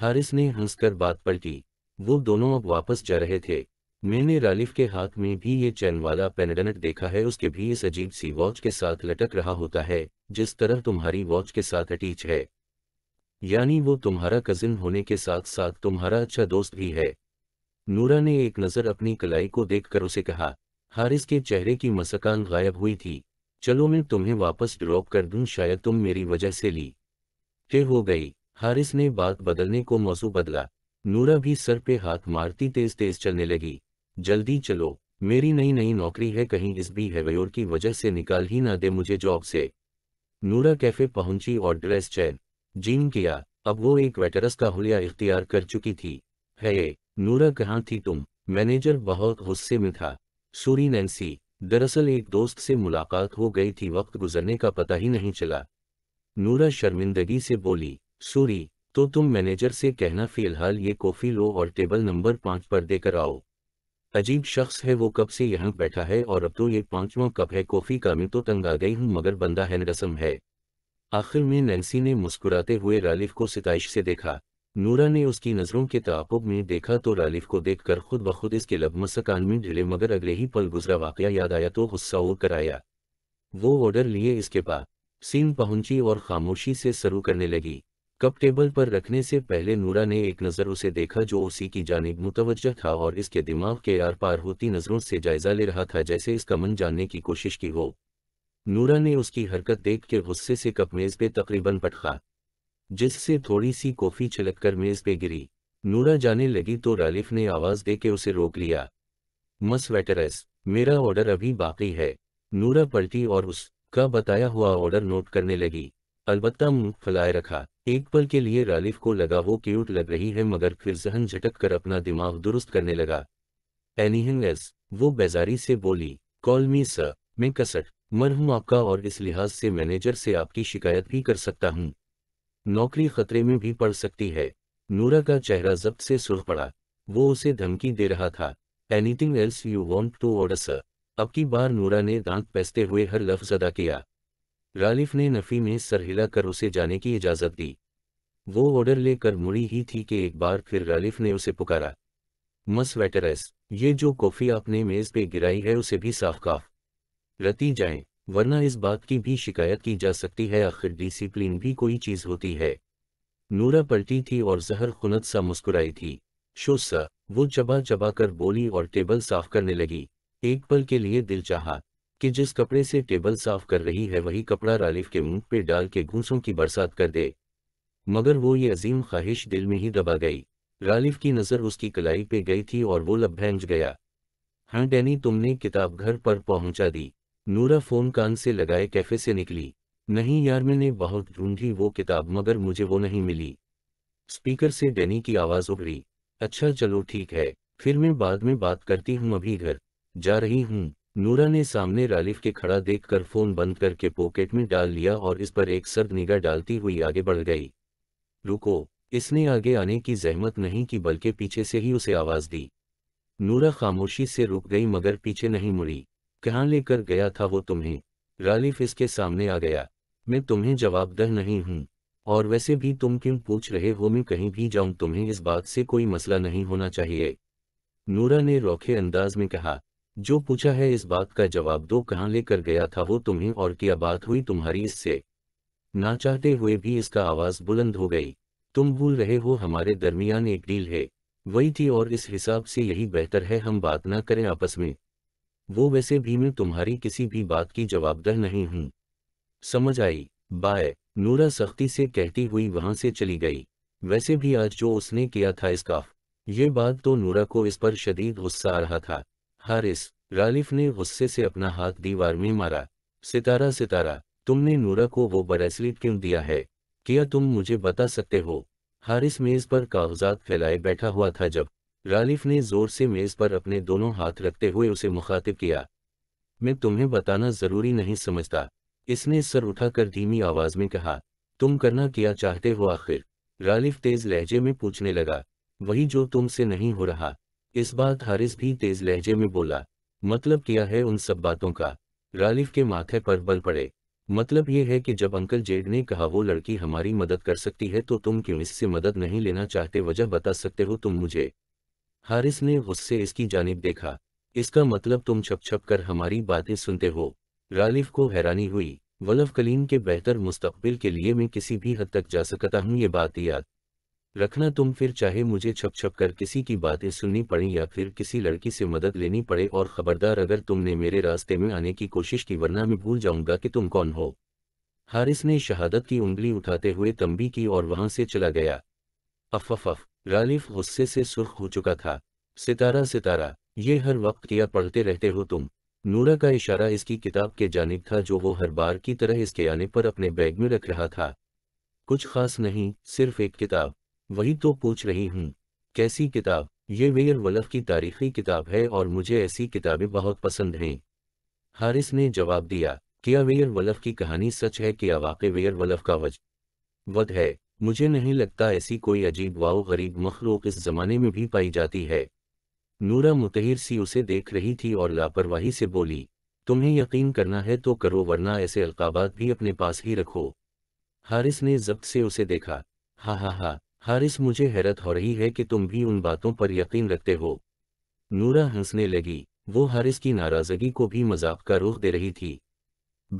हारिस ने हंसकर बात पलटी वो दोनों अब वापस जा रहे थे मैंने रालिफ के हाथ में भी ये चैन वाला पेनडनट देखा है उसके भी इस अजीब सी वॉच के साथ लटक रहा होता है जिस तरह तुम्हारी वॉच के साथ अटीच है यानी वो तुम्हारा कजिन होने के साथ साथ तुम्हारा अच्छा दोस्त भी है नूरा ने एक नज़र अपनी कलाई को देखकर उसे कहा हारिस के चेहरे की मसकान गायब हुई थी चलो मैं तुम्हें वापस ड्रॉप कर दूं शायद तुम मेरी वजह से ली फिर हो गई हारिस ने बात बदलने को मौजू बदला नूरा भी सर पे हाथ मारती तेज तेज चलने लगी जल्दी चलो मेरी नई नई नौकरी है कहीं इस भी है की वजह से निकाल ही ना दे मुझे जॉब से नूरा कैफे पहुंची और ड्रेस चैन जीन किया अब वो एक वेटरस का हुलिया इख्तियार कर चुकी थी है ये नूरा कहाँ थी तुम मैनेजर बहुत गुस्से में था सूरी नैन्सी दरअसल एक दोस्त से मुलाकात हो गई थी वक्त गुजरने का पता ही नहीं चला नूरा शर्मिंदगी से बोली सूरी तो तुम मैनेजर से कहना फिलहाल ये कॉफ़ी लो और टेबल नंबर पाँच पर देकर आओ अजीब शख्स है वो कब से यहाँ बैठा है और अब तो ये पांचवा कप है कॉफ़ी का मैं तो तंग आ गई हूँ मगर बंदा है रसम है आखिर में नैन्सी ने मुस्कुराते हुए रालिफ को सितइश से देखा नूरा ने उसकी नज़रों के तापुब में देखा तो रालिफ को देखकर खुद ब खुद इसके लबमसकान में ढिले मगर अगले ही पल गुजरा वाक़ याद आया तो गुस्सा और कराया वो ऑर्डर लिए इसके पास सीन पहुंची और खामोशी से शुरू करने लगी कप टेबल पर रखने से पहले नूरा ने एक नज़र उसे देखा जो उसी की जानब मुतवजह था और इसके दिमाग के आर पार होती नज़रों से जायजा ले रहा था जैसे इसका मन जानने की कोशिश की हो नूरा ने उसकी हरकत देख के गुस्से से कप मेज पे तकरीबन पटका जिससे थोड़ी सी कॉफी कर मेज पे गिरी नूरा जाने लगी तो रालिफ ने आवाज दे के उसे रोक लिया मस वेटरस मेरा ऑर्डर अभी बाकी है नूरा पलटी और उसका बताया हुआ ऑर्डर नोट करने लगी अलबत्ता मुंह फैलाए रखा एक पल के लिए रालिफ को लगा वो क्यूट लग रही है मगर फिर जहन झटक कर अपना दिमाग दुरुस्त करने लगा एनीहिंग वो बेजारी से बोली कॉल मी सर मैं कसट मन हूं आपका और इस लिहाज से मैनेजर से आपकी शिकायत भी कर सकता हूं नौकरी खतरे में भी पड़ सकती है नूरा का चेहरा जब्त से सुर्ख पड़ा वो उसे धमकी दे रहा था anything else you want to order sir अब की बार नूरा ने दांत पैसते हुए हर लफ्ज अदा किया रालिफ ने नफी में सर हिलाकर उसे जाने की इजाज़त दी वो ऑर्डर लेकर मुड़ी ही थी कि एक बार फिर रालिफ ने उसे पुकारा मस वेटरस ये जो कॉफ़ी आपने मेज़ पे गिराई है उसे भी साफ काफ रती जाए वरना इस बात की भी शिकायत की जा सकती है आखिर डिसिप्लिन भी कोई चीज़ होती है नूरा पलटी थी और जहर खुनत सा मुस्कुराई थी शोसा वो चबा चबा कर बोली और टेबल साफ करने लगी एक पल के लिए दिल चाहा कि जिस कपड़े से टेबल साफ कर रही है वही कपड़ा रालिफ के मुंह पे डाल के घूसों की बरसात कर दे मगर वो ये अजीम ख्वाहिश दिल में ही दबा गई रालिफ की नज़र उसकी कलाई पे गई थी और वो लभैंज गया हाँ डैनी तुमने किताब घर पर पहुंचा दी नूरा फ़ोन कान से लगाए कैफ़े से निकली नहीं यार मैंने बहुत ढूंढी वो किताब मगर मुझे वो नहीं मिली स्पीकर से डैनी की आवाज़ उभरी अच्छा चलो ठीक है फिर मैं बाद में बात करती हूँ अभी घर जा रही हूँ नूरा ने सामने रालिफ के खड़ा देखकर फ़ोन बंद करके पॉकेट में डाल लिया और इस पर एक सर्द निगाह डालती हुई आगे बढ़ गई रुको इसने आगे आने की जहमत नहीं की बल्कि पीछे से ही उसे आवाज़ दी नूरा खामोशी से रुक गई मगर पीछे नहीं मुड़ी कहाँ लेकर गया था वो तुम्हें रालिफ इसके सामने आ गया मैं तुम्हें जवाबदह नहीं हूँ और वैसे भी तुम क्यों पूछ रहे हो मैं कहीं भी जाऊं तुम्हें इस बात से कोई मसला नहीं होना चाहिए नूरा ने रोखे अंदाज में कहा जो पूछा है इस बात का जवाब दो कहाँ लेकर गया था वो तुम्हें और क्या बात हुई तुम्हारी इससे ना चाहते हुए भी इसका आवाज बुलंद हो गई तुम भूल रहे हो हमारे दरमियान एक डील है वही थी और इस हिसाब से यही बेहतर है हम बात ना करें आपस में वो वैसे भी मैं तुम्हारी किसी भी बात की जवाबदह नहीं हूं समझ आई बाय नूरा सख्ती से कहती हुई वहां से चली गई वैसे भी आज जो उसने किया था इसका ये बात तो नूरा को इस पर शदीद गुस्सा आ रहा था हारिस रालिफ ने गुस्से से अपना हाथ दीवार में मारा सितारा सितारा तुमने नूरा को वो ब्रेसलेट क्यों दिया है क्या तुम मुझे बता सकते हो हारिस मेज पर कागजात फैलाए बैठा हुआ था जब रालिफ ने जोर से मेज पर अपने दोनों हाथ रखते हुए उसे मुखातिब किया मैं तुम्हें बताना जरूरी नहीं समझता इसने सर उठाकर धीमी आवाज में कहा तुम करना क्या चाहते हो आखिर रालिफ तेज लहजे में पूछने लगा वही जो तुमसे नहीं हो रहा इस बात हारिस भी तेज लहजे में बोला मतलब क्या है उन सब बातों का रालिफ के माथे पर बल पड़े मतलब ये है कि जब अंकल जेड ने कहा वो लड़की हमारी मदद कर सकती है तो तुम क्यों इससे मदद नहीं लेना चाहते वजह बता सकते हो तुम मुझे हारिस ने गुस्से इसकी जानब देखा इसका मतलब तुम छप छप कर हमारी बातें सुनते हो गालिफ को हैरानी हुई वल्लभ कलीम के बेहतर मुस्तबिल के लिए मैं किसी भी हद तक जा सकता हूँ ये बात याद रखना तुम फिर चाहे मुझे छप छप कर किसी की बातें सुननी पड़े या फिर किसी लड़की से मदद लेनी पड़े और खबरदार अगर तुमने मेरे रास्ते में आने की कोशिश की वरना मैं भूल जाऊंगा कि तुम कौन हो हारिस ने शहादत की उंगली उठाते हुए तंबी की और वहां से चला गया अफ अफ अफ गालिफ गुस्से से सुर्ख हो चुका था सितारा सितारा ये हर वक्त किया पढ़ते रहते हो तुम नूरा का इशारा इसकी किताब के जानब था जो वो हर बार की तरह इसके आने पर अपने बैग में रख रहा था कुछ खास नहीं सिर्फ एक किताब वही तो पूछ रही हूँ कैसी किताब ये वेयर वलफ की तारीखी किताब है और मुझे ऐसी किताबें बहुत पसंद हैं हारिस ने जवाब दिया क्या वेयर वलफ की कहानी सच है कि वाक़ वेयर वलफ का वज वध है मुझे नहीं लगता ऐसी कोई अजीब वाव गरीब मखलूक इस जमाने में भी पाई जाती है नूरा मुतहिर सी उसे देख रही थी और लापरवाही से बोली तुम्हें यकीन करना है तो करो वरना ऐसे अलकाबात भी अपने पास ही रखो हारिस ने जब्त से उसे देखा हा हा हा हारिस मुझे हैरत हो रही है कि तुम भी उन बातों पर यकीन रखते हो नूरा हंसने लगी वो हारिस की नाराज़गी को भी मजाक का रुख दे रही थी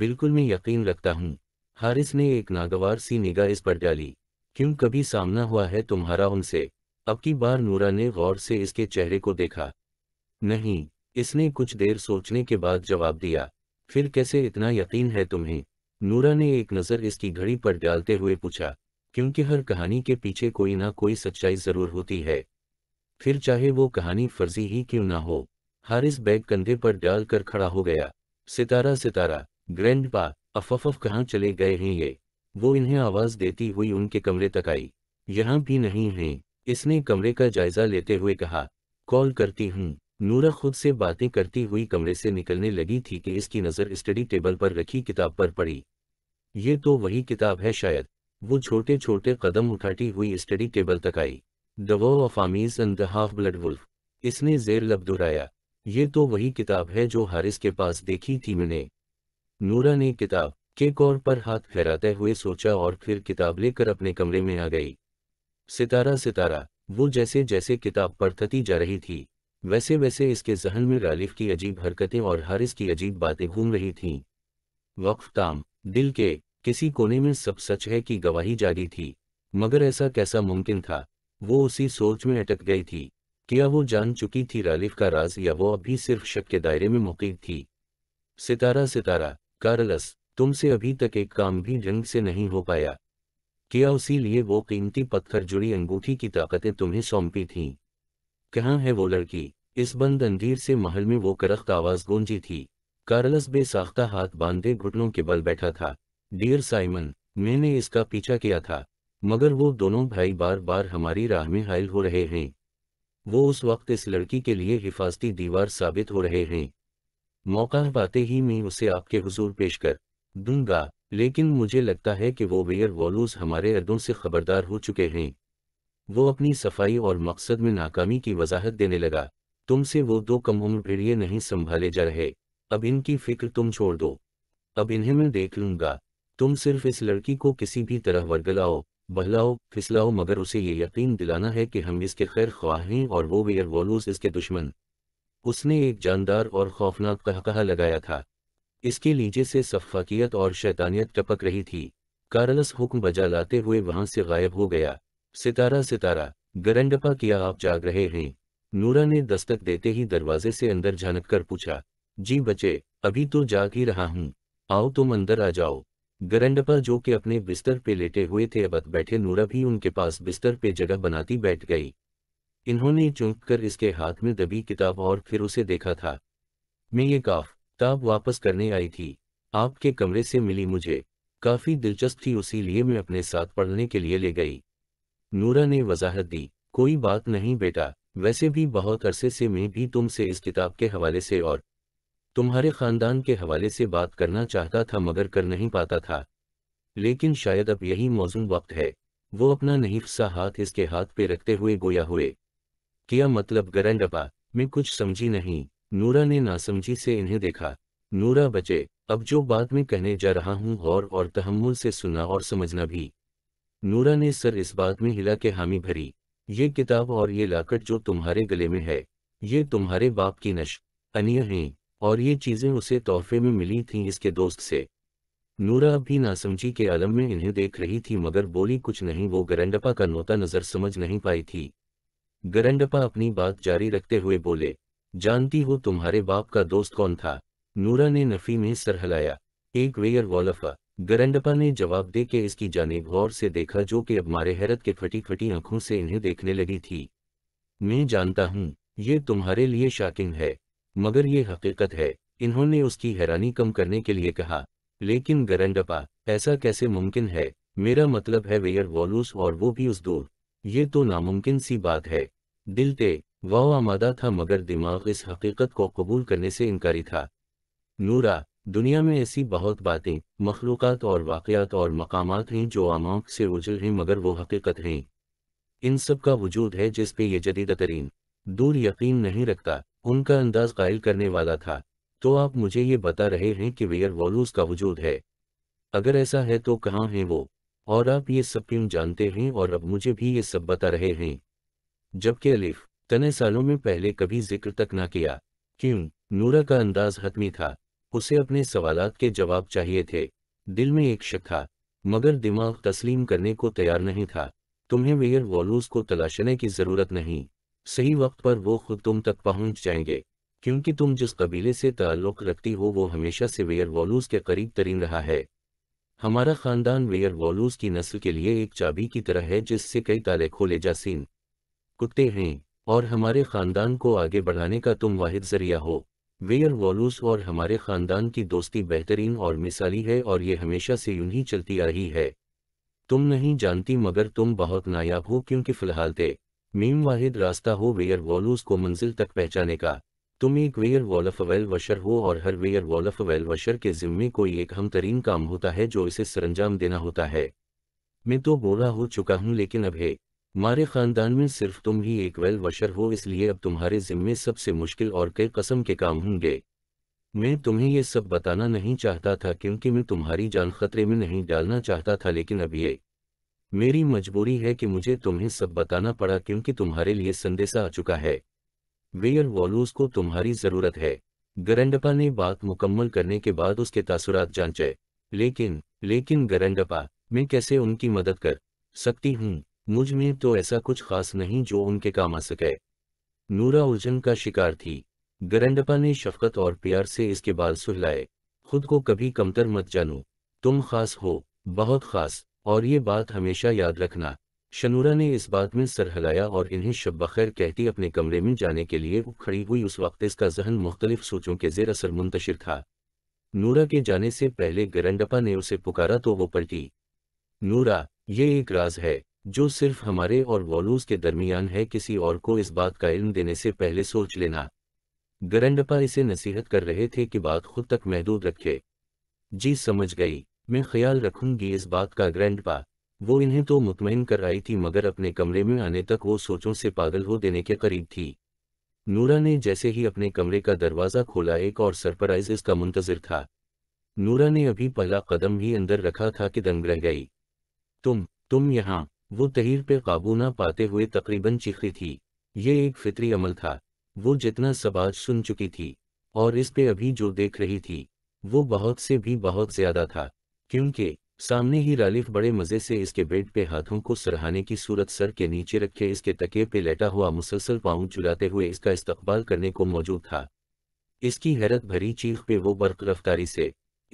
बिल्कुल मैं यकीन रखता हूँ हारिस ने एक नागवार सी निगाह इस पर डाली क्यों कभी सामना हुआ है तुम्हारा उनसे अब की बार नूरा ने गौर से इसके चेहरे को देखा नहीं इसने कुछ देर सोचने के बाद जवाब दिया फिर कैसे इतना यकीन है तुम्हें नूरा ने एक नज़र इसकी घड़ी पर डालते हुए पूछा क्योंकि हर कहानी के पीछे कोई ना कोई सच्चाई ज़रूर होती है फिर चाहे वो कहानी फर्जी ही क्यों ना हो हारिस बैग कंधे पर डाल कर खड़ा हो गया सितारा सितारा ग्रैंड पा अफफ कहाँ चले गए हैं ये वो इन्हें आवाज़ देती हुई उनके कमरे तक आई यहाँ भी नहीं है इसने कमरे का जायजा लेते हुए कहा कॉल करती हूँ नूरा खुद से बातें करती हुई कमरे से निकलने लगी थी कि इसकी नज़र स्टडी टेबल पर रखी किताब पर पड़ी ये तो वही किताब है शायद वो छोटे छोटे कदम उठाती हुई स्टडी टेबल तक आई the war of armies and the half blood wolf इसने जेर लब दोहराया ये तो वही किताब है जो हारिस के पास देखी थी मैंने नूरा ने किताब के और पर हाथ फहराते हुए सोचा और फिर किताब लेकर अपने कमरे में आ गई सितारा सितारा वो जैसे जैसे किताब पढ़ती जा रही थी वैसे वैसे इसके जहन में रालिफ की अजीब हरकतें और हारिस की अजीब बातें घूम रही थीं वक्फ ताम दिल के किसी कोने में सब सच है कि गवाही जारी थी मगर ऐसा कैसा मुमकिन था वो उसी सोच में अटक गई थी क्या वो जान चुकी थी रालिफ का राज या वो अभी सिर्फ शक के दायरे में मुकीद थी सितारा सितारा कारलस तुमसे अभी तक एक काम भी ढंग से नहीं हो पाया क्या उसी लिए वो कीमती पत्थर जुड़ी अंगूठी की ताकतें तुम्हें सौंपी थीं कहाँ है वो लड़की इस बंद अंधीर से महल में वो करख्त आवाज गूंजी थी कार्लस बेसाख्ता हाथ बांधे घुटनों के बल बैठा था डियर साइमन मैंने इसका पीछा किया था मगर वो दोनों भाई बार बार हमारी राह में हायल हो रहे हैं वो उस वक्त इस लड़की के लिए हिफाजती दीवार साबित हो रहे हैं मौका पाते ही मैं उसे आपके हजूर पेश कर दूंगा लेकिन मुझे लगता है कि वो वेयर वॉलूस हमारे अर्दों से खबरदार हो चुके हैं वो अपनी सफाई और मकसद में नाकामी की वजाहत देने लगा तुमसे वो दो कम उम्र भेड़िए नहीं संभाले जा रहे अब इनकी फिक्र तुम छोड़ दो अब इन्हें मैं देख लूंगा तुम सिर्फ इस लड़की को किसी भी तरह वर्गलाओ बहलाओ फिसलाओ मगर उसे ये यकीन दिलाना है कि हम इसके खैर ख्वाह हैं और वो वेयर वॉलूस इसके दुश्मन उसने एक जानदार और खौफनाक कहकहा लगाया था इसके नीचे से सफाकियत और शैतानियत टपक रही थी कारलस हुक्म बजा लाते हुए वहां से गायब हो गया सितारा सितारा गरंडपा किया आप जाग रहे हैं नूरा ने दस्तक देते ही दरवाजे से अंदर झनक कर पूछा जी बचे अभी तो जाग ही रहा हूँ आओ तुम अंदर आ जाओ गरंडपा जो कि अपने बिस्तर पे लेटे हुए थे अब बैठे नूरा भी उनके पास बिस्तर पे जगह बनाती बैठ गई इन्होंने चूंक कर इसके हाथ में दबी किताब और फिर उसे देखा था मैं ये काफ किताब वापस करने आई थी आपके कमरे से मिली मुझे काफ़ी दिलचस्प थी उसी लिए मैं अपने साथ पढ़ने के लिए ले गई नूरा ने वजाहत दी कोई बात नहीं बेटा वैसे भी बहुत अरसे से मैं भी तुमसे इस किताब के हवाले से और तुम्हारे ख़ानदान के हवाले से बात करना चाहता था मगर कर नहीं पाता था लेकिन शायद अब यही मौजूद वक्त है वो अपना नहीं सा हाथ इसके हाथ पे रखते हुए गोया हुए किया मतलब गरंडपा मैं कुछ समझी नहीं नूरा ने नासमझी से इन्हें देखा नूरा बचे अब जो बात में कहने जा रहा हूँ गौर और तहमुल से सुना और समझना भी नूरा ने सर इस बात में हिला के हामी भरी ये किताब और ये लाकट जो तुम्हारे गले में है ये तुम्हारे बाप की नश अनिय हैं और ये चीज़ें उसे तोहफे में मिली थीं इसके दोस्त से नूरा भी नासमझी के आलम में इन्हें देख रही थी मगर बोली कुछ नहीं वो गरंडपा का नोता नज़र समझ नहीं पाई थी गरंडपा अपनी बात जारी रखते हुए बोले जानती हो तुम्हारे बाप का दोस्त कौन था नूरा ने नफी में सर हिलाया एक वेयर वॉलफा गरंडपा ने जवाब दे के इसकी जाने गौर से देखा जो कि अब मारे हैरत के फटी फटी आंखों से इन्हें देखने लगी थी मैं जानता हूँ ये तुम्हारे लिए शॉकिंग है मगर ये हकीकत है इन्होंने उसकी हैरानी कम करने के लिए कहा लेकिन गरंडपा ऐसा कैसे मुमकिन है मेरा मतलब है वेयर वॉलूस और वो भी उस दूर ये तो नामुमकिन सी बात है दिलते वह आमादा था मगर दिमाग इस हकीकत को कबूल करने से इनकारी था नूरा दुनिया में ऐसी बहुत बातें मखलूक और वाकयात और मकाम हैं जो आमाक से उजल हैं मगर वो हकीकत हैं इन सब का वजूद है जिस पे ये जदीद तरीन दूर यकीन नहीं रखता उनका अंदाज कायल करने वाला था तो आप मुझे ये बता रहे हैं कि वेयर वॉलूस का वजूद है अगर ऐसा है तो कहाँ हैं वो और आप ये सब क्यों जानते हैं और अब मुझे भी ये सब बता रहे हैं जबकि अलिफ तने सालों में पहले कभी जिक्र तक न किया क्यों नूरा का अंदाज हतमी था उसे अपने सवालात के जवाब चाहिए थे दिल में एक शक था मगर दिमाग तस्लीम करने को तैयार नहीं था तुम्हें वेयर वॉलूज को तलाशने की ज़रूरत नहीं सही वक्त पर वो खुद तुम तक पहुंच जाएंगे क्योंकि तुम जिस कबीले से ताल्लुक़ रखती हो वो हमेशा से वेयर वॉलूज के करीब तरीन रहा है हमारा ख़ानदान वेयर वॉलूज की नस्ल के लिए एक चाबी की तरह है जिससे कई ताले खोले जासीन कुत्ते हैं और हमारे खानदान को आगे बढ़ाने का तुम वाहिद जरिया हो वेयर वॉलूस और हमारे खानदान की दोस्ती बेहतरीन और मिसाली है और ये हमेशा से यूं ही चलती आ रही है तुम नहीं जानती मगर तुम बहुत नायाब हो क्योंकि फ़िलहाल थे मीम वाहिद रास्ता हो वेयर वॉलूस को मंजिल तक पहचाने का तुम एक वेयर वॉलफ वेल वशर हो और हर वेयर वॉलफ वेल वशर के जिम्मे कोई एक हम तरीन काम होता है जो इसे सरंजाम देना होता है मैं तो बोला हो चुका हूं लेकिन अब है तुम्हारे खानदान में सिर्फ तुम ही एक वेल वशर हो इसलिए अब तुम्हारे जिम्मे सबसे मुश्किल और कई कसम के काम होंगे मैं तुम्हें ये सब बताना नहीं चाहता था क्योंकि मैं तुम्हारी जान खतरे में नहीं डालना चाहता था लेकिन अब ये मेरी मजबूरी है कि मुझे तुम्हें सब बताना पड़ा क्योंकि तुम्हारे लिए संदेशा आ चुका है वेयर वॉलूस को तुम्हारी ज़रूरत है गरंडपा ने बात मुकम्मल करने के बाद उसके तासुरात जांचे लेकिन लेकिन गरंडपा मैं कैसे उनकी मदद कर सकती हूँ मुझ में तो ऐसा कुछ खास नहीं जो उनके काम आ सके नूरा उलझन का शिकार थी गरंडपा ने शफकत और प्यार से इसके बाल सुहलाए खुद को कभी कमतर मत जानो तुम खास हो बहुत खास और ये बात हमेशा याद रखना शनूरा ने इस बात में सर हिलाया और इन्हें शब बखैर कहती अपने कमरे में जाने के लिए खड़ी हुई उस वक्त इसका जहन मुख्तलिफ सोचों के जेर असर मुंतशिर था नूरा के जाने से पहले गरंडपा ने उसे पुकारा तो वो पलटी नूरा ये एक राज है जो सिर्फ हमारे और वॉलूज के दरमियान है किसी और को इस बात का इल्म देने से पहले सोच लेना गरंडपा इसे नसीहत कर रहे थे कि बात खुद तक महदूद रखे जी समझ गई मैं ख्याल रखूंगी इस बात का ग्रैंडपा वो इन्हें तो मुतमिन कर आई थी मगर अपने कमरे में आने तक वो सोचों से पागल हो देने के करीब थी नूरा ने जैसे ही अपने कमरे का दरवाज़ा खोला एक और सरप्राइज इसका मुंतज़र था नूरा ने अभी पहला कदम ही अंदर रखा था कि दंग रह गई तुम तुम यहां वो तहीर पे काबू ना पाते हुए तकरीबन चिखरी थी ये एक फितरी अमल था वो जितना सबाज सुन चुकी थी और इस पे अभी जो देख रही थी वो बहुत से भी बहुत ज्यादा था क्योंकि सामने ही रालिफ बड़े मज़े से इसके बेड पे हाथों को सरहाने की सूरत सर के नीचे रखे इसके तके पे लेटा हुआ मुसलसल पाऊँ चुराते हुए इसका इस्तकबाल करने को मौजूद था इसकी हैरत भरी चीख पे वो बर्क रफ्तारी से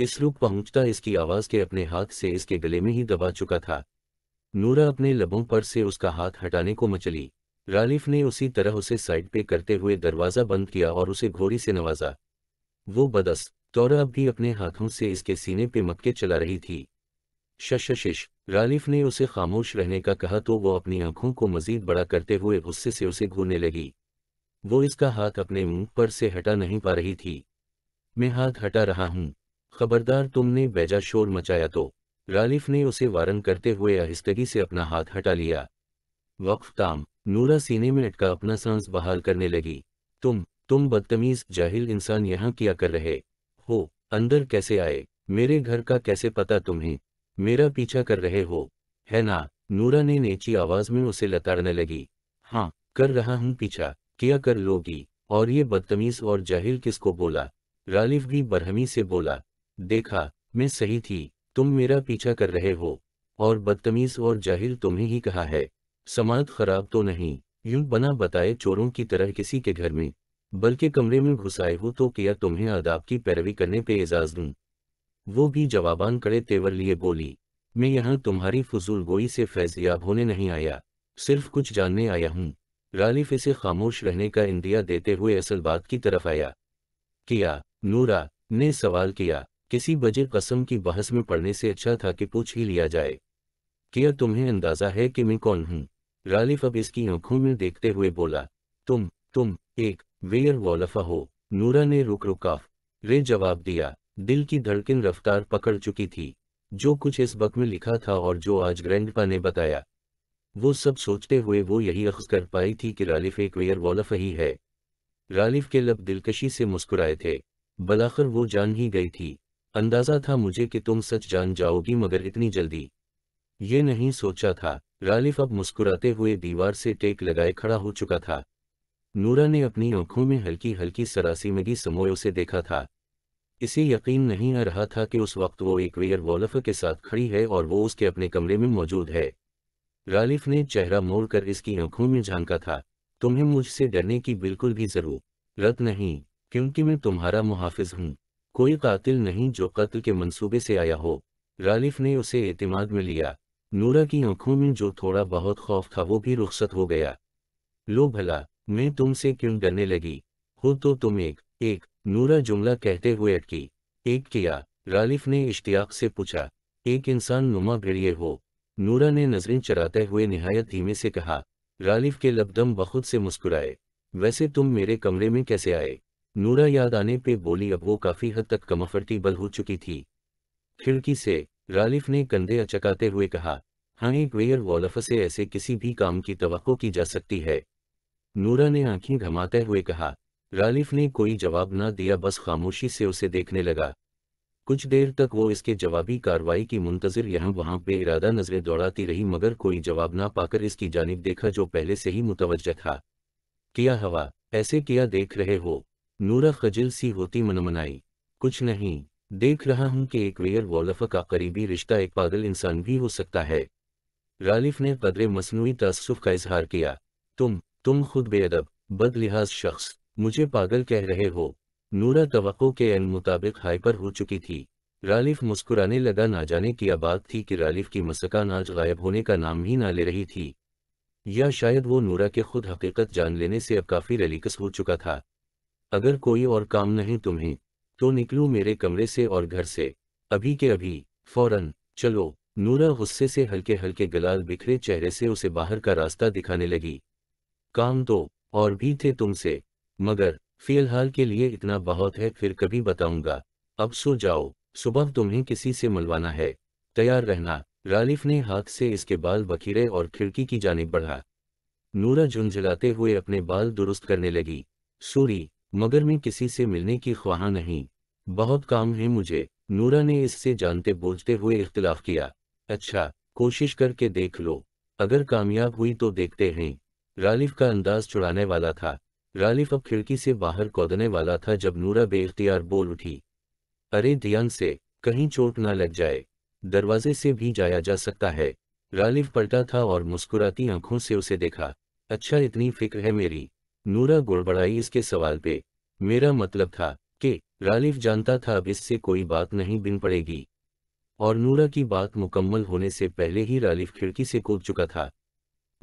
इस रुख पहुंचता इसकी आवाज़ के अपने हाथ से इसके गले में ही दबा चुका था नूरा अपने लबों पर से उसका हाथ हटाने को मचली रालिफ ने उसी तरह उसे साइड पे करते हुए दरवाज़ा बंद किया और उसे घोड़ी से नवाजा वो बदस तौरा अब भी अपने हाथों से इसके सीने पे मक्के चला रही थी शशशिश रालिफ ने उसे खामोश रहने का कहा तो वो अपनी आंखों को मजीद बड़ा करते हुए गुस्से से उसे घूरने लगी वो इसका हाथ अपने मुंह पर से हटा नहीं पा रही थी मैं हाथ हटा रहा हूँ खबरदार तुमने बेजा शोर मचाया तो रालिफ ने उसे वारन करते हुए आहिस्तगी से अपना हाथ हटा लिया वक्फ ताम नूरा सीने में अटका अपना सांस बहाल करने लगी तुम तुम बदतमीज जाहिल इंसान यहाँ किया कर रहे हो अंदर कैसे आए मेरे घर का कैसे पता तुम्हें मेरा पीछा कर रहे हो है ना नूरा ने नेची आवाज में उसे लताड़ने लगी हाँ कर रहा हूँ पीछा किया कर लोगी और ये बदतमीज और जाहिल किसको बोला रालिफ भी बरहमी से बोला देखा मैं सही थी तुम मेरा पीछा कर रहे हो और बदतमीज और जाहिर तुम्हें ही कहा है समाज खराब तो नहीं यूं बना बताए चोरों की तरह किसी के घर में बल्कि कमरे में घुसाए हो तो किया तुम्हें आदाब की पैरवी करने पे एजाज दूं वो भी जवाबान कड़े तेवर लिए बोली मैं यहाँ तुम्हारी फजूल गोई से फैजयाब होने नहीं आया सिर्फ कुछ जानने आया हूँ गालिफ इसे खामोश रहने का इंदिया देते हुए असल बात की तरफ आया किया नूरा ने सवाल किया किसी बजे कसम की बहस में पड़ने से अच्छा था कि पूछ ही लिया जाए क्या तुम्हें अंदाजा है कि मैं कौन हूँ रालिफ अब इसकी आंखों में देखते हुए बोला तुम तुम एक वेयर वॉलफा हो नूरा ने रुक रुका रे जवाब दिया दिल की धड़किन रफ्तार पकड़ चुकी थी जो कुछ इस बक में लिखा था और जो आज ग्रैंडपा ने बताया वो सब सोचते हुए वो यही अख्ज कर पाई थी कि रालिफ एक वेयर वॉलफ ही है रालिफ के लब दिलकशी से मुस्कुराए थे बलाखर वो जान ही गई थी अंदाजा था मुझे कि तुम सच जान जाओगी मगर इतनी जल्दी ये नहीं सोचा था रालिफ अब मुस्कुराते हुए दीवार से टेक लगाए खड़ा हो चुका था नूरा ने अपनी आंखों में हल्की हल्की सरासीमगी समोए उसे देखा था इसे यकीन नहीं आ रहा था कि उस वक्त वो एक वेयर वॉलफ के साथ खड़ी है और वो उसके अपने कमरे में मौजूद है रालिफ ने चेहरा मोड़कर इसकी आंखों में झांका था तुम्हें मुझसे डरने की बिल्कुल भी जरूरत नहीं क्योंकि मैं तुम्हारा मुहाफिज हूँ कोई कातिल नहीं जो कत्ल के मंसूबे से आया हो रालिफ ने उसे एतमाद में लिया नूरा की आंखों में जो थोड़ा बहुत खौफ था वो भी रुखसत हो गया लो भला मैं तुमसे क्यों डरने लगी हो तो तुम एक एक नूरा जुमला कहते हुए अटकी एक किया रालिफ ने इश्तियाक से पूछा एक इंसान नुमा भेड़िए हो नूरा ने नजरें चराते हुए नहायत धीमे से कहा रालिफ के लबदम बहुत से मुस्कुराए वैसे तुम मेरे कमरे में कैसे आए नूरा याद आने पे बोली अब वो काफ़ी हद तक बल हो चुकी थी खिड़की से रालिफ ने कंधे अचकाते हुए कहा हाँ एक वेयर वॉलफ से ऐसे किसी भी काम की तो की जा सकती है नूरा ने आंखें घमाते हुए कहा रालिफ ने कोई जवाब ना दिया बस खामोशी से उसे देखने लगा कुछ देर तक वो इसके जवाबी कार्रवाई की मुंतजर यहां वहां पे इरादा नजरें दौड़ाती रही मगर कोई जवाब ना पाकर इसकी जानब देखा जो पहले से ही मुतवजह था किया हवा ऐसे किया देख रहे हो नूरा खजिल सी होती मनमनाई कुछ नहीं देख रहा हूं कि एक वेयर वॉलफ का करीबी रिश्ता एक पागल इंसान भी हो सकता है रालिफ ने कदरे मसनू तसुफ का इजहार किया तुम तुम खुद बेअदब लिहाज शख्स मुझे पागल कह रहे हो नूरा तो के अन मुताबिक हाइपर हो चुकी थी रालिफ मुस्कुराने लगा ना जाने की आबाद थी कि रालिफ की मसकान आज गायब होने का नाम ही ना ले रही थी या शायद वो नूरा के खुद हकीकत जान लेने से अब काफ़ी रलीकस हो चुका था अगर कोई और काम नहीं तुम्हें तो निकलो मेरे कमरे से और घर से अभी के अभी फौरन चलो नूरा गुस्से से हल्के हल्के गलाल बिखरे चेहरे से उसे बाहर का रास्ता दिखाने लगी काम तो और भी थे तुमसे मगर फिलहाल के लिए इतना बहुत है फिर कभी बताऊंगा अब सो जाओ सुबह तुम्हें किसी से मिलवाना है तैयार रहना रालिफ ने हाथ से इसके बाल बखीरे और खिड़की की जानब बढ़ा नूरा झुंझलाते हुए अपने बाल दुरुस्त करने लगी सूरी मगर मैं किसी से मिलने की ख्वाह नहीं बहुत काम है मुझे नूरा ने इससे जानते बोझते हुए इख्तलाफ किया अच्छा कोशिश करके देख लो अगर कामयाब हुई तो देखते हैं रालिफ का अंदाज चुड़ाने वाला था रालिफ अब खिड़की से बाहर कौदने वाला था जब नूरा बेख्तियार बोल उठी अरे ध्यान से कहीं चोट ना लग जाए दरवाजे से भी जाया जा सकता है रालिफ पलटा था और मुस्कुराती आंखों से उसे देखा अच्छा इतनी फिक्र है मेरी नूरा गुड़बड़ाई इसके सवाल पे मेरा मतलब था कि रालिफ जानता था अब इससे कोई बात नहीं बिन पड़ेगी और नूरा की बात मुकम्मल होने से पहले ही रालिफ खिड़की से कूद चुका था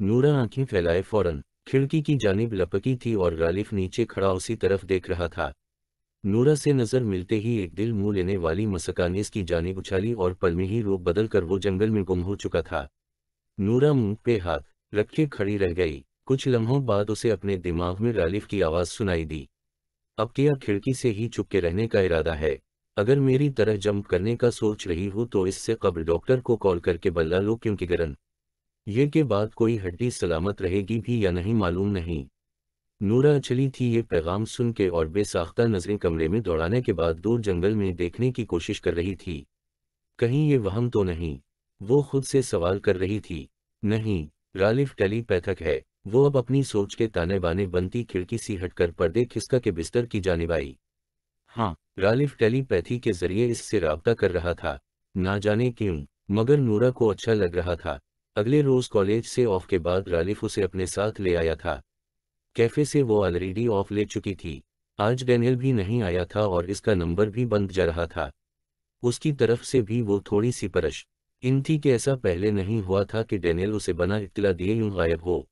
नूरा आंखें फैलाए फौरन खिड़की की जानब लपकी थी और रालिफ नीचे खड़ा उसी तरफ देख रहा था नूरा से नजर मिलते ही एक दिल मुंह लेने वाली मसकानेस की जानब उछाली और पल में ही रूप बदल कर वो जंगल में गुम हो चुका था नूरा मुंह पे हाथ रखे खड़ी रह गई कुछ लम्हों बाद उसे अपने दिमाग में रालिफ की आवाज़ सुनाई दी अब किया खिड़की से ही चुपके रहने का इरादा है अगर मेरी तरह जंप करने का सोच रही हो तो इससे कब्र डॉक्टर को कॉल करके बल्ला लो क्योंकि गरन ये के बाद कोई हड्डी सलामत रहेगी भी या नहीं मालूम नहीं नूरा अचली थी ये पैगाम सुन के और बेसाख्ता नजरें कमरे में दौड़ाने के बाद दूर जंगल में देखने की कोशिश कर रही थी कहीं ये वहम तो नहीं वो खुद से सवाल कर रही थी नहीं रालिफ टेलीपैथक है वो अब अपनी सोच के ताने बाने बनती खिड़की सी हटकर पर्दे खिसका के बिस्तर की जानिब आई हाँ गालिफ टेलीपैथी के जरिए इससे रबता कर रहा था ना जाने क्यों मगर नूरा को अच्छा लग रहा था अगले रोज कॉलेज से ऑफ के बाद गालिफ उसे अपने साथ ले आया था कैफे से वो ऑलरेडी ऑफ ले चुकी थी आज डेनियल भी नहीं आया था और इसका नंबर भी बंद जा रहा था उसकी तरफ से भी वो थोड़ी सी परश इन थी कि ऐसा पहले नहीं हुआ था कि डैनियल उसे बना इतला दिए यूं गायब हो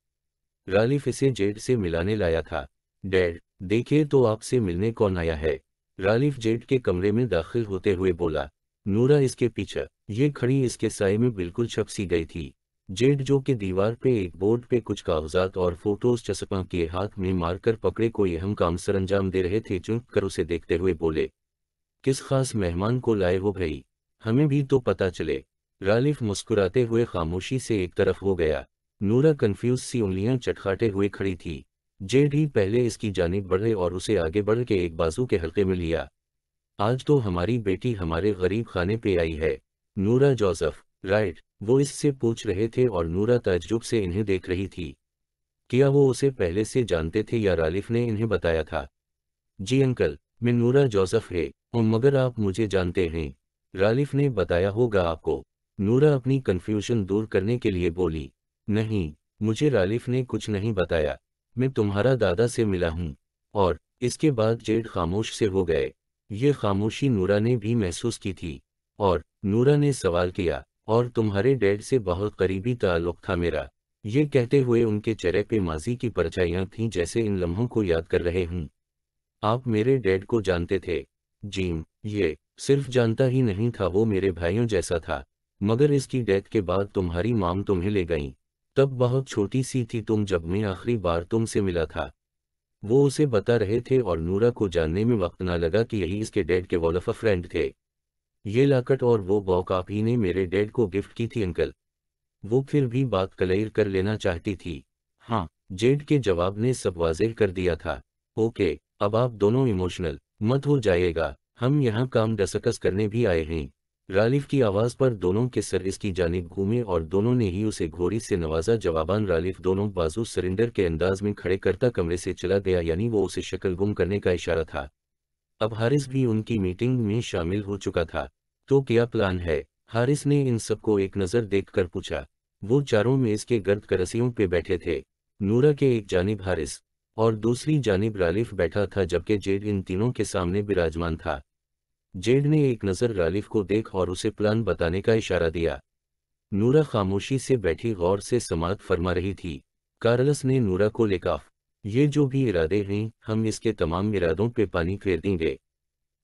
रालिफ इसे जेड से मिलाने लाया था डैड देखिए तो आपसे मिलने कौन आया है रालिफ जेड के कमरे में दाखिल होते हुए बोला नूरा इसके पीछे ये खड़ी इसके साय में बिल्कुल छपसी गई थी जेड जो कि दीवार पे एक बोर्ड पे कुछ कागजात और फोटोज चस्पा के हाथ में मारकर पकड़े कोई अहम काम सरंजाम दे रहे थे चुन कर उसे देखते हुए बोले किस खास मेहमान को लाए हो भाई हमें भी तो पता चले रालिफ मुस्कुराते हुए खामोशी से एक तरफ हो गया नूरा कन्फ्यूज सी उंगलियां चटखाटे हुए खड़ी थी जे पहले इसकी जानब बढ़े और उसे आगे बढ़ के एक बाजू के हल्के में लिया आज तो हमारी बेटी हमारे गरीब खाने पे आई है नूरा जोसफ राइट वो इससे पूछ रहे थे और नूरा तजुब से इन्हें देख रही थी क्या वो उसे पहले से जानते थे या रालिफ ने इन्हें बताया था जी अंकल मैं नूरा जोसफ है और मगर आप मुझे जानते हैं रालिफ ने बताया होगा आपको नूरा अपनी कन्फ्यूजन दूर करने के लिए बोली नहीं मुझे रालिफ ने कुछ नहीं बताया मैं तुम्हारा दादा से मिला हूँ और इसके बाद जेड खामोश से हो गए ये खामोशी नूरा ने भी महसूस की थी और नूरा ने सवाल किया और तुम्हारे डैड से बहुत करीबी ताल्लुक था मेरा ये कहते हुए उनके चेहरे पे माजी की परछाइयां थीं जैसे इन लम्हों को याद कर रहे हूँ आप मेरे डैड को जानते थे जीम ये सिर्फ जानता ही नहीं था वो मेरे भाइयों जैसा था मगर इसकी डेथ के बाद तुम्हारी माम तुम्हें ले गई तब बहुत छोटी सी थी तुम जब मैं आखिरी बार तुमसे मिला था वो उसे बता रहे थे और नूरा को जानने में वक्त ना लगा कि यही इसके डैड के वॉलफ फ्रेंड थे ये लाकट और वो बॉक आप ही ने मेरे डैड को गिफ्ट की थी अंकल वो फिर भी बात कलेर कर लेना चाहती थी हाँ जेड के जवाब ने सब वाजेह कर दिया था ओके अब आप दोनों इमोशनल मत हो जाएगा हम यहाँ काम डसकस करने भी आए हैं रालिफ की आवाज़ पर दोनों के सर इसकी जानब घूमे और दोनों ने ही उसे घोड़ी से नवाजा जवाबान रालिफ दोनों बाजू सरेंडर के अंदाज में खड़े करता कमरे से चला गया यानी वो उसे शक्ल गुम करने का इशारा था अब हारिस भी उनकी मीटिंग में शामिल हो चुका था तो क्या प्लान है हारिस ने इन सबको एक नज़र देख कर पूछा वो चारों में इसके गर्द करसियों पे बैठे थे नूरा के एक जानब हारिस और दूसरी जानब रालिफ बैठा था जबकि जेड इन तीनों के सामने विराजमान था जेड ने एक नज़र गालिफ को देख और उसे प्लान बताने का इशारा दिया नूरा खामोशी से बैठी गौर से समात फरमा रही थी कार्लस ने नूरा को लेकाफ ये जो भी इरादे हैं हम इसके तमाम इरादों पे पानी फेर देंगे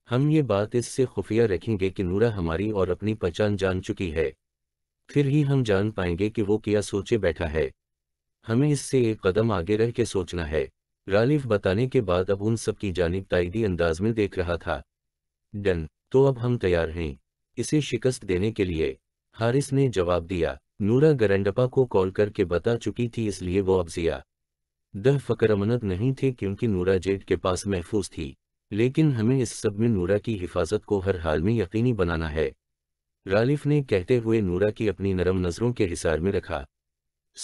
हम ये बात इससे खुफिया रखेंगे कि नूरा हमारी और अपनी पहचान जान चुकी है फिर ही हम जान पाएंगे कि वो क्या सोचे बैठा है हमें इससे एक कदम आगे रह के सोचना है रालिफ बताने के बाद अब उन सबकी जानब तायदी अंदाज में देख रहा था डन तो अब हम तैयार हैं इसे शिकस्त देने के लिए हारिस ने जवाब दिया नूरा गरंडपा को कॉल करके बता चुकी थी इसलिए वो अब जिया दह फकरमनद नहीं थे क्योंकि नूरा जेट के पास महफूज थी लेकिन हमें इस सब में नूरा की हिफाजत को हर हाल में यकीनी बनाना है रालिफ ने कहते हुए नूरा की अपनी नरम नज़रों के हिसार में रखा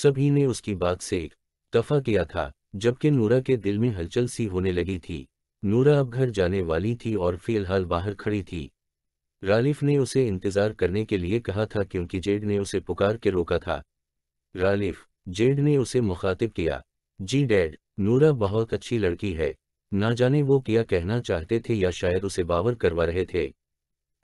सभी ने उसकी बात से दफा किया था जबकि नूरा के दिल में हलचल सी होने लगी थी नूरा अब घर जाने वाली थी और फिलहाल बाहर खड़ी थी रालिफ ने उसे इंतजार करने के लिए कहा था क्योंकि जेड ने उसे पुकार के रोका था रालिफ जेड ने उसे मुखातिब किया जी डैड नूरा बहुत अच्छी लड़की है ना जाने वो क्या कहना चाहते थे या शायद उसे बावर करवा रहे थे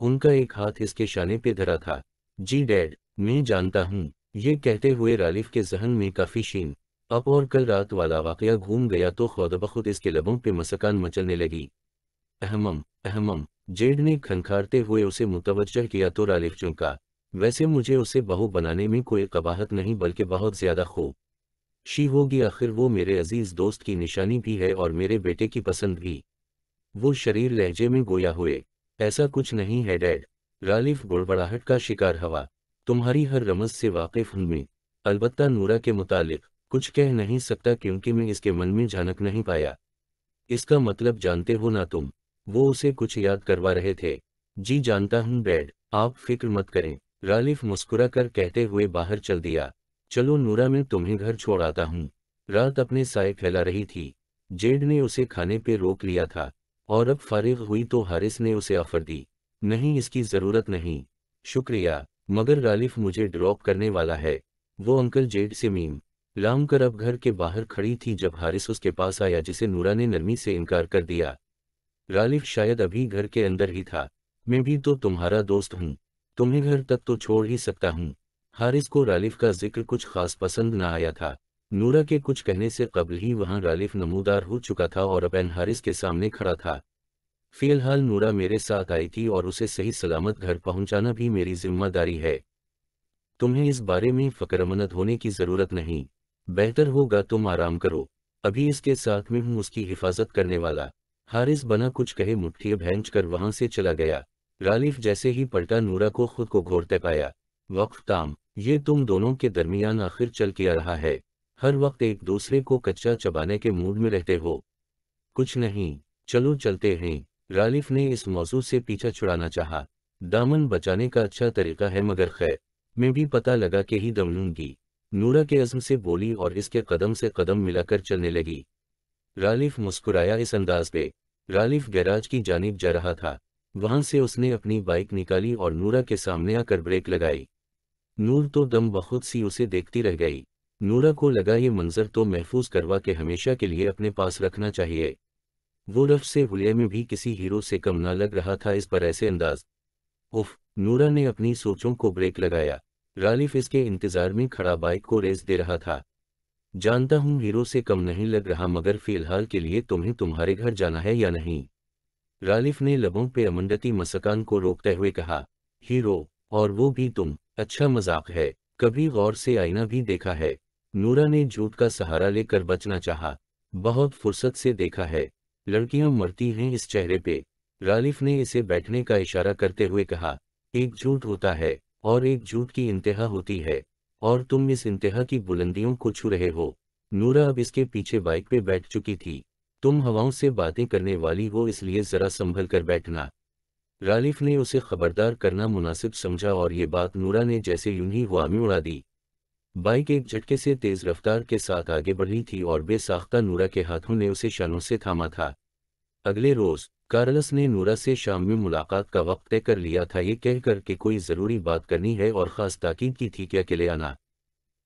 उनका एक हाथ इसके शाने पे धरा था जी डैड मैं जानता हूँ ये कहते हुए रालिफ के जहन में काफ़ी शीन अब और कल रात वाला वाकया घूम गया तो खुद बखुद इसके लबों पे मसकान मचलने लगी अहमम अहमम जेड ने खनखारते हुए उसे मुतवजह किया तो रालिफ चुनका वैसे मुझे उसे बहू बनाने में कोई कबाहत नहीं बल्कि बहुत ज़्यादा खूब शी होगी आखिर वो मेरे अजीज़ दोस्त की निशानी भी है और मेरे बेटे की पसंद भी वो शरीर लहजे में गोया हुए ऐसा कुछ नहीं है डैड रालिफ गुड़बड़ाहट का शिकार हवा तुम्हारी हर रमज से वाकिफ हूं मैं अलबत्ता नूरा के मुतालिक कुछ कह नहीं सकता क्योंकि मैं इसके मन में झनक नहीं पाया इसका मतलब जानते हो ना तुम वो उसे कुछ याद करवा रहे थे जी जानता हूँ बैड आप फिक्र मत करें रालिफ मुस्कुरा कर कहते हुए बाहर चल दिया चलो नूरा मैं तुम्हें घर छोड़ आता हूँ रात अपने साय फैला रही थी जेड ने उसे खाने पे रोक लिया था और अब फारिग हुई तो हारिस ने उसे ऑफर दी नहीं इसकी ज़रूरत नहीं शुक्रिया मगर रालिफ मुझे ड्रॉप करने वाला है वो अंकल जेड से मीम रामकर अब घर के बाहर खड़ी थी जब हारिस उसके पास आया जिसे नूरा ने नरमी से इनकार कर दिया गालिब शायद अभी घर के अंदर ही था मैं भी तो तुम्हारा दोस्त हूँ तुम्हें घर तक तो छोड़ ही सकता हूँ हारिस को रालिफ का जिक्र कुछ खास पसंद न आया था नूरा के कुछ कहने से कबल ही वहाँ रालिफ नमूदार हो चुका था और अपन हारिस के सामने खड़ा था फिलहाल नूरा मेरे साथ आई थी और उसे सही सलामत घर पहुँचाना भी मेरी जिम्मेदारी है तुम्हें इस बारे में फकरमंद होने की ज़रूरत नहीं बेहतर होगा तुम आराम करो अभी इसके साथ में हूँ उसकी हिफाजत करने वाला हारिस बना कुछ कहे मुठ्ठी भेंच कर वहां से चला गया गालिफ जैसे ही पलटा नूरा को खुद को घोरते पाया वक्त ताम ये तुम दोनों के दरमियान आखिर चल के आ रहा है हर वक्त एक दूसरे को कच्चा चबाने के मूड में रहते हो कुछ नहीं चलो चलते हैं गालिफ ने इस मौजू से पीछा छुड़ाना चाहा दामन बचाने का अच्छा तरीका है मगर खैर मैं भी पता लगा के ही दम लूंगी नूरा के अज़म से बोली और इसके कदम से कदम मिलाकर चलने लगी रालिफ मुस्कुराया इस अंदाज पे रालिफ गैराज की जानब जा रहा था वहां से उसने अपनी बाइक निकाली और नूरा के सामने आकर ब्रेक लगाई नूर तो दम बहुत सी उसे देखती रह गई नूरा को लगा ये मंजर तो महफूज करवा के हमेशा के लिए अपने पास रखना चाहिए वो रफ से हुए में भी किसी हीरो से कम ना लग रहा था इस पर ऐसे अंदाज उफ नूरा ने अपनी सोचों को ब्रेक लगाया रालिफ इसके इंतजार में खड़ा बाइक को रेस दे रहा था जानता हूँ हीरो से कम नहीं लग रहा मगर फिलहाल के लिए तुम्हें तुम्हारे घर जाना है या नहीं रालिफ ने लबों पे अमंडती मसकान को रोकते हुए कहा हीरो और वो भी तुम अच्छा मजाक है कभी गौर से आईना भी देखा है नूरा ने झूठ का सहारा लेकर बचना चाहा बहुत फुर्सत से देखा है लड़कियां मरती हैं इस चेहरे पे रालिफ ने इसे बैठने का इशारा करते हुए कहा एक झूठ होता है और एक एकजुट की इंतहा होती है और तुम इस इंतहा की बुलंदियों को छू रहे हो नूरा अब इसके पीछे बाइक पे बैठ चुकी थी तुम हवाओं से बातें करने वाली हो इसलिए जरा संभल कर बैठना रालिफ ने उसे खबरदार करना मुनासिब समझा और ये बात नूरा ने जैसे यूं ही हुआमी उड़ा दी बाइक एक झटके से तेज रफ्तार के साथ आगे बढ़ी थी और बेसाख्ता नूरा के हाथों ने उसे शानों से थामा था अगले रोज कार्लस ने नूरा से शाम में मुलाकात का वक्त तय कर लिया था ये कहकर के कोई ज़रूरी बात करनी है और ख़ास ताकीद की थी क्या के आना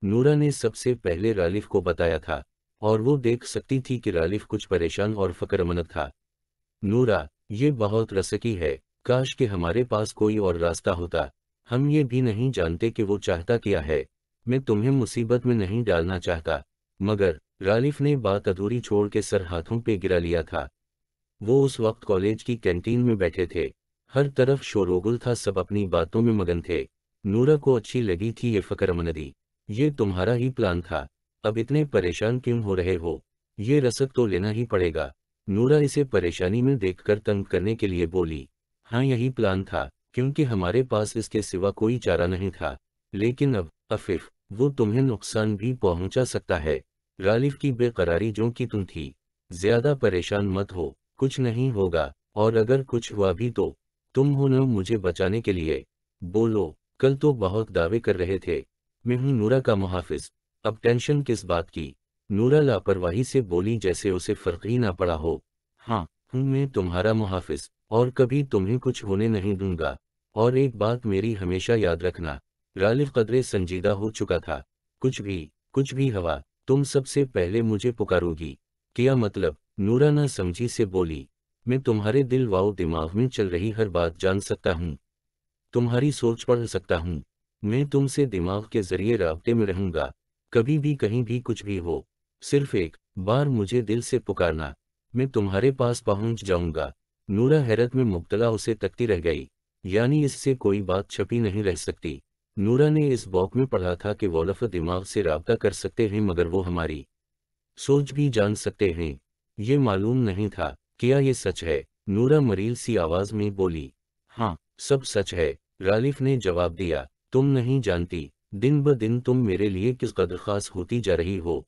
नूरा ने सबसे पहले रालिफ को बताया था और वो देख सकती थी कि रालिफ कुछ परेशान और फ़क्रमंद था नूरा ये बहुत रसकी है काश के हमारे पास कोई और रास्ता होता हम ये भी नहीं जानते कि वो चाहता क्या है मैं तुम्हें मुसीबत में नहीं डालना चाहता मगर रालिफ ने बात अधूरी छोड़ के सर हाथों पे गिरा लिया था वो उस वक्त कॉलेज की कैंटीन में बैठे थे हर तरफ शोरोगुल था सब अपनी बातों में मगन थे नूरा को अच्छी लगी थी ये मनदी ये तुम्हारा ही प्लान था अब इतने परेशान क्यों हो रहे हो ये रसद तो लेना ही पड़ेगा नूरा इसे परेशानी में देखकर तंग करने के लिए बोली हाँ यही प्लान था क्योंकि हमारे पास इसके सिवा कोई चारा नहीं था लेकिन अब अफिफ वो तुम्हें नुकसान भी पहुंचा सकता है गालिफ की बेकरारी जो कि तुम थी ज्यादा परेशान मत हो कुछ नहीं होगा और अगर कुछ हुआ भी तो तुम हो न मुझे बचाने के लिए बोलो कल तो बहुत दावे कर रहे थे मैं हूँ नूरा का मुहाफिज अब टेंशन किस बात की नूरा लापरवाही से बोली जैसे उसे फर्क ही ना पड़ा हो हाँ हूँ मैं तुम्हारा मुहाफिज और कभी तुम्हें कुछ होने नहीं दूंगा और एक बात मेरी हमेशा याद रखना गालिब कदरे संजीदा हो चुका था कुछ भी कुछ भी हवा तुम सबसे पहले मुझे पुकारोगी क्या मतलब नूरा न समझी से बोली मैं तुम्हारे दिल वाओ दिमाग में चल रही हर बात जान सकता हूँ तुम्हारी सोच पढ़ सकता हूँ मैं तुमसे दिमाग के जरिए रबते में रहूंगा कभी भी कहीं भी कुछ भी हो सिर्फ एक बार मुझे दिल से पुकारना मैं तुम्हारे पास पहुंच जाऊँगा नूरा हैरत में मुबतला उसे तकती रह गई यानी इससे कोई बात छपी नहीं रह सकती नूरा ने इस बॉक में पढ़ा था कि वोलफ दिमाग से रबता कर सकते हैं मगर वो हमारी सोच भी जान सकते हैं ये मालूम नहीं था क्या ये सच है नूरा मरील सी आवाज में बोली हाँ सब सच है रालिफ ने जवाब दिया तुम नहीं जानती दिन ब दिन तुम मेरे लिए किस कदर खास होती जा रही हो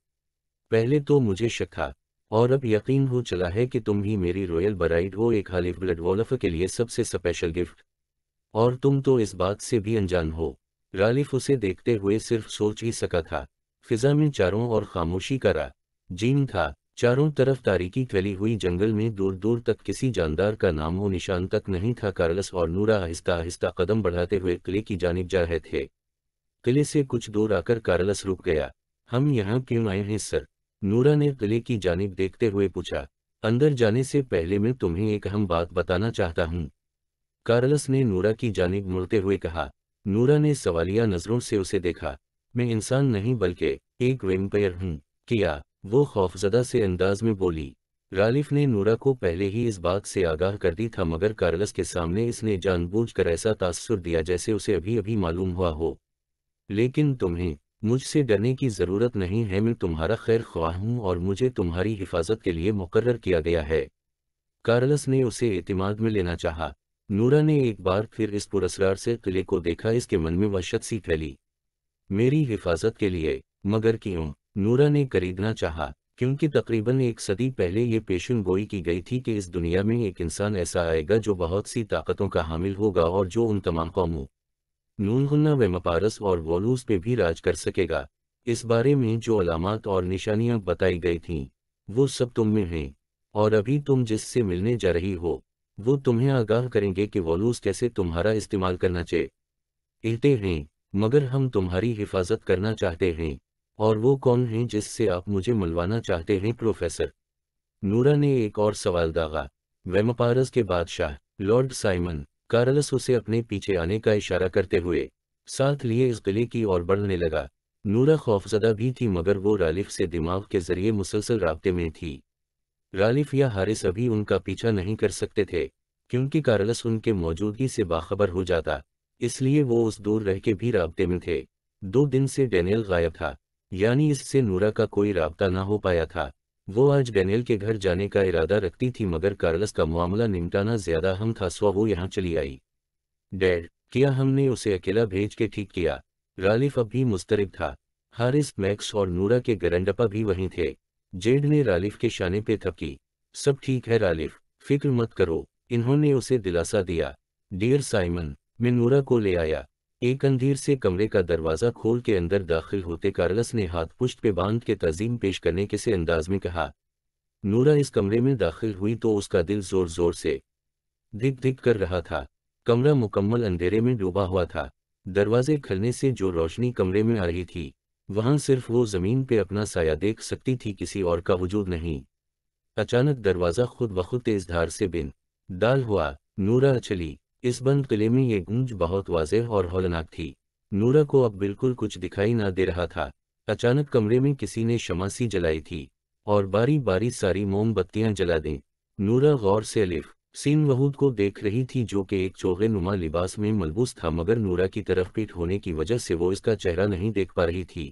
पहले तो मुझे शक था और अब यकीन हो चला है कि तुम ही मेरी रॉयल बराइड हो एक हालिफ ब्लड वॉलफ के लिए सबसे स्पेशल गिफ्ट और तुम तो इस बात से भी अनजान हो रालिफ उसे देखते हुए सिर्फ सोच ही सका था फिजा में चारों और खामोशी करा जीन था चारों तरफ तारीकी फैली हुई जंगल में दूर दूर तक किसी जानदार का नाम हो निशान तक नहीं था कार्लस और नूरा आहिस्ता आहिस्ता कदम बढ़ाते हुए किले की जानब जा रहे थे किले से कुछ दूर आकर कार्लस रुक गया हम यहाँ क्यों आए हैं सर नूरा ने किले की जानब देखते हुए पूछा अंदर जाने से पहले मैं तुम्हें एक अहम बात बताना चाहता हूँ कार्लस ने नूरा की जानब मुड़ते हुए कहा नूरा ने सवालिया नज़रों से उसे देखा मैं इंसान नहीं बल्कि एक वेम्पायर हूँ किया वो खौफजदा से अंदाज में बोली रालिफ ने नूरा को पहले ही इस बात से आगाह कर दी था मगर कार्लस के सामने इसने जानबूझकर ऐसा तासुर दिया जैसे उसे अभी अभी मालूम हुआ हो लेकिन तुम्हें मुझसे डरने की ज़रूरत नहीं है मैं तुम्हारा खैर ख्वाह हूँ और मुझे तुम्हारी हिफाजत के लिए मुकर्र किया गया है कार्लस ने उसे अतमाद में लेना चाह नूरा ने एक बार फिर इस पुरस्कार से किले को देखा इसके मन में वशत सी फैली मेरी हिफाजत के लिए मगर क्यों नूरा ने खरीदना चाहा क्योंकि तकरीबन एक सदी पहले ये पेशन गोई की गई थी कि इस दुनिया में एक इंसान ऐसा आएगा जो बहुत सी ताकतों का हामिल होगा और जो उन तमाम कौमों नूनगुन्ना व मपारस और वोलूस पे भी राज कर सकेगा इस बारे में जो अलामत और निशानियां बताई गई थीं वो सब तुम में हैं और अभी तुम जिससे मिलने जा रही हो वो तुम्हें आगाह करेंगे कि वोलूस कैसे तुम्हारा इस्तेमाल करना चाहिए हैं मगर हम तुम्हारी हिफाजत करना चाहते हैं और वो कौन हैं जिससे आप मुझे मिलवाना चाहते हैं प्रोफेसर नूरा ने एक और सवाल दागा वेमपारस के बादशाह लॉर्ड साइमन कार्लस उसे अपने पीछे आने का इशारा करते हुए साथ लिए इस गले की ओर बढ़ने लगा नूरा खौफजदा भी थी मगर वो रालिफ से दिमाग के जरिए मुसलसल रबते में थी रालिफ या हारिस अभी उनका पीछा नहीं कर सकते थे क्योंकि कार्लस उनके मौजूदगी से बाखबर हो जाता इसलिए वो उस दूर रह के भी रबते में थे दो दिन से डेनियल गायब था यानी इससे नूरा का कोई रबता ना हो पाया था वो आज डेनियल के घर जाने का इरादा रखती थी मगर कार्लस का मामला निमटाना ज्यादा हम था स्व वो यहाँ चली आई डैड किया हमने उसे अकेला भेज के ठीक किया रालिफ अब भी मुस्तरब था हारिस मैक्स और नूरा के गरंडपा भी वहीं थे जेड ने रालिफ के शाने पे थपकी सब ठीक है रालिफ फिक्र मत करो इन्होंने उसे दिलासा दिया डियर साइमन मैं नूरा को ले आया एक अंधेर से कमरे का दरवाज़ा खोल के अंदर दाखिल होते कार्लस ने हाथ पुष्ट पे बांध के तजीम पेश करने के से अंदाज में कहा नूरा इस कमरे में दाखिल हुई तो उसका दिल जोर जोर से धिक धिक कर रहा था कमरा मुकम्मल अंधेरे में डूबा हुआ था दरवाजे खलने से जो रोशनी कमरे में आ रही थी वहां सिर्फ वो जमीन पे अपना साया देख सकती थी किसी और का वजूद नहीं अचानक दरवाज़ा खुद बखुद तेज धार से बिन डाल हुआ नूरा चली इस बंद किले में ये गूंज बहुत वाजह और हौलनाक थी नूरा को अब बिल्कुल कुछ दिखाई ना दे रहा था अचानक कमरे में किसी ने शमासी जलाई थी और बारी बारी सारी मोमबत्तियां जला दें नूरा गौर से अलिफ सीन वहूद को देख रही थी जो कि एक चोगे नुमा लिबास में मलबूस था मगर नूरा की तरफ पीठ होने की वजह से वो इसका चेहरा नहीं देख पा रही थी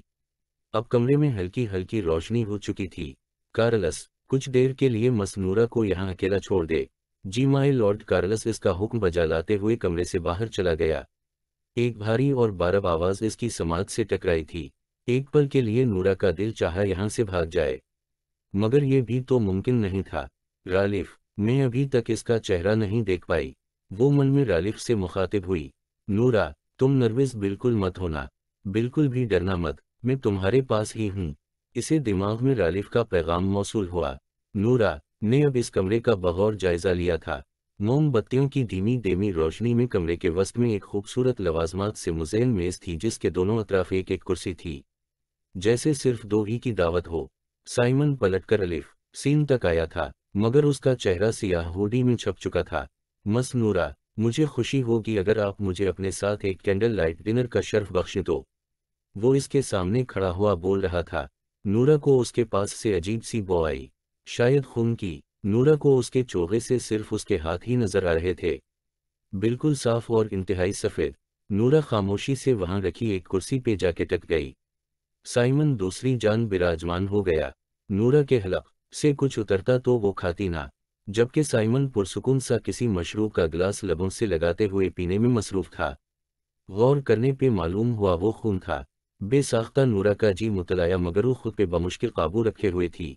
अब कमरे में हल्की हल्की रोशनी हो चुकी थी कारलस कुछ देर के लिए मसनूरा को यहाँ अकेला छोड़ दे जी माई लॉर्ड कार्लस इसका हुक्म बजा लाते हुए कमरे से बाहर चला गया एक भारी और बारब आवाज इसकी समाज से टकराई थी एक पल के लिए नूरा का दिल चाहा यहां से भाग जाए मगर यह भी तो मुमकिन नहीं था रालिफ मैं अभी तक इसका चेहरा नहीं देख पाई वो मन में रालिफ से मुखातिब हुई नूरा तुम नर्वस बिल्कुल मत होना बिल्कुल भी डरना मत मैं तुम्हारे पास ही हूँ इसे दिमाग में रालिफ का पैगाम मौसू हुआ नूरा ने अब इस कमरे का बगौर जायजा लिया था मोमबत्तियों की धीमी धीमी रोशनी में कमरे के वस्त में एक खूबसूरत लवाजमात से मुजैन मेज थी जिसके दोनों अतराफ एक एक कुर्सी थी जैसे सिर्फ दो ही की दावत हो साइमन पलटकर अलिफ सीन तक आया था मगर उसका चेहरा सियाह होडी में छप चुका था मसनूरा मुझे खुशी होगी अगर आप मुझे अपने साथ एक कैंडल लाइट डिनर का शर्फ बख्श दो तो। वो इसके सामने खड़ा हुआ बोल रहा था नूरा को उसके पास से अजीब सी बो आई शायद खून की नूरा को उसके चोगे से सिर्फ उसके हाथ ही नजर आ रहे थे बिल्कुल साफ और इंतहाई सफ़ेद नूरा खामोशी से वहां रखी एक कुर्सी पे जाके टक गई साइमन दूसरी जान बिराजमान हो गया नूरा के हलक से कुछ उतरता तो वो खाती ना जबकि साइमन पुरसकून सा किसी मशरूब का गिलास लबों से लगाते हुए पीने में मसरूफ था गौर करने पे मालूम हुआ वो खून था बेसाख्ता नूरा का जी मुतलाया मगर वो खुद पे बमुश्किल काबू रखे हुए थी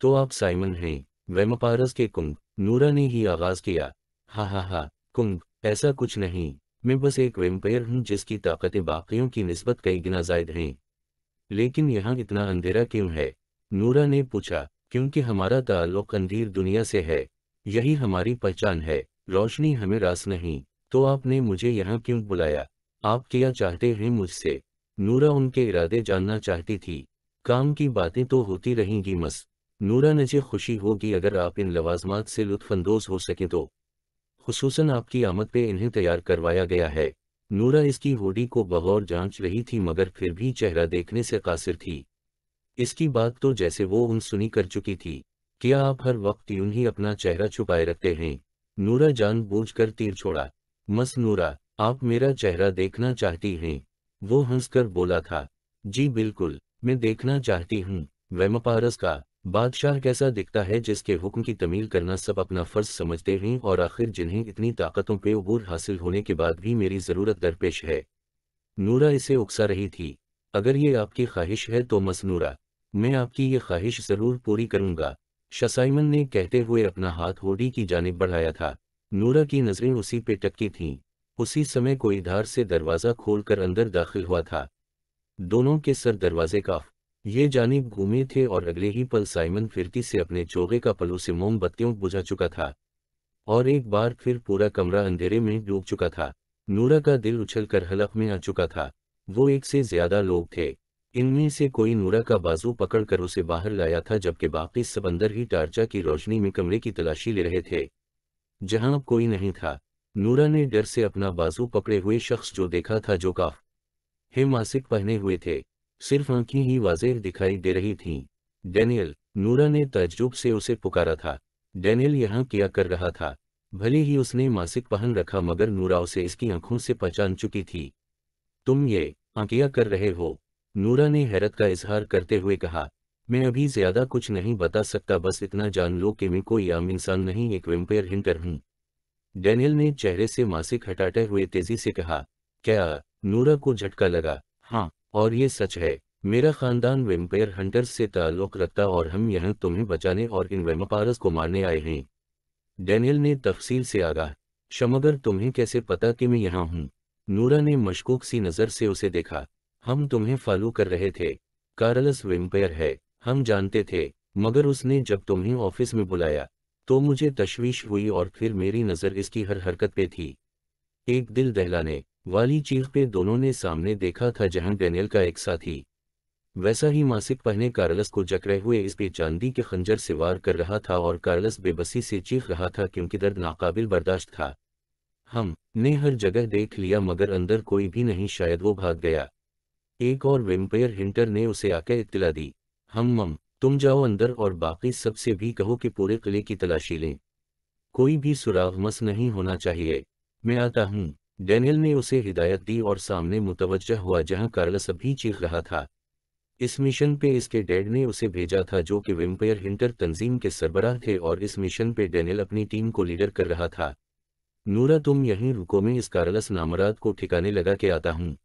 तो आप साइमन हैं वेमपारस के कुंभ नूरा ने ही आगाज किया हा हा हा कुंभ ऐसा कुछ नहीं मैं बस एक वेम्पेयर हूँ जिसकी ताकतें बाकियों की नस्बत कई गिना जायद हैं लेकिन यहाँ इतना अंधेरा क्यों है नूरा ने पूछा क्योंकि हमारा ताल्लुक अंधेर दुनिया से है यही हमारी पहचान है रोशनी हमें रास नहीं तो आपने मुझे यहाँ क्यों बुलाया आप क्या चाहते हैं मुझसे नूरा उनके इरादे जानना चाहती थी काम की बातें तो होती रहेंगी मस नूरा नजे खुशी होगी अगर आप इन लवाजमात से लुफानंदोज हो सकें तो खसूस आपकी आमद पे इन्हें तैयार करवाया गया है नूरा इसकी होडी को बगौर जांच रही थी मगर फिर भी चेहरा देखने से कासिर थी इसकी बात तो जैसे वो उन सुनी कर चुकी थी क्या आप हर वक्त यूं ही अपना चेहरा छुपाए रखते हैं नूरा जान बूझ कर तीर छोड़ा मस नूरा आप मेरा चेहरा देखना चाहती हैं वो हंसकर बोला था जी बिल्कुल मैं देखना चाहती हूँ वैमपारस का बादशाह कैसा दिखता है जिसके हुक्म की तमील करना सब अपना फर्ज समझते हैं और आखिर जिन्हें इतनी ताकतों पे अबूर हासिल होने के बाद भी मेरी ज़रूरत दरपेश है नूरा इसे उकसा रही थी अगर ये आपकी ख्वाहिश है तो मसनूरा मैं आपकी ये ख्वाहिश ज़रूर पूरी करूँगा शसाइमन ने कहते हुए अपना हाथ होडी की जानब बढ़ाया था नूरा की नज़रें उसी पे टकी थीं उसी समय कोई धार से दरवाज़ा खोलकर अंदर दाखिल हुआ था दोनों के सर दरवाजे का ये जानी घूमे थे और अगले ही पल साइमन फिरकी से अपने चोगे का पलों से मोमबत्तियों बुझा चुका था और एक बार फिर पूरा कमरा अंधेरे में डूब चुका था नूरा का दिल उछल कर हलक में आ चुका था वो एक से ज्यादा लोग थे इनमें से कोई नूरा का बाजू पकड़कर उसे बाहर लाया था जबकि बाकी सब अंदर ही टार्चा की रोशनी में कमरे की तलाशी ले रहे थे जहां कोई नहीं था नूरा ने डर से अपना बाजू पकड़े हुए शख्स जो देखा था जो काफ हे मासिक पहने हुए थे सिर्फ आंखें ही वाजेह दिखाई दे रही थीं। डेनियल नूरा ने तजुब से उसे पुकारा था डेनियल यहाँ क्या कर रहा था भले ही उसने मासिक पहन रखा मगर नूरा उसे इसकी आंखों से पहचान चुकी थी तुम ये आंकिया हाँ, कर रहे हो नूरा ने हैरत का इजहार करते हुए कहा मैं अभी ज्यादा कुछ नहीं बता सकता बस इतना जान लो कि मैं कोई आम इंसान नहीं एक वेम्पेयर हिंटर हूँ डेनियल ने चेहरे से मासिक हटाते हुए तेजी से कहा क्या नूरा को झटका लगा हाँ और ये सच है मेरा खानदान वेम्पेयर हंटर्स से ताल्लुक रखता और हम यहाँ तुम्हें बचाने और इन वेमपारस को मारने आए हैं डैनियल ने तफसील से आगा शमगर तुम्हें कैसे पता कि मैं यहाँ हूँ नूरा ने मशकूक सी नज़र से उसे देखा हम तुम्हें फॉलो कर रहे थे कार्लस वेम्पेयर है हम जानते थे मगर उसने जब तुम्हें ऑफिस में बुलाया तो मुझे तशवीश हुई और फिर मेरी नज़र इसकी हर हरकत पे थी एक दिल दहलाने वाली चीज पे दोनों ने सामने देखा था जहां डेनियल का एक साथी वैसा ही मासिक पहने कार्लस को जकड़े हुए इस पे चांदी के खंजर से वार कर रहा था और कार्लस बेबसी से चीख रहा था क्योंकि दर्द नाकाबिल बर्दाश्त था हम ने हर जगह देख लिया मगर अंदर कोई भी नहीं शायद वो भाग गया एक और वेम्पायर हिंटर ने उसे आकर इतला दी हम मम तुम जाओ अंदर और बाकी सबसे भी कहो कि पूरे किले की तलाशी लें कोई भी सुराग मस नहीं होना चाहिए मैं आता हूं डैनियल ने उसे हिदायत दी और सामने मुतवजह हुआ जहां कार्लस अभी चीख रहा था इस मिशन पे इसके डैड ने उसे भेजा था जो कि वेम्पायर हिंटर तंजीम के सरबराह थे और इस मिशन पे डेनियल अपनी टीम को लीडर कर रहा था नूरा तुम यहीं रुको मैं इस कार्लस नामराद को ठिकाने लगा के आता हूँ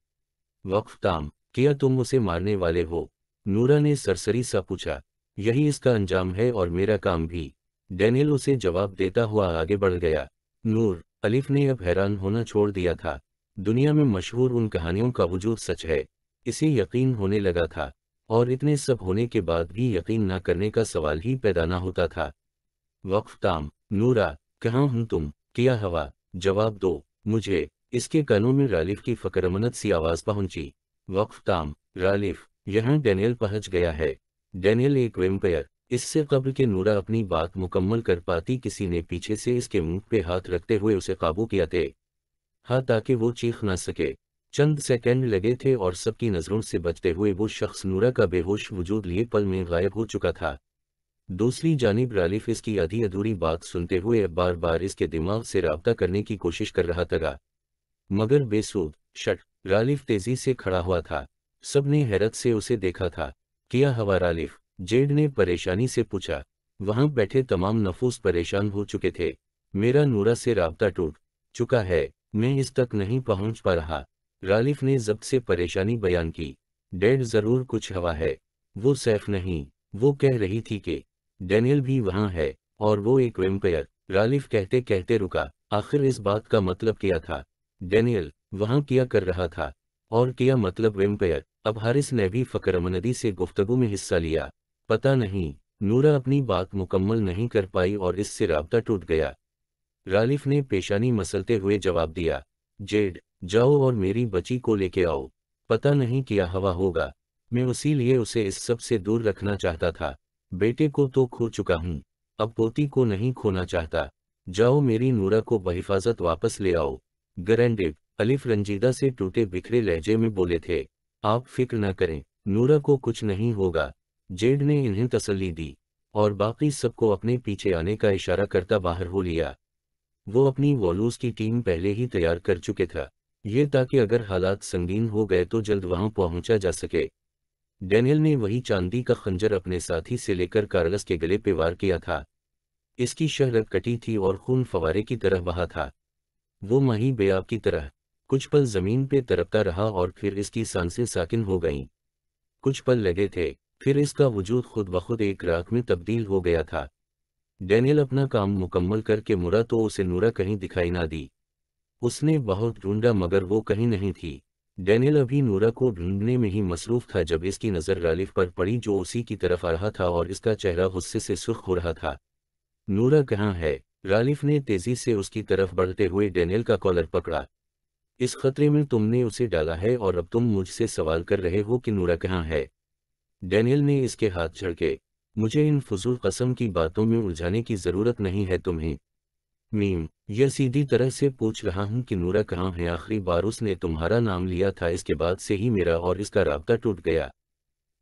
वक्फ ताम किया तुम उसे मारने वाले हो नूरा ने सरसरी सा पूछा यही इसका अंजाम है और मेरा काम भी डैनियल उसे जवाब देता हुआ आगे बढ़ गया नूर अलिफ ने अब हैरान होना छोड़ दिया था दुनिया में मशहूर उन कहानियों का वजूद सच है इसे यकीन होने लगा था और इतने सब होने के बाद भी यकीन न करने का सवाल ही पैदा ना होता था वक्फ ताम नूरा कहाँ हूं तुम किया हवा जवाब दो मुझे इसके कानों में रालिफ की फकरमनत सी आवाज पहुंची वक्फ ताम रालिफ यहाँ डेनियल पहुंच गया है डेनियल एक वेम्पायर इससे कब्र के नूरा अपनी बात मुकम्मल कर पाती किसी ने पीछे से इसके मुंह पे हाथ रखते हुए उसे काबू किया थे हाँ ताकि वो चीख ना सके चंद सेकेंड लगे थे और सबकी नज़रों से बचते हुए वो शख्स नूरा का बेहोश वजूद लिए पल में गायब हो चुका था दूसरी जानब रालिफ इसकी आधी अधूरी बात सुनते हुए बार बार इसके दिमाग से रबता करने की कोशिश कर रहा था मगर बेसूद शट रालिफ तेजी से खड़ा हुआ था सब ने हैरत से उसे देखा था किया हवा रालिफ जेड ने परेशानी से पूछा वहां बैठे तमाम नफूस परेशान हो चुके थे मेरा नूरा से रबता टूट चुका है मैं इस तक नहीं पहुंच पा रहा रालिफ ने जब से परेशानी बयान की डेड जरूर कुछ हवा है वो सैफ नहीं वो कह रही थी कि डैनियल भी वहाँ है और वो एक वेम्पेयर रालिफ कहते कहते रुका आखिर इस बात का मतलब क्या था डैनियल वहाँ किया कर रहा था और किया मतलब वेम्पेयर अब हारिस ने भी फकरमनदी से गुफ्तगु में हिस्सा लिया पता नहीं नूरा अपनी बात मुकम्मल नहीं कर पाई और इससे रबता टूट गया रालिफ ने पेशानी मसलते हुए जवाब दिया जेड जाओ और मेरी बची को लेके आओ पता नहीं क्या हवा होगा मैं उसी लिए उसे इस सब से दूर रखना चाहता था बेटे को तो खो चुका हूँ अब पोती को नहीं खोना चाहता जाओ मेरी नूरा को बहिफाजत वापस ले आओ गरंडेब अलिफ रंजीदा से टूटे बिखरे लहजे में बोले थे आप फिक्र न करें नूरा को कुछ नहीं होगा जेड ने इन्हें तसली दी और बाकी सबको अपने पीछे आने का इशारा करता बाहर हो लिया वो अपनी वॉलूज की टीम पहले ही तैयार कर चुके था ये ताकि अगर हालात संगीन हो गए तो जल्द वहां पहुंचा जा सके डेनियल ने वही चांदी का खंजर अपने साथी से लेकर कार्लस के गले पे वार किया था इसकी शहरत कटी थी और खून फवारे की तरह बहा था वो मही बेआब की तरह कुछ पल जमीन पे तरपता रहा और फिर इसकी सांसें साकिन हो गईं कुछ पल लगे थे फिर इसका वजूद खुद बखुद एक राख में तब्दील हो गया था डैनियल अपना काम मुकम्मल करके मुड़ा तो उसे नूरा कहीं दिखाई ना दी उसने बहुत ढूंढा मगर वो कहीं नहीं थी डैनियल अभी नूरा को ढूंढने में ही मसरूफ था जब इसकी नज़र रालिफ पर पड़ी जो उसी की तरफ आ रहा था और इसका चेहरा गुस्से से सुर्ख हो रहा था नूरा कहाँ है रालिफ ने तेजी से उसकी तरफ बढ़ते हुए डैनियल का कॉलर पकड़ा इस खतरे में तुमने उसे डाला है और अब तुम मुझसे सवाल कर रहे हो कि नूरा कहाँ है डैनियल ने इसके हाथ झड़के मुझे इन फजूल कसम की बातों में उलझाने की ज़रूरत नहीं है तुम्हें मीम यह सीधी तरह से पूछ रहा हूँ कि नूरा कहाँ है आखिरी बार उसने तुम्हारा नाम लिया था इसके बाद से ही मेरा और इसका रबता टूट गया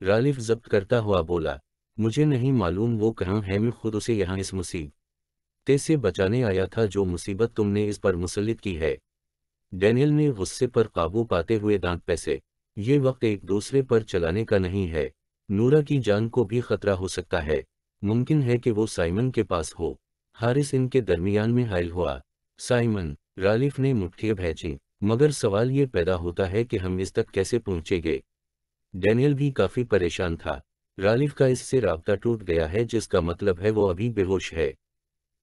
रालिफ जब्त करता हुआ बोला मुझे नहीं मालूम वो कहाँ है मैं खुद उसे यहाँ इस मुसीबत से बचाने आया था जो मुसीबत तुमने इस पर मुसलित की है डैनियल ने गुस्से पर काबू पाते हुए दांत पैसे ये वक्त एक दूसरे पर चलाने का नहीं है नूरा की जान को भी खतरा हो सकता है मुमकिन है कि वो साइमन के पास हो हारिस इनके दरमियान में हायल हुआ साइमन रालिफ ने मुठ्ठियाँ भेजी मगर सवाल ये पैदा होता है कि हम इस तक कैसे पहुंचेंगे डैनियल भी काफ़ी परेशान था रालिफ का इससे रबता टूट गया है जिसका मतलब है वो अभी बेहोश है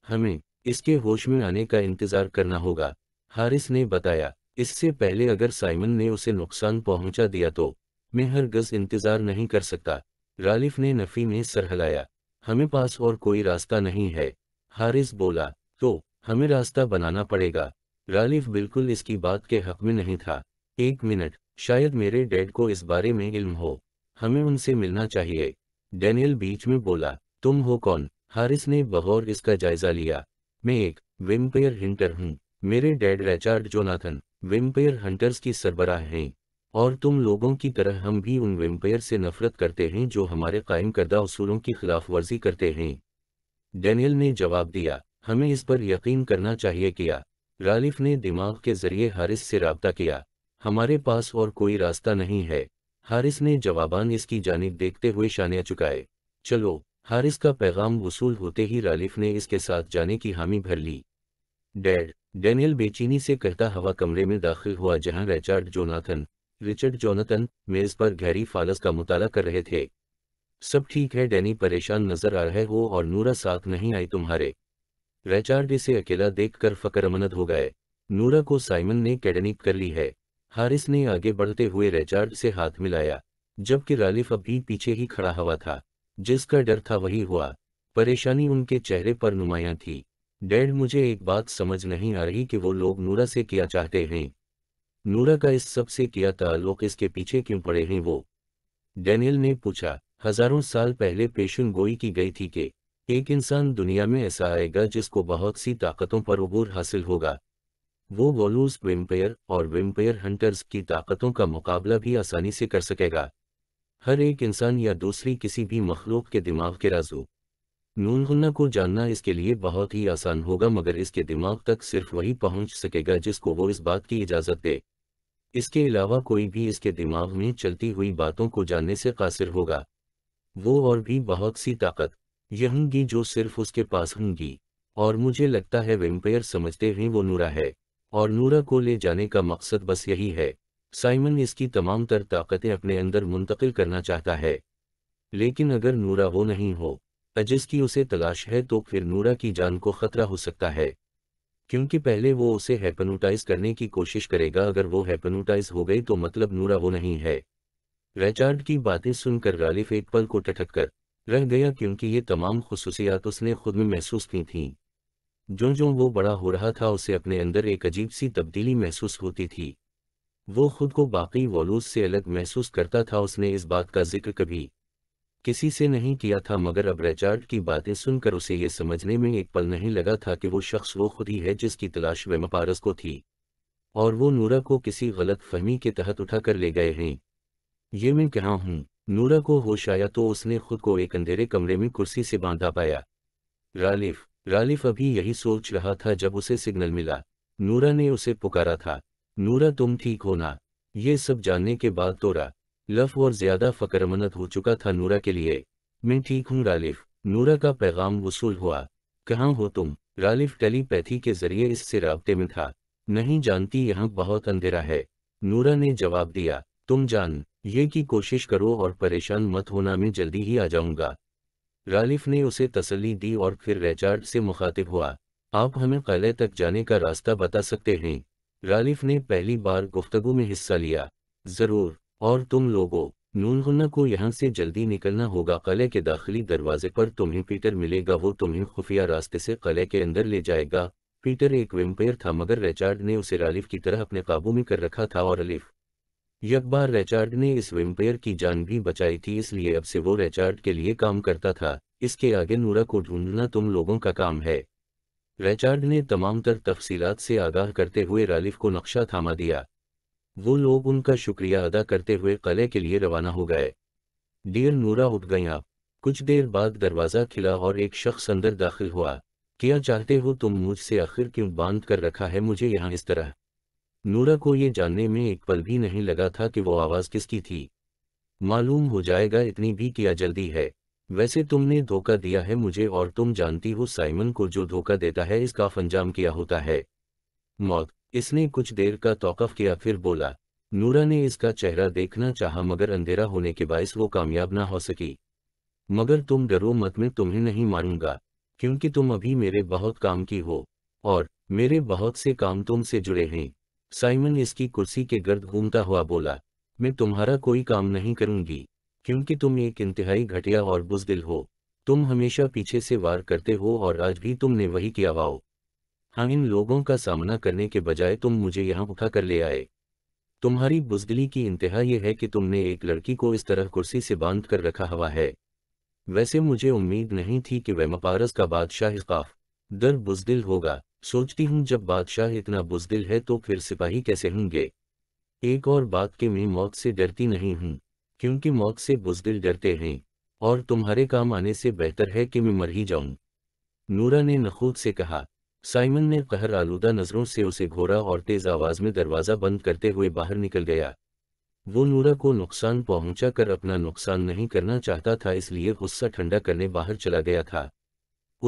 हमें इसके होश में आने का इंतज़ार करना होगा हारिस ने बताया इससे पहले अगर साइमन ने उसे नुकसान पहुंचा दिया तो मैं हर गज इंतजार नहीं कर सकता रालिफ ने नफी में सर हिलाया हमें पास और कोई रास्ता नहीं है हारिस बोला तो हमें रास्ता बनाना पड़ेगा रालिफ बिल्कुल इसकी बात के हक में नहीं था एक मिनट शायद मेरे डैड को इस बारे में इल्म हो हमें उनसे मिलना चाहिए डेनियल बीच में बोला तुम हो कौन हारिस ने बगौर इसका जायजा लिया मैं एक विम्पेयर हिंटर हूँ मेरे dad Richard Jonathan vampire hunters की सरबराह हैं और तुम लोगों की तरह हम भी उन वेम्पायर से नफरत करते हैं जो हमारे कायम करदा असूलों की वर्जी करते हैं डैनियल ने जवाब दिया हमें इस पर यकीन करना चाहिए किया रालिफ ने दिमाग के जरिए हारिस से रबता किया हमारे पास और कोई रास्ता नहीं है हारिस ने जवाबान इसकी जानब देखते हुए शानिया चुकाए चलो हारिस का पैगाम वसूल होते ही रालिफ ने इसके साथ जाने की हामी भर ली डैड डैनियल बेचीनी से कहता हवा कमरे में दाखिल हुआ जहां रेचार्ड जोनाथन रिचर्ड जोनाथन मेज पर गहरी फालस का मुताला कर रहे थे सब ठीक है डैनी परेशान नजर आ रहे हो और नूरा साथ नहीं आई तुम्हारे रेचार्ड इसे अकेला देखकर फकरमनद हो गए नूरा को साइमन ने कैडनिक कर ली है हारिस ने आगे बढ़ते हुए रेचार्ड से हाथ मिलाया जबकि रालिफ अभी पीछे ही खड़ा हुआ था जिसका डर था वही हुआ परेशानी उनके चेहरे पर नुमाया थी डैड मुझे एक बात समझ नहीं आ रही कि वो लोग नूरा से क्या चाहते हैं नूरा का इस सब से किया ताल्लुक इसके पीछे क्यों पड़े हैं वो डैनियल ने पूछा हजारों साल पहले पेशन गोई की गई थी कि एक इंसान दुनिया में ऐसा आएगा जिसको बहुत सी ताकतों पर अबूर हासिल होगा वो वॉलूज विम्पेयर और विम्पेयर हंटर्स की ताकतों का मुकाबला भी आसानी से कर सकेगा हर एक इंसान या दूसरी किसी भी मखलूक के दिमाग के राजू नूनहुन्ना को जानना इसके लिए बहुत ही आसान होगा मगर इसके दिमाग तक सिर्फ वही पहुंच सकेगा जिसको वो इस बात की इजाज़त दे इसके अलावा कोई भी इसके दिमाग में चलती हुई बातों को जानने से कासिर होगा वो और भी बहुत सी ताकत यहंगी जो सिर्फ उसके पास होंगी और मुझे लगता है वेम्पेयर समझते हुए वो नूरा है और नूरा को ले जाने का मकसद बस यही है साइमन इसकी तमाम तर ताकतें अपने अंदर मुंतकिल करना चाहता है लेकिन अगर नूरा वो नहीं हो जिसकी उसे तलाश है तो फिर नूरा की जान को खतरा हो सकता है क्योंकि पहले वो उसे हैपनोटाइज करने की कोशिश करेगा अगर वो हैपनोटाइज हो गई तो मतलब नूरा वो नहीं है रेचार्ड की बातें सुनकर गालिफ एक पल को टटक कर रह गया क्योंकि ये तमाम खसूसियात उसने खुद में महसूस की थीं जो जो वो बड़ा हो रहा था उसे अपने अंदर एक अजीब सी तब्दीली महसूस होती थी वो खुद को बाकी वलूज से अलग महसूस करता था उसने इस बात का जिक्र कभी किसी से नहीं किया था मगर अब रेचार्ड की बातें सुनकर उसे ये समझने में एक पल नहीं लगा था कि वो शख्स वो खुद ही है जिसकी तलाश वेमपारस को थी और वो नूरा को किसी गलत फहमी के तहत उठाकर ले गए हैं ये मैं कहा हूँ नूरा को होश आया तो उसने खुद को एक अंधेरे कमरे में कुर्सी से बांधा पाया रालिफ रालिफ अभी यही सोच रहा था जब उसे सिग्नल मिला नूरा ने उसे पुकारा था नूरा तुम ठीक हो ना ये सब जानने के बाद तोरा लफ और ज्यादा फक्रमंद हो चुका था नूरा के लिए मैं ठीक हूँ रालिफ नूरा का पैगाम वसूल हुआ कहाँ हो तुम रालिफ टेलीपैथी के जरिए इससे रबते में था नहीं जानती यहाँ बहुत अंधेरा है नूरा ने जवाब दिया तुम जान ये की कोशिश करो और परेशान मत होना मैं जल्दी ही आ जाऊंगा रालिफ ने उसे तसली दी और फिर रेचार्ड से मुखातिब हुआ आप हमें कले तक जाने का रास्ता बता सकते हैं रालिफ ने पहली बार गुफ्तगु में हिस्सा लिया ज़रूर और तुम लोगों नूनहुना को यहाँ से जल्दी निकलना होगा कले के दाखिली दरवाजे पर तुम्हें पीटर मिलेगा वो तुम्हें खुफिया रास्ते से कले के अंदर ले जाएगा पीटर एक वेम्पेयर था मगर रेचार्ड ने उसे रालिफ की तरह अपने काबू में कर रखा था और अलिफ यकबार रेचार्ड ने इस वेम्पेयर की जान भी बचाई थी इसलिए अब से वो रेचार्ड के लिए काम करता था इसके आगे नूरा को ढूंढना तुम लोगों का काम है रेचार्ड ने तमाम तर तफसीलात से आगाह करते हुए रालिफ को नक्शा थामा दिया वो लोग उनका शुक्रिया अदा करते हुए कले के लिए रवाना हो गए डियर नूरा उठ गया कुछ देर बाद दरवाज़ा खिला और एक शख्स अंदर दाखिल हुआ क्या चाहते हो तुम मुझसे आखिर क्यों बांध कर रखा है मुझे यहाँ इस तरह नूरा को ये जानने में एक पल भी नहीं लगा था कि वो आवाज़ किसकी थी मालूम हो जाएगा इतनी भी किया जल्दी है वैसे तुमने धोखा दिया है मुझे और तुम जानती हो साइमन को जो धोखा देता है इसका फंजाम किया होता है मौत इसने कुछ देर का तोकफ किया फिर बोला नूरा ने इसका चेहरा देखना चाहा मगर अंधेरा होने के बायस वो कामयाब ना हो सकी मगर तुम डरो मत में तुम्हें नहीं मारूंगा क्योंकि तुम अभी मेरे बहुत काम की हो और मेरे बहुत से काम तुमसे जुड़े हैं साइमन इसकी कुर्सी के गर्द घूमता हुआ बोला मैं तुम्हारा कोई काम नहीं करूंगी क्योंकि तुम एक इंतहाई घटिया और बुजदिल हो तुम हमेशा पीछे से वार करते हो और आज भी तुमने वही किया वाओ हाँ इन लोगों का सामना करने के बजाय तुम मुझे यहाँ उठा कर ले आए तुम्हारी बुजदली की इंतहा यह है कि तुमने एक लड़की को इस तरह कुर्सी से बांध कर रखा हुआ है वैसे मुझे उम्मीद नहीं थी कि वह मपारस का बादशाह इकाफ दर बुजदिल होगा सोचती हूँ जब बादशाह इतना बुजदिल है तो फिर सिपाही कैसे होंगे एक और बात कि मैं मौत से डरती नहीं हूँ क्योंकि मौत से बुजदिल डरते हैं और तुम्हारे काम आने से बेहतर है कि मैं मर ही जाऊं नूरा ने नखूद से कहा साइमन ने कहर आलूदा नज़रों से उसे घोरा और तेज़ आवाज़ में दरवाज़ा बंद करते हुए बाहर निकल गया वो नूरा को नुकसान पहुंचा कर अपना नुकसान नहीं करना चाहता था इसलिए गुस्सा ठंडा करने बाहर चला गया था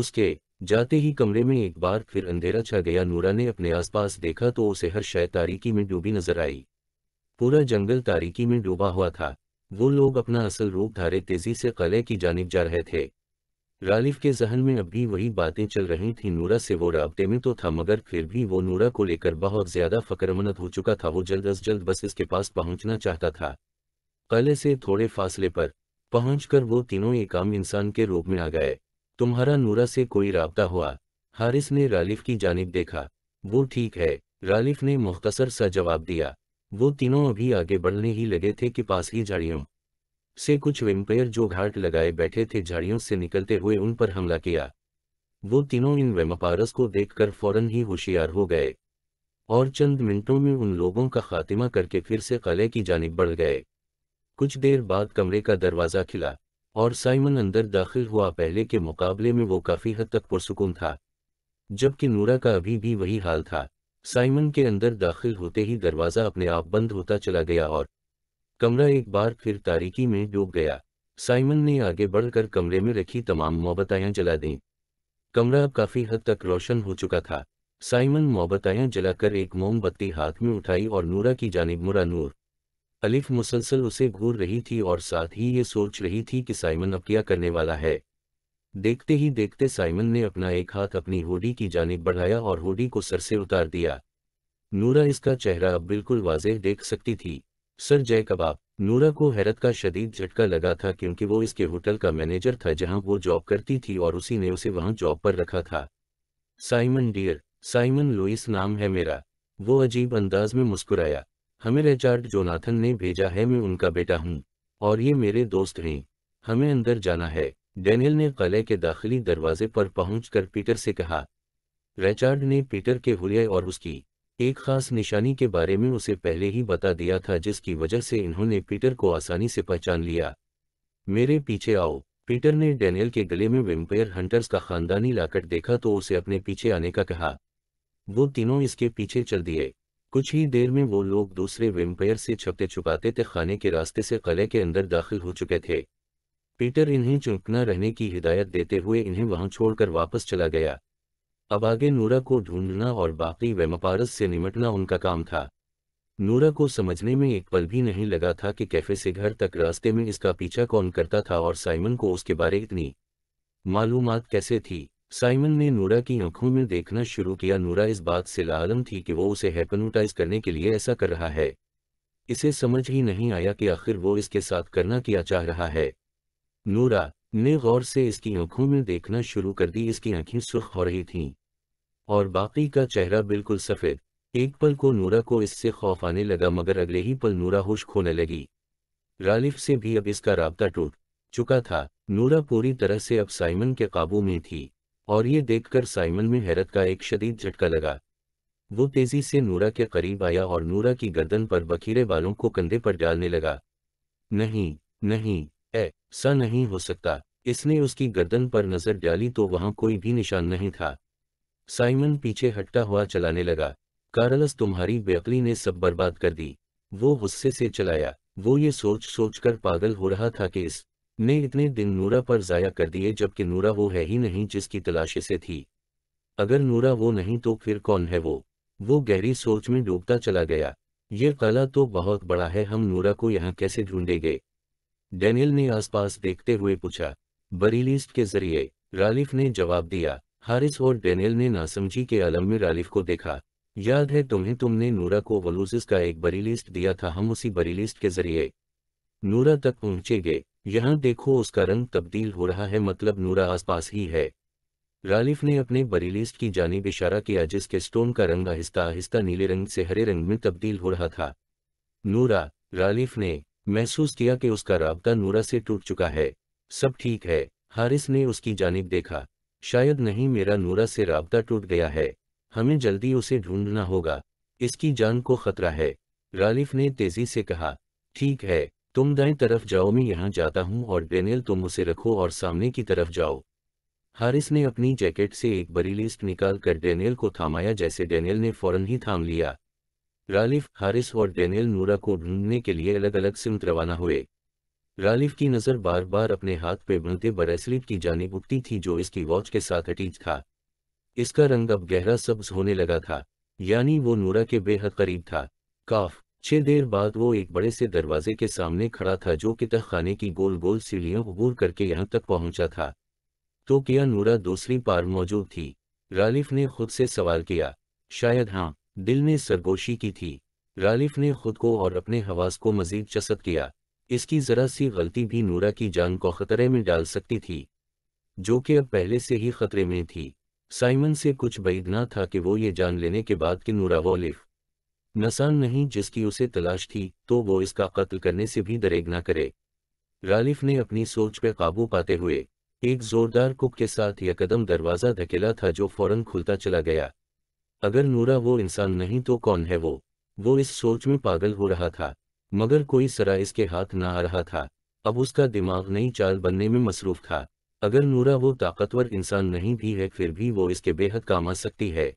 उसके जाते ही कमरे में एक बार फिर अंधेरा छा गया नूरा ने अपने आसपास देखा तो उसे हर शायद तारीकी में डूबी नजर आई पूरा जंगल तारीकी में डूबा हुआ था वो लोग अपना असल रूप धारे तेजी से कले की जानब जा रहे थे रालिफ के जहन में अब भी वही बातें चल रही थी नूरा से वो रबते में तो था मगर फिर भी वो नूरा को लेकर बहुत ज्यादा फक्रमंद हो चुका था वो जल्द अज जल्द बस इसके पास पहुंचना चाहता था कले से थोड़े फासले पर पहुंचकर वो तीनों एक आम इंसान के रूप में आ गए तुम्हारा नूरा से कोई रबता हुआ हारिस ने रालिफ की जानब देखा वो ठीक है रालिफ ने मुख्तसर सा जवाब दिया वो तीनों अभी आगे बढ़ने ही लगे थे कि पास ही जाड़ियों से कुछ वेम्पायर जो घाट लगाए बैठे थे झाड़ियों से निकलते हुए उन पर हमला किया वो तीनों इन वेमपारस को देखकर फौरन ही होशियार हो गए और चंद मिनटों में उन लोगों का खात्मा करके फिर से कले की जानब बढ़ गए कुछ देर बाद कमरे का दरवाज़ा खिला और साइमन अंदर दाखिल हुआ पहले के मुकाबले में वो काफ़ी हद तक पुरसकून था जबकि नूरा का अभी भी वही हाल था साइमन के अंदर दाखिल होते ही दरवाज़ा अपने आप बंद होता चला गया और कमरा एक बार फिर तारीकी में डूब गया साइमन ने आगे बढ़कर कमरे में रखी तमाम मोबतायां जला दी कमरा काफी हद तक रोशन हो चुका था साइमन मोबतायां जलाकर एक मोमबत्ती हाथ में उठाई और नूरा की जानब मुरा नूर अलिफ मुसलसल उसे घूर रही थी और साथ ही ये सोच रही थी कि साइमन अब क्या करने वाला है देखते ही देखते साइमन ने अपना एक हाथ अपनी होडी की जानब बढ़ाया और होडी को सर से उतार दिया नूरा इसका चेहरा अब बिल्कुल वाजह देख सकती थी सर जय कबाब नूरा को हैरत का शदीद झटका लगा था क्योंकि वो इसके होटल का मैनेजर था जहां वो जॉब करती थी और उसी ने उसे वहां जॉब पर रखा था साइमन डियर साइमन लुइस नाम है मेरा वो अजीब अंदाज में मुस्कुराया हमें रेचार्ड जोनाथन ने भेजा है मैं उनका बेटा हूँ और ये मेरे दोस्त हैं हमें अंदर जाना है डेनियल ने कले के दाखिली दरवाजे पर पहुंचकर पीटर से कहा रेचार्ड ने पीटर के हुए और उसकी एक खास निशानी के बारे में उसे पहले ही बता दिया था जिसकी वजह से इन्होंने पीटर को आसानी से पहचान लिया मेरे पीछे आओ पीटर ने डैनियल के गले में वेम्पेयर हंटर्स का खानदानी लाकट देखा तो उसे अपने पीछे आने का कहा वो तीनों इसके पीछे चल दिए कुछ ही देर में वो लोग दूसरे वेम्पेयर से छपते छुपाते थे खाने के रास्ते से कले के अंदर दाखिल हो चुके थे पीटर इन्हें चुपना रहने की हिदायत देते हुए इन्हें वहां छोड़कर वापस चला गया अब आगे नूरा को ढूंढना और बाकी वेमपारस से निमटना उनका काम था नूरा को समझने में एक पल भी नहीं लगा था कि कैफे से घर तक रास्ते में इसका पीछा कौन करता था और साइमन को उसके बारे इतनी मालूम कैसे थी साइमन ने नूरा की आंखों में देखना शुरू किया नूरा इस बात से लालम थी कि वो उसे हैपनोटाइज करने के लिए ऐसा कर रहा है इसे समझ ही नहीं आया कि आखिर वो इसके साथ करना क्या चाह रहा है नूरा ने गौर से इसकी आंखों में देखना शुरू कर दी इसकी आंखें सुर्ख हो रही थीं और बाकी का चेहरा बिल्कुल सफ़ेद एक पल को नूरा को इससे खौफ आने लगा मगर अगले ही पल नूरा होश खोने लगी रालिफ से भी अब इसका रबता टूट चुका था नूरा पूरी तरह से अब साइमन के काबू में थी और ये देखकर साइमन में हैरत का एक शदीद झटका लगा वो तेजी से नूरा के करीब आया और नूरा की गर्दन पर बखीरे बालों को कंधे पर डालने लगा नहीं नहीं ऐसा नहीं हो सकता इसने उसकी गर्दन पर नजर डाली तो वहां कोई भी निशान नहीं था साइमन पीछे हटता हुआ चलाने लगा कारलस तुम्हारी बेअली ने सब बर्बाद कर दी वो गुस्से से चलाया वो ये सोच सोच कर पागल हो रहा था कि इस ने इतने दिन नूरा पर जाया कर दिए जबकि नूरा वो है ही नहीं जिसकी तलाश से थी अगर नूरा वो नहीं तो फिर कौन है वो वो गहरी सोच में डूबता चला गया ये कला तो बहुत बड़ा है हम नूरा को यहाँ कैसे ढूंढेंगे डेनियल ने आसपास देखते हुए पूछा बरीलिस्ट के जरिए रालिफ ने जवाब दिया हारिस और डेनियल ने नासमझी के अलम में रालिफ को देखा याद है तुम्हें तुमने नूरा को वलूजिस का एक बरी लिस्ट दिया था हम उसी बरी लिस्ट के जरिए नूरा तक पहुंचे गए यहाँ देखो उसका रंग तब्दील हो रहा है मतलब नूरा आसपास ही है रालिफ ने अपने बरी लिस्ट की जानब इशारा किया जिसके स्टोन का रंग आहिस्ता आहिस्ता नीले रंग से हरे रंग में तब्दील हो रहा था नूरा रालिफ ने महसूस किया कि उसका रबता नूरा से टूट चुका है सब ठीक है हारिस ने उसकी जानब देखा शायद नहीं मेरा नूरा से रबता टूट गया है हमें जल्दी उसे ढूंढना होगा इसकी जान को खतरा है रालिफ ने तेजी से कहा ठीक है तुम दाएं तरफ जाओ मैं यहाँ जाता हूँ और डेनियल तुम उसे रखो और सामने की तरफ जाओ हारिस ने अपनी जैकेट से एक बरी लिस्ट निकाल कर डेनियल को थामाया जैसे डेनियल ने फौरन ही थाम लिया रालिफ हारिस और डेनियल नूरा को ढूंढने के लिए अलग अलग सिमत रवाना हुए रालिफ की नज़र बार बार अपने हाथ पे बनते ब्रेसलेट की जानब उठती थी जो इसकी वॉच के साथ अटीच था इसका रंग अब गहरा सब्ज होने लगा था यानी वो नूरा के बेहद करीब था काफ छह देर बाद वो एक बड़े से दरवाजे के सामने खड़ा था जो कि तह खाने की गोल गोल सीढ़ियां उबूर करके यहां तक पहुंचा था तो किया नूरा दूसरी पार मौजूद थी रालिफ ने खुद से सवाल किया शायद हाँ दिल ने सरगोशी की थी रालिफ ने खुद को और अपने हवास को मजीद चसत किया इसकी ज़रा सी गलती भी नूरा की जान को खतरे में डाल सकती थी जो कि अब पहले से ही खतरे में थी साइमन से कुछ बैद ना था कि वो ये जान लेने के बाद कि नूरा वॉलिफ नसान नहीं जिसकी उसे तलाश थी तो वो इसका कत्ल करने से भी दरेग ना करे गालिफ ने अपनी सोच पर काबू पाते हुए एक जोरदार कुक के साथ यह कदम दरवाज़ा धकेला था जो फौरन खुलता चला गया अगर नूरा वो इंसान नहीं तो कौन है वो वो इस सोच में पागल हो रहा था मगर कोई सरा इसके हाथ ना आ रहा था अब उसका दिमाग नई चाल बनने में मसरूफ था अगर नूरा वो ताकतवर इंसान नहीं भी है फिर भी वो इसके बेहद काम आ सकती है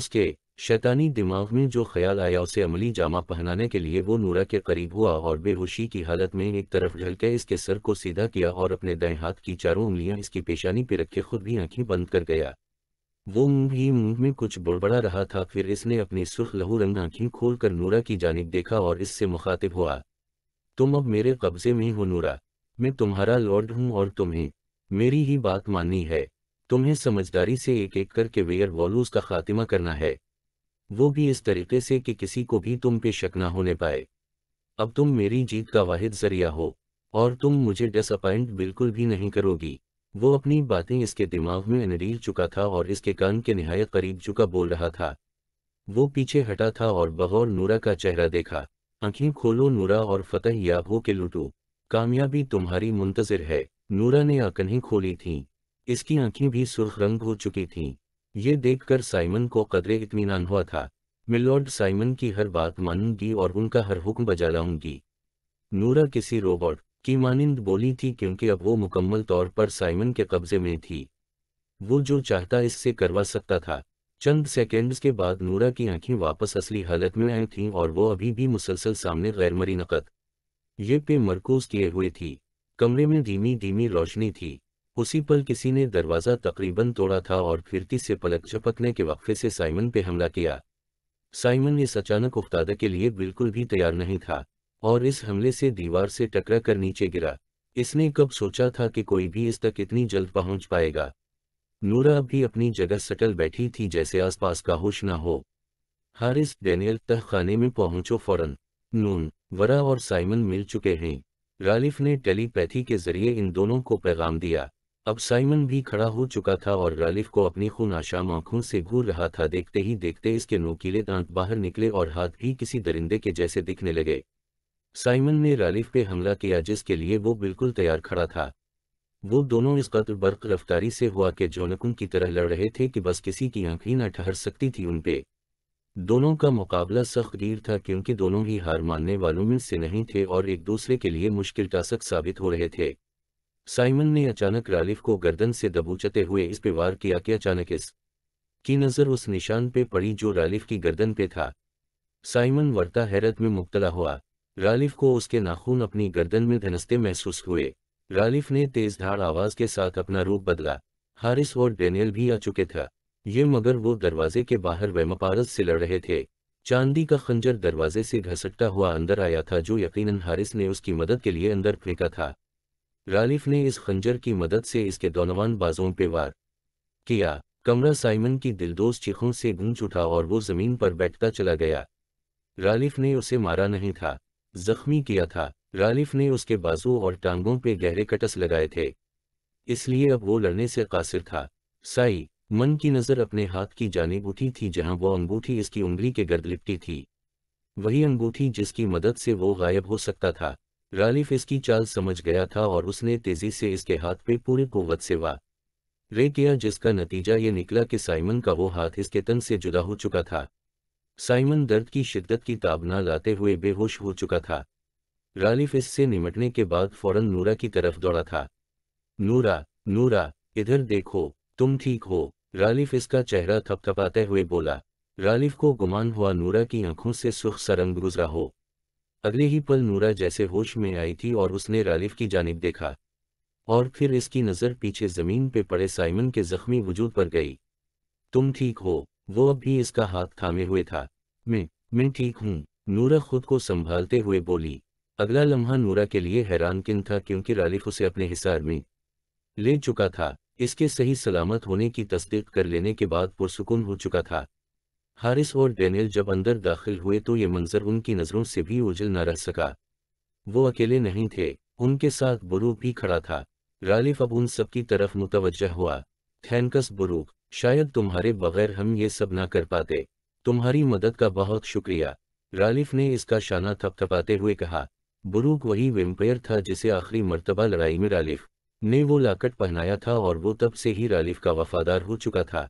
उसके शैतानी दिमाग में जो ख्याल आया उसे अमली जामा पहनाने के लिए वो नूरा के करीब हुआ और बेहोशी की हालत में एक तरफ झलके इसके सर को सीधा किया और अपने दाएं हाथ की चारों उंगलियां इसकी पेशानी पे रखे खुद भी आंखें बंद कर गया वो मुंह ही मुंह में कुछ बुड़बड़ा रहा था फिर इसने अपनी सुर्ख लहू रंग आंखें खोलकर नूरा की जानब देखा और इससे मुखातिब हुआ तुम अब मेरे कब्जे में हो नूरा मैं तुम्हारा लॉर्ड हूं और तुम्हें मेरी ही बात माननी है तुम्हें समझदारी से एक एक करके वेयर वॉलूज का खात्मा करना है वो भी इस तरीके से कि किसी को भी तुम पे शक ना होने पाए अब तुम मेरी जीत का वाहिद जरिया हो और तुम मुझे डिसअपॉइंट बिल्कुल भी नहीं करोगी वो अपनी बातें इसके दिमाग में अनरील चुका था और इसके कान के नहायत करीब चुका बोल रहा था वो पीछे हटा था और बगौर नूरा का चेहरा देखा आंखें खोलो नूरा और फतेह या हो के लुटो कामयाबी तुम्हारी मुंतजर है नूरा ने आंकनें खोली थीं इसकी आंखें भी सुर्ख रंग हो चुकी थीं ये देखकर साइमन को कदरे इतमान हुआ था मिलॉर्ड साइमन की हर बात मानूंगी और उनका हर हुक्म बजा लाऊंगी नूरा किसी रोबोट की मानिंद बोली थी क्योंकि अब वो मुकम्मल तौर पर साइमन के कब्जे में थी वो जो चाहता इससे करवा सकता था चंद सेकेंड्स के बाद नूरा की आंखें वापस असली हालत में आई थीं और वो अभी भी मुसलसल सामने गैरमरी नकद ये पे मरकूज किए हुए थी कमरे में धीमी धीमी रोशनी थी उसी पल किसी ने दरवाज़ा तकरीबन तोड़ा था और फिरती से पलक झपकने के वक्फे से साइमन पे हमला किया साइमन इस अचानक उफ्तादा के लिए बिल्कुल भी तैयार नहीं था और इस हमले से दीवार से टकरा कर नीचे गिरा इसने कब सोचा था कि कोई भी इस तक इतनी जल्द पहुंच पाएगा नूरा भी अपनी जगह सटल बैठी थी जैसे आसपास का होश न हो हारिस डेनियल तह खाने में पहुंचो फौरन नून वरा और साइमन मिल चुके हैं रालिफ ने टेलीपैथी के जरिए इन दोनों को पैगाम दिया अब साइमन भी खड़ा हो चुका था और रालिफ को अपनी खून आशाम आंखों से घूर रहा था देखते ही देखते इसके नोकीले दांत बाहर निकले और हाथ भी किसी दरिंदे के जैसे दिखने लगे साइमन ने रालिफ पे हमला किया जिसके लिए वो बिल्कुल तैयार खड़ा था वो दोनों इस कदर बर्क रफ्तारी से हुआ के जोनकुन की तरह लड़ रहे थे कि बस किसी की आंख ही न ठहर सकती थी उनपे दोनों का मुकाबला सख्त रीर था क्योंकि दोनों ही हार मानने वालों में से नहीं थे और एक दूसरे के लिए मुश्किल टासक साबित हो रहे थे साइमन ने अचानक रालिफ को गर्दन से दबोचते हुए इस पे वार किया कि अचानक इस की नज़र उस निशान पे पड़ी जो रालिफ की गर्दन पे था साइमन वर्ता हैरत में मुबतला हुआ रालिफ को उसके नाखून अपनी गर्दन में धनस्ते महसूस हुए रालिफ ने तेज धार आवाज के साथ अपना रूप बदला हारिस और डेनियल भी आ चुके थे ये मगर वो दरवाजे के बाहर वेमपारस से लड़ रहे थे चांदी का खंजर दरवाजे से घसटता हुआ अंदर आया था जो यकीनन हारिस ने उसकी मदद के लिए अंदर फेंका था रालिफ ने इस खंजर की मदद से इसके दोनों बाजों पे वार किया कमरा साइमन की दिलदोस चीखों से गूंज उठा और वो जमीन पर बैठता चला गया रालिफ ने उसे मारा नहीं था जख्मी किया था रालिफ ने उसके बाजू और टांगों पे गहरे कटस लगाए थे इसलिए अब वो लड़ने से कासिर था साई मन की नज़र अपने हाथ की जानेब उठी थी जहां वो अंगूठी इसकी उंगली के गर्द लिपटी थी वही अंगूठी जिसकी मदद से वो गायब हो सकता था रालिफ इसकी चाल समझ गया था और उसने तेजी से इसके हाथ पे पूरे कुवत से वाह रे किया जिसका नतीजा ये निकला कि साइमन का वो हाथ इसके तन से जुदा हो चुका था साइमन दर्द की शिद्दत की ताबना लाते हुए बेहोश हो चुका था रालिफ इससे निमटने के बाद फौरन नूरा की तरफ दौड़ा था नूरा नूरा इधर देखो तुम ठीक हो रालिफ इसका चेहरा थपथपाते हुए बोला रालिफ को गुमान हुआ नूरा की आंखों से सुख सरंग गुजरा हो अगले ही पल नूरा जैसे होश में आई थी और उसने रालिफ की जानब देखा और फिर इसकी नज़र पीछे ज़मीन पे पड़े साइमन के ज़ख्मी वजूद पर गई तुम ठीक हो वो अब भी इसका हाथ थामे हुए था मैं मैं ठीक हूँ नूरा खुद को संभालते हुए बोली अगला लम्हा नूरा के लिए हैरानकिन था क्योंकि रालिफ उसे अपने हिसार में ले चुका था इसके सही सलामत होने की तस्दीक कर लेने के बाद पुरसकून हो चुका था हारिस और डेनियल जब अंदर दाखिल हुए तो ये मंजर उनकी नज़रों से भी उजल न रह सका वो अकेले नहीं थे उनके साथ बुरूक भी खड़ा था रालिफ अब उन सबकी तरफ मुतवजह हुआ थैनकस बुरूक शायद तुम्हारे बगैर हम ये सब ना कर पाते तुम्हारी मदद का बहुत शुक्रिया रालिफ ने इसका शाना थपथपाते हुए कहा बुरूक वही वेम्पेयर था जिसे आखिरी मर्तबा लड़ाई में रालिफ ने वो लाकट पहनाया था और वो तब से ही रालिफ का वफादार हो चुका था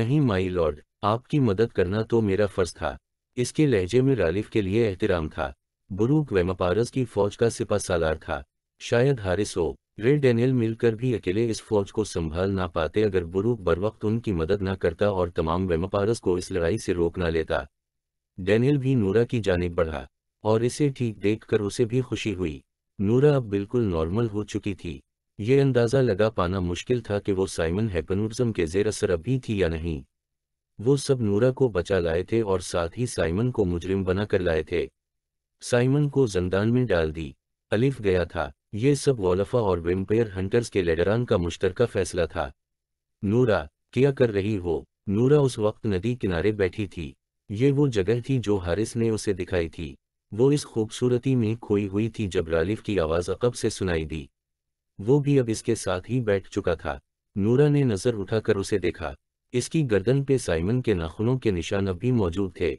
नहीं माई लॉर्ड आपकी मदद करना तो मेरा फर्ज था इसके लहजे में रालिफ के लिए एहतराम था बुरूक वेमपारस की फौज का सिपा सालार था शायद हारिस हो वे डेनियल मिलकर भी अकेले इस फौज को संभाल ना पाते अगर बर वक्त उनकी मदद ना करता और तमाम वेमापारस को इस लड़ाई से रोक ना लेता डेनियल भी नूरा की जानब बढ़ा और इसे ठीक देखकर उसे भी खुशी हुई नूरा अब बिल्कुल नॉर्मल हो चुकी थी ये अंदाज़ा लगा पाना मुश्किल था कि वो साइमन हैपनुरजम के जेर असर अभी थी या नहीं वो सब नूरा को बचा लाए थे और साथ ही साइमन को मुजरिम बना कर लाए थे साइमन को जंदान में डाल दी अलिफ गया था ये सब वोलफा और वेम्पेयर हंटर्स के लेडरान का मुश्तर फैसला था नूरा क्या कर रही हो नूरा उस वक्त नदी किनारे बैठी थी ये वो जगह थी जो हारिस ने उसे दिखाई थी वो इस खूबसूरती में खोई हुई थी जब रालिफ की आवाज़ अकब से सुनाई दी वो भी अब इसके साथ ही बैठ चुका था नूरा ने नज़र उठाकर उसे देखा इसकी गर्दन पे साइमन के नाखूनों के निशान अब भी मौजूद थे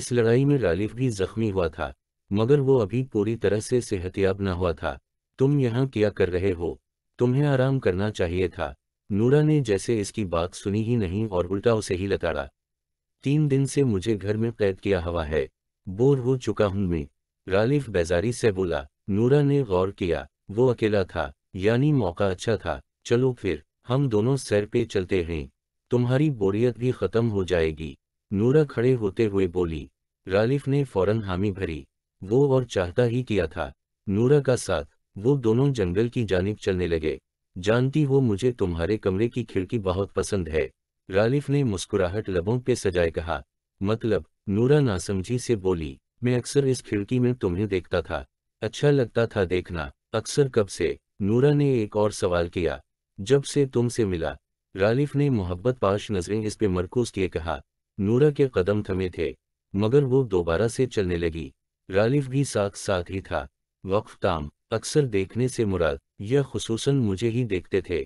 इस लड़ाई में रालिफ भी जख्मी हुआ था मगर वो अभी पूरी तरह से सेहतियाब न हुआ था तुम यहाँ क्या कर रहे हो तुम्हें आराम करना चाहिए था नूरा ने जैसे इसकी बात सुनी ही नहीं और उल्टा उसे ही लताड़ा तीन दिन से मुझे घर में कैद किया हुआ है बोर हो चुका हूं मैं गालिफ बेजारी से बोला नूरा ने गौर किया वो अकेला था यानी मौका अच्छा था चलो फिर हम दोनों सैर पे चलते हैं तुम्हारी बोरियत भी खत्म हो जाएगी नूरा खड़े होते हुए बोली गालिफ ने फौरन हामी भरी वो और चाहता ही किया था नूरा का साथ वो दोनों जंगल की जानब चलने लगे जानती हो मुझे तुम्हारे कमरे की खिड़की बहुत पसंद है गालिफ ने मुस्कुराहट लबों पे सजाए कहा मतलब नूरा नासमझी से बोली मैं अक्सर इस खिड़की में तुम्हें देखता था अच्छा लगता था देखना अक्सर कब से नूरा ने एक और सवाल किया जब से तुमसे मिला गालिफ ने मोहब्बत पाश नजरें इस पे मरकूज किए कहा नूरा के कदम थमे थे मगर वो दोबारा से चलने लगी गालिफ भी साथ साथ ही था वक्फ काम अक्सर देखने से मुराद यह खसूसन मुझे ही देखते थे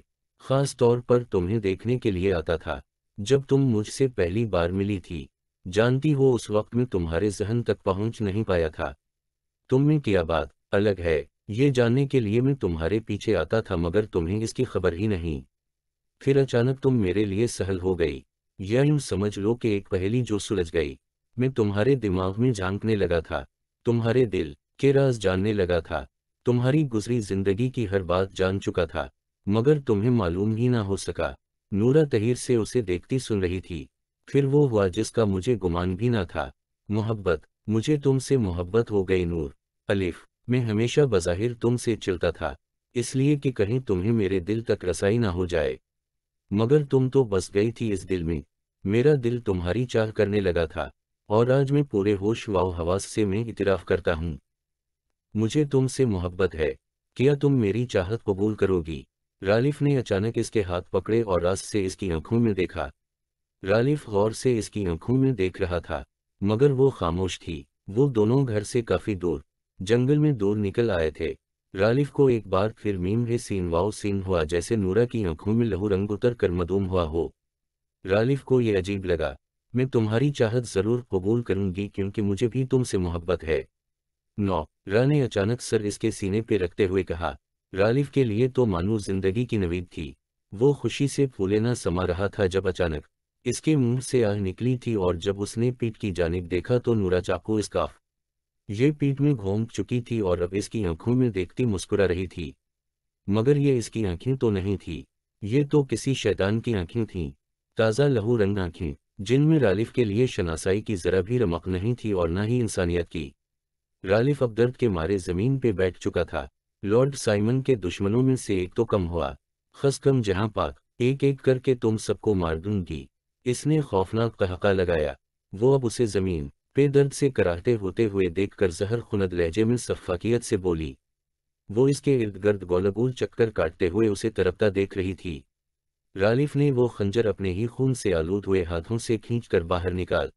ख़ास तौर पर तुम्हें देखने के लिए आता था जब तुम मुझसे पहली बार मिली थी जानती हो उस वक्त में तुम्हारे जहन तक पहुंच नहीं पाया था तुम में बात अलग है ये जानने के लिए मैं तुम्हारे पीछे आता था मगर तुम्हें इसकी खबर ही नहीं फिर अचानक तुम मेरे लिए सहल हो गई यह यूं समझ लो कि एक पहली जो सुलझ गई मैं तुम्हारे दिमाग में झांकने लगा था तुम्हारे दिल के राज जानने लगा था तुम्हारी गुजरी जिंदगी की हर बात जान चुका था मगर तुम्हें मालूम ही ना हो सका नूरा तहिर से उसे देखती सुन रही थी फिर वो हुआ जिसका मुझे गुमान भी ना था मोहब्बत मुझे तुमसे मोहब्बत हो गई नूर अलिफ मैं हमेशा बज़ाहिर तुमसे चिलता था इसलिए कि कहीं तुम्हें मेरे दिल तक रसाई ना हो जाए मगर तुम तो बस गई थी इस दिल में मेरा दिल तुम्हारी चाह करने लगा था और आज मैं पूरे होश वाव हवास से मैं इतराफ़ करता हूँ मुझे तुमसे मोहब्बत है क्या तुम मेरी चाहत कबूल करोगी रालिफ ने अचानक इसके हाथ पकड़े और रस से इसकी आंखों में देखा रालिफ गौर से इसकी आंखों में देख रहा था मगर वो खामोश थी वो दोनों घर से काफी दूर जंगल में दूर निकल आए थे रालिफ को एक बार फिर मीम है सीन वाओ सीन हुआ जैसे नूरा की आंखों में लहू रंग उतर कर मदूम हुआ हो रालिफ को ये अजीब लगा मैं तुम्हारी चाहत जरूर कबूल करूंगी क्योंकि मुझे भी तुमसे मोहब्बत है नौ रा ने अचानक सर इसके सीने पर रखते हुए कहा रालिफ के लिए तो मानो जिंदगी की नवीद थी वो खुशी से फूले ना समा रहा था जब अचानक इसके मुंह से आह निकली थी और जब उसने पीठ की जानब देखा तो नूरा चाकू स्काफ ये पीठ में घूम चुकी थी और अब इसकी आंखों में देखती मुस्कुरा रही थी मगर ये इसकी आंखें तो नहीं थी ये तो किसी शैतान की आंखें थीं ताज़ा लहू रंग आंखें जिनमें रालिफ के लिए शनासाई की ज़रा भी रमक नहीं थी और न ही इंसानियत की रालिफ अब दर्द के मारे जमीन पे बैठ चुका था लॉर्ड साइमन के दुश्मनों में से एक तो कम हुआ खसकम जहां पाक एक एक करके तुम सबको मार दूंगी इसने खौफनाक कहका लगाया वो अब उसे जमीन पे दर्द से कराहते होते हुए देखकर जहर खुनद लहजे में सफाकियत से बोली वो इसके इर्द गर्द गोलगोल चक्कर काटते हुए उसे तरपता देख रही थी रालिफ ने वो खंजर अपने ही खून से आलूद हुए हाथों से खींच कर बाहर निकाल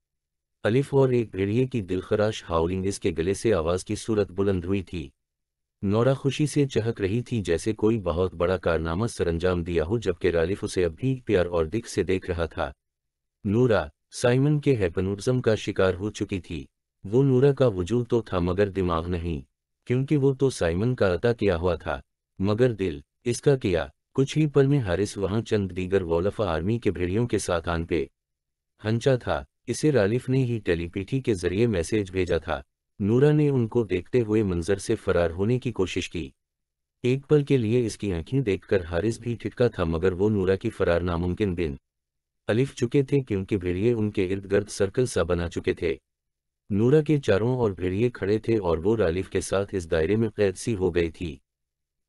अलिफ और एक भेड़िए की दिलखराश हाउलिंग इसके गले से आवाज़ की सूरत बुलंद हुई थी नौरा खुशी से चहक रही थी जैसे कोई बहुत बड़ा कारनामा सरंजाम दिया हो जबकि रालिफ उसे अब भी प्यार और दिख से देख रहा था नूरा साइमन के हैपनुज़म का शिकार हो चुकी थी वो नूरा का वजूद तो था मगर दिमाग नहीं क्योंकि वो तो साइमन का अता किया हुआ था मगर दिल इसका किया कुछ ही पल में हारिस वहां चंद दीगर वोलफा आर्मी के भेड़ियों के साथ आन पे हंचा था इसे रालिफ ने ही टेलीपीठी के जरिए मैसेज भेजा था नूरा ने उनको देखते हुए मंजर से फरार होने की कोशिश की एक पल के लिए इसकी आंखें देखकर हारिस भी ठिटका था मगर वो नूरा की फरार नामुमकिन बिन अलिफ चुके थे क्योंकि भेड़िए उनके इर्द गर्द सर्कल सा बना चुके थे नूरा के चारों और भेड़िए खड़े थे और वो रालिफ के साथ इस दायरे में कैद सी हो गई थी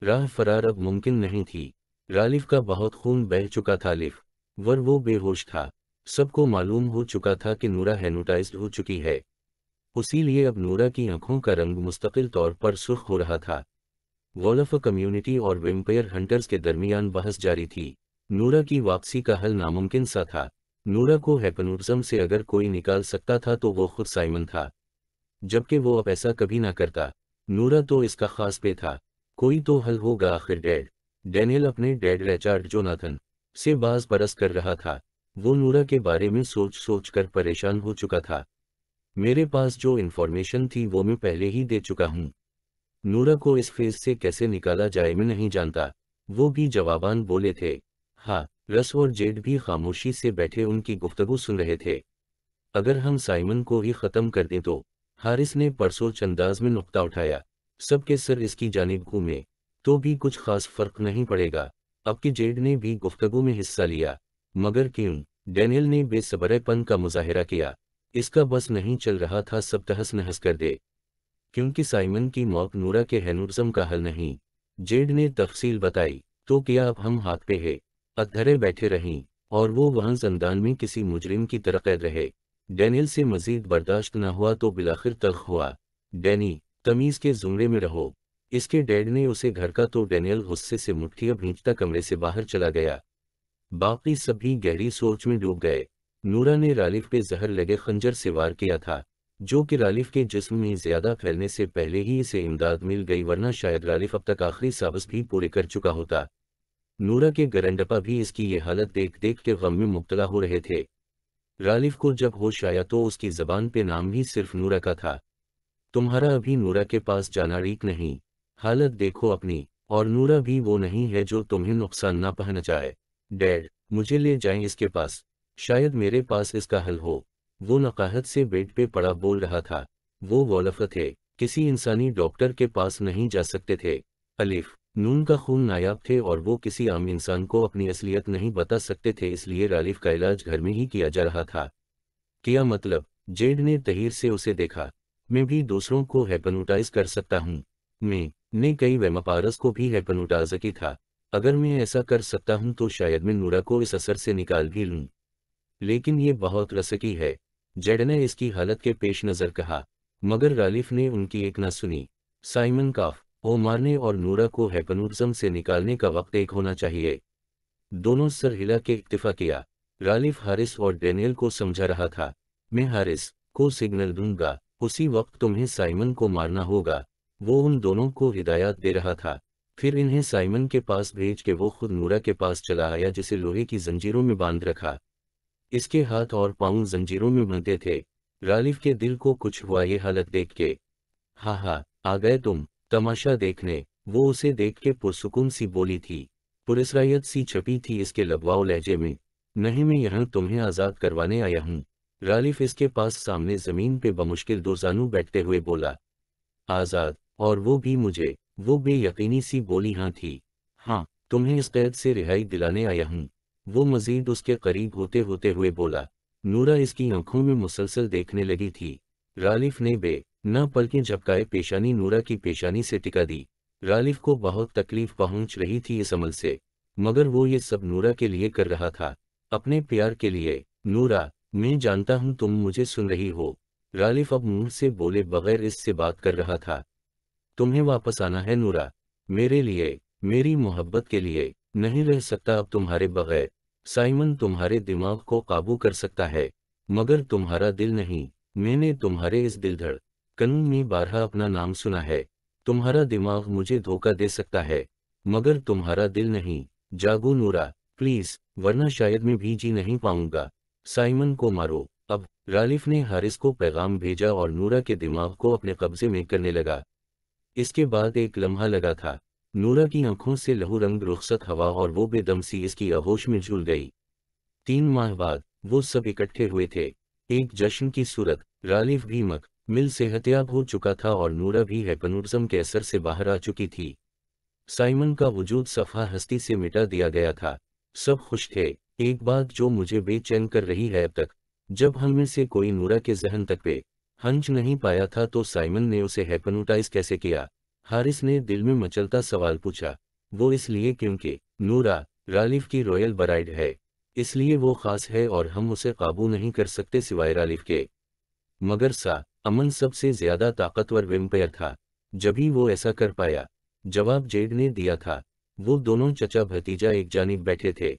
राह फरार अब मुमकिन नहीं थी रालिफ का बहुत खून बह चुका था अलिफ वर वो बेहोश था सबको मालूम हो चुका था कि नूरा हैनोटाइज हो चुकी है उसी लिए अब नूरा की आंखों का रंग मुस्तकिल तौर पर सुर्ख हो रहा था वॉलफ कम्युनिटी और वेम्पायर हंटर्स के दरमियान बहस जारी थी नूरा की वापसी का हल नामुमकिन सा था नूरा को हैपनुरजम से अगर कोई निकाल सकता था तो वो खुद साइमन था जबकि वो अब ऐसा कभी ना करता नूरा तो इसका खास पे था कोई तो हल होगा आखिर डैड डेनियल अपने डैड रेचार्ड जोनाथन से बाज परस कर रहा था वो नूरा के बारे में सोच सोच कर परेशान हो चुका था मेरे पास जो इन्फॉर्मेशन थी वो मैं पहले ही दे चुका हूँ नूरा को इस फेज से कैसे निकाला जाए मैं नहीं जानता वो भी जवाबान बोले थे हाँ रस और जेड भी खामोशी से बैठे उनकी गुफ्तगु सुन रहे थे अगर हम साइमन को ही ख़त्म कर दें तो हारिस ने परसों चंदाज में नुकता उठाया सबके सर इसकी जानब घूमे तो भी कुछ खास फर्क नहीं पड़ेगा अब की जेड ने भी गुफ्तगु में हिस्सा लिया मगर क्यों डैनियल ने बेसबरेपन का मुजाहरा किया इसका बस नहीं चल रहा था सब तहस नहस कर दे क्योंकि साइमन की मौत नूरा के हैनुरजम का हल नहीं जेड ने तफसील बताई तो क्या अब हम हाथ पे है अधरे बैठे रहें और वो वहां जंदान में किसी मुजरिम की तरह कैद रहे डैनियल से मजीद बर्दाश्त न हुआ तो बिलाखिर तक हुआ डैनी तमीज़ के जुमरे में रहो इसके डैड ने उसे घर का तो डेनियल गुस्से से मुठ्ठियाँ भींचता कमरे से बाहर चला गया बाकी सभी गहरी सोच में डूब गए नूरा ने रालिफ पे जहर लगे खंजर से वार किया था जो कि रालिफ के जिस्म में ज्यादा फैलने से पहले ही इसे इमदाद मिल गई वरना शायद रालिफ अब तक आखिरी साबस भी पूरे कर चुका होता नूरा के गरंडपा भी इसकी ये हालत देख देख के गम में मुबतला हो रहे थे रालिफ को जब होश आया तो उसकी जबान पे नाम भी सिर्फ नूरा का था तुम्हारा अभी नूरा के पास जाना रीक नहीं हालत देखो अपनी और नूरा भी वो नहीं है जो तुम्हें नुकसान ना पहना जाए डैड मुझे ले जाएं इसके पास शायद मेरे पास इसका हल हो वो नकाहत से बेड पे पड़ा बोल रहा था वो वोलफा थे किसी इंसानी डॉक्टर के पास नहीं जा सकते थे अलिफ नून का खून नायाब थे और वो किसी आम इंसान को अपनी असलियत नहीं बता सकते थे इसलिए रालिफ का इलाज घर में ही किया जा रहा था क्या मतलब जेड ने तहिर से उसे देखा मैं भी दूसरों को हैपनोटाइज कर सकता हूँ मैं ने कई वेमापारस को भी हैपनोटाज की था अगर मैं ऐसा कर सकता हूं तो शायद मैं नूरा को इस असर से निकाल भी लूँ लेकिन ये बहुत रसकी है जेड ने इसकी हालत के पेश नज़र कहा मगर रालिफ ने उनकी एक न सुनी साइमन काफ ओमार ने और नूरा को हैपनुजम से निकालने का वक्त एक होना चाहिए दोनों सर हिला के इतफा किया रालिफ हारिस और डेनियल को समझा रहा था मैं हारिस को सिग्नल दूंगा उसी वक्त तुम्हें साइमन को मारना होगा वो उन दोनों को हिदायत दे रहा था फिर इन्हें साइमन के पास भेज के वो खुद नूरा के पास चला आया जिसे लोहे की जंजीरों में बांध रखा इसके हाथ और पांव जंजीरों में बनते थे रालिफ के दिल को कुछ हुआ ये हालत देख के हा हा आ गए तुम तमाशा देखने वो उसे देख के पुरसुकुन सी बोली थी पुरसरायत सी छपी थी इसके लबवाओ लहजे में नहीं मैं यहाँ तुम्हें आज़ाद करवाने आया हूँ रालिफ इसके पास सामने ज़मीन पे बमुश्किल दो जानू बैठते हुए बोला आज़ाद और वो भी मुझे वो बेयकीनी सी बोली हाँ थी हाँ तुम्हें इस कैद से रिहाई दिलाने आया हूँ वो मजीद उसके करीब होते होते हुए बोला नूरा इसकी आंखों में मुसलसल देखने लगी थी रालिफ ने बे न पलकें झपकाए पेशानी नूरा की पेशानी से टिका दी रालिफ को बहुत तकलीफ पहुंच रही थी इस अमल से मगर वो ये सब नूरा के लिए कर रहा था अपने प्यार के लिए नूरा मैं जानता हूँ तुम मुझे सुन रही हो रालिफ अब मुंह से बोले बगैर इससे बात कर रहा था तुम्हें वापस आना है नूरा मेरे लिए मेरी मोहब्बत के लिए नहीं रह सकता अब तुम्हारे बगैर साइमन तुम्हारे दिमाग को काबू कर सकता है मगर तुम्हारा दिल नहीं मैंने तुम्हारे इस दिल धड़ कनून में बारह अपना नाम सुना है तुम्हारा दिमाग मुझे धोखा दे सकता है मगर तुम्हारा दिल नहीं जागो नूरा प्लीज वरना शायद मैं भी जी नहीं पाऊंगा साइमन को मारो अब रालिफ ने हारिस को पैगाम भेजा और नूरा के दिमाग को अपने कब्जे में करने लगा इसके बाद एक लम्हा लगा था नूरा की आंखों से लहू रंग रुखसत हवा और वो बेदम सी इसकी अहोश में झूल गई तीन माह बाद वो सब इकट्ठे हुए थे एक जश्न की सूरत गालिफ भी मक मिल से हो चुका था और नूरा भी हैपनुरजम के असर से बाहर आ चुकी थी साइमन का वजूद सफा हस्ती से मिटा दिया गया था सब खुश थे एक बात जो मुझे बेचैन कर रही है अब तक जब हमें से कोई नूरा के जहन तक पे हंच नहीं पाया था तो साइमन ने उसे हैपनोटाइज कैसे किया हारिस ने दिल में मचलता सवाल पूछा वो इसलिए क्योंकि नूरा रालिफ की रॉयल ब्राइड है इसलिए वो खास है और हम उसे काबू नहीं कर सकते सिवाय रालिफ के मगर सा अमन सबसे ज्यादा ताकतवर वेम्पेयर था जब ही वो ऐसा कर पाया जवाब जेड ने दिया था वो दोनों चचा भतीजा एक जानब बैठे थे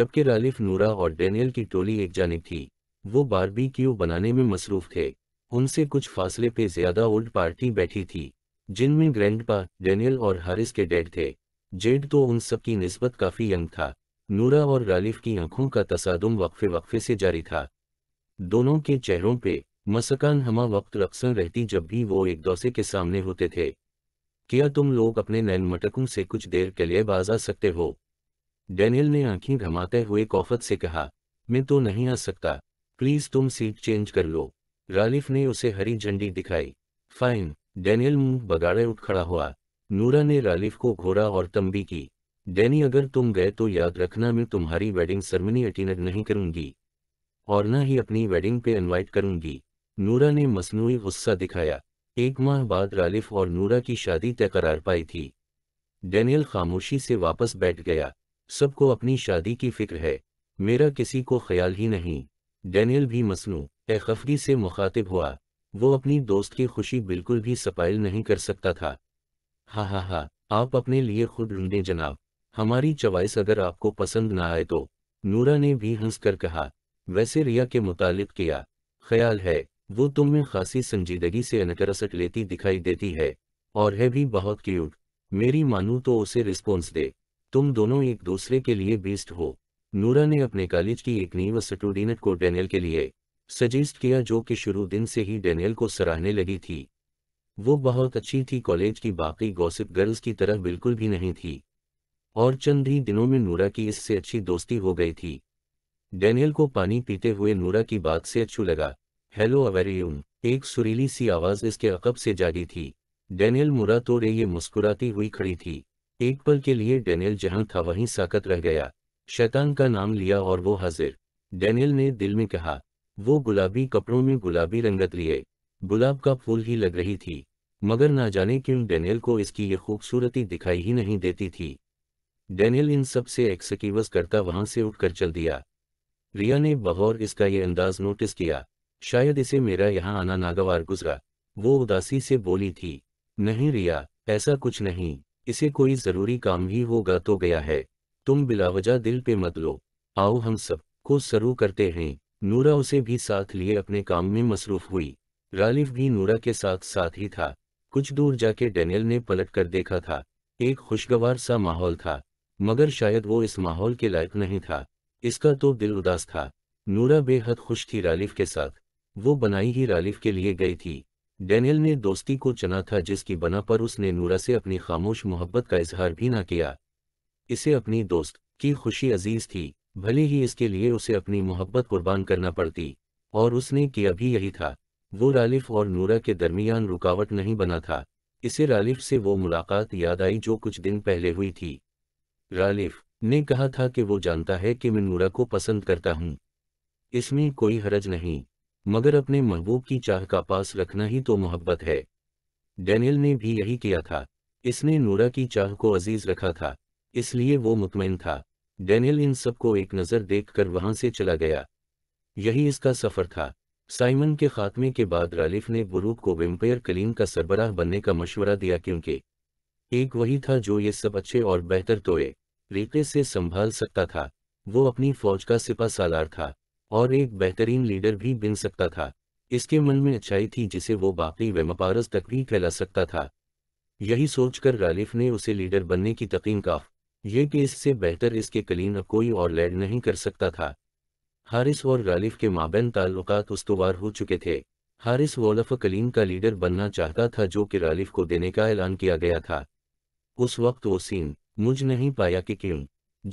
जबकि रालिफ नूरा और डेनियल की टोली एक जानब थी वो बारबी बनाने में मसरूफ थे उनसे कुछ फासले पे ज्यादा ओल्ड पार्टी बैठी थी जिनमें ग्रैंडपा डेनियल और हारिस के डैड थे जेड तो उन सब की नस्बत काफ़ी यंग था नूरा और रालिफ की आंखों का तसादम वक्फे वक्फे से जारी था दोनों के चेहरों पे मसकान हमा वक्त रक्सन रहती जब भी वो एक दौसे के सामने होते थे क्या तुम लोग अपने नैन मटकों से कुछ देर के लिए बाज आ सकते हो डैनियल ने आंखें घमाते हुए कौफत से कहा मैं तो नहीं आ सकता प्लीज तुम सीट चेंज कर लो रालिफ ने उसे हरी झंडी दिखाई फाइन डेनियल मुंह बगाड़े उठ खड़ा हुआ नूरा ने रालिफ को घोरा और तंबी की डैनी अगर तुम गए तो याद रखना मैं तुम्हारी वेडिंग सरमनी अटेंड नहीं करूंगी और न ही अपनी वेडिंग पे इनवाइट करूंगी नूरा ने मसनू गुस्सा दिखाया एक माह बाद रालिफ और नूरा की शादी तय करार पाई थी डैनियल खामोशी से वापस बैठ गया सबको अपनी शादी की फिक्र है मेरा किसी को ख्याल ही नहीं डैनियल भी मसनू एखफगी से मुखातिब हुआ वो अपनी दोस्त की खुशी बिल्कुल भी सपाइल नहीं कर सकता था हा हा हा आप अपने लिए खुद ढूंढे जनाब हमारी चवाइस अगर आपको पसंद ना आए तो नूरा ने भी हंसकर कहा वैसे रिया के मुतालिब किया ख्याल है वो तुम में खासी संजीदगी से अनकरसट लेती दिखाई देती है और है भी बहुत क्यूट मेरी मानू तो उसे रिस्पॉन्स दे तुम दोनों एक दूसरे के लिए बेस्ट हो नूरा ने अपने कॉलेज की एक नीव स्टूडेंट को डेनियल के लिए सजेस्ट किया जो कि शुरू दिन से ही डेनियल को सराहने लगी थी वो बहुत अच्छी थी कॉलेज की बाकी गॉसिप गर्ल्स की तरह बिल्कुल भी नहीं थी और चंद ही दिनों में नूरा की इससे अच्छी दोस्ती हो गई थी डेनियल को पानी पीते हुए नूरा की बात से अच्छू लगा हेलो अवेरियम एक सुरीली सी आवाज़ इसके अकब से जागी थी डेनियल मुरा तो रे ये मुस्कुराती हुई खड़ी थी एक पल के लिए डेनियल जहां था वहीं साकत रह गया शैतान का नाम लिया और वो हाजिर डैनियल ने दिल में कहा वो गुलाबी कपड़ों में गुलाबी रंगत लिए गुलाब का फूल ही लग रही थी मगर ना जाने क्यों डैनियल को इसकी ये खूबसूरती दिखाई ही नहीं देती थी डैनियल इन सब से एक्सकीवस करता वहां से उठकर चल दिया रिया ने बगौर इसका ये अंदाज नोटिस किया शायद इसे मेरा यहाँ आना नागवार गुजरा वो उदासी से बोली थी नहीं रिया ऐसा कुछ नहीं इसे कोई ज़रूरी काम ही होगा तो गया है तुम बिलावजा दिल पे मत लो आओ हम सब को सरू करते हैं नूरा उसे भी साथ लिए अपने काम में मसरूफ हुई रालिफ भी नूरा के साथ साथ ही था कुछ दूर जाके डेनियल ने पलट कर देखा था एक खुशगवार सा माहौल था मगर शायद वो इस माहौल के लायक नहीं था इसका तो दिल उदास था नूरा बेहद खुश थी रालिफ के साथ वो बनाई ही रालिफ के लिए गई थी डेनियल ने दोस्ती को चना था जिसकी बना पर उसने नूरा से अपनी खामोश मोहब्बत का इजहार भी ना किया इसे अपनी दोस्त की खुशी अजीज थी भले ही इसके लिए उसे अपनी मोहब्बत कुर्बान करना पड़ती और उसने किया भी यही था वो रालिफ और नूरा के दरमियान रुकावट नहीं बना था इसे रालिफ से वो मुलाकात याद आई जो कुछ दिन पहले हुई थी रालिफ ने कहा था कि वो जानता है कि मैं नूरा को पसंद करता हूँ इसमें कोई हरज नहीं मगर अपने महबूब की चाह का पास रखना ही तो मोहब्बत है डैनियल ने भी यही किया था इसने नूरा की चाह को अजीज रखा था इसलिए वो मुतमिन था डेनियल इन सबको एक नज़र देखकर वहां से चला गया यही इसका सफ़र था साइमन के खात्मे के बाद रालिफ ने बुरूक को वेम्पेयर कलीम का सरबराह बनने का मशवरा दिया क्योंकि एक वही था जो ये सब अच्छे और बेहतर तोये रेते से संभाल सकता था वो अपनी फौज का सिपा सालार था और एक बेहतरीन लीडर भी बन सकता था इसके मन में अच्छाई थी जिसे वो बाकी वेमपारस तक भी फैला सकता था यही सोचकर रालिफ ने उसे लीडर बनने की तकीन काफ ये कि इससे बेहतर इसके कलीन कोई और लैड नहीं कर सकता था हारिस और गालिफ के माबेन ताल्लुकात उसतवार तो हो चुके थे हारिस वोलफ कलीन का लीडर बनना चाहता था जो कि रालिफ को देने का ऐलान किया गया था उस वक्त वो सीन मुझ नहीं पाया कि क्यों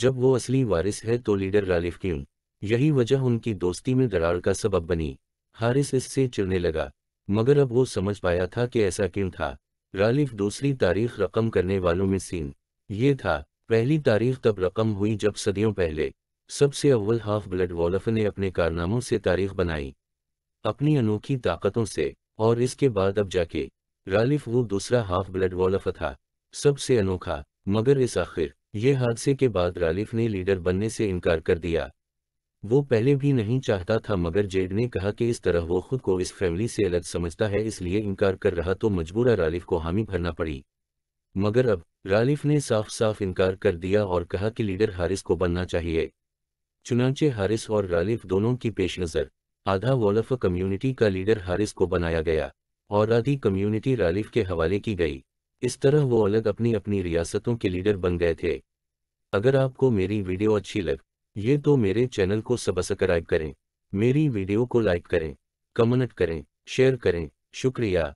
जब वो असली वारिस है तो लीडर गालिफ क्यों यही वजह उनकी दोस्ती में दरार का सबब बनी हारिस इससे चिड़ने लगा मगर अब वो समझ पाया था कि ऐसा क्यों था रालिफ दूसरी तारीख रकम करने वालों में सीन ये था पहली तारीख तब रकम हुई जब सदियों पहले सबसे अव्वल हाफ ब्लड वॉलफ ने अपने कारनामों से तारीख बनाई अपनी अनोखी ताकतों से और इसके बाद अब जाके रालिफ वो दूसरा हाफ ब्लड वॉलफ था सबसे अनोखा मगर इस आखिर ये हादसे के बाद रालिफ ने लीडर बनने से इनकार कर दिया वो पहले भी नहीं चाहता था मगर जेड ने कहा कि इस तरह वो खुद को इस फैमिली से अलग समझता है इसलिए इनकार कर रहा तो मजबूरा रालिफ को हामी भरना पड़ी मगर अब रालिफ ने साफ साफ इनकार कर दिया और कहा कि लीडर हारिस को बनना चाहिए चुनाचे हारिस और रालिफ दोनों की पेश नज़र आधा वोलफ कम्युनिटी का लीडर हारिस को बनाया गया और आधी कम्युनिटी रालिफ के हवाले की गई इस तरह वो अलग अपनी अपनी रियासतों के लीडर बन गए थे अगर आपको मेरी वीडियो अच्छी लग ये तो मेरे चैनल को सब्सक्राइब करें मेरी वीडियो को लाइक करें कमेंट करें शेयर करें शुक्रिया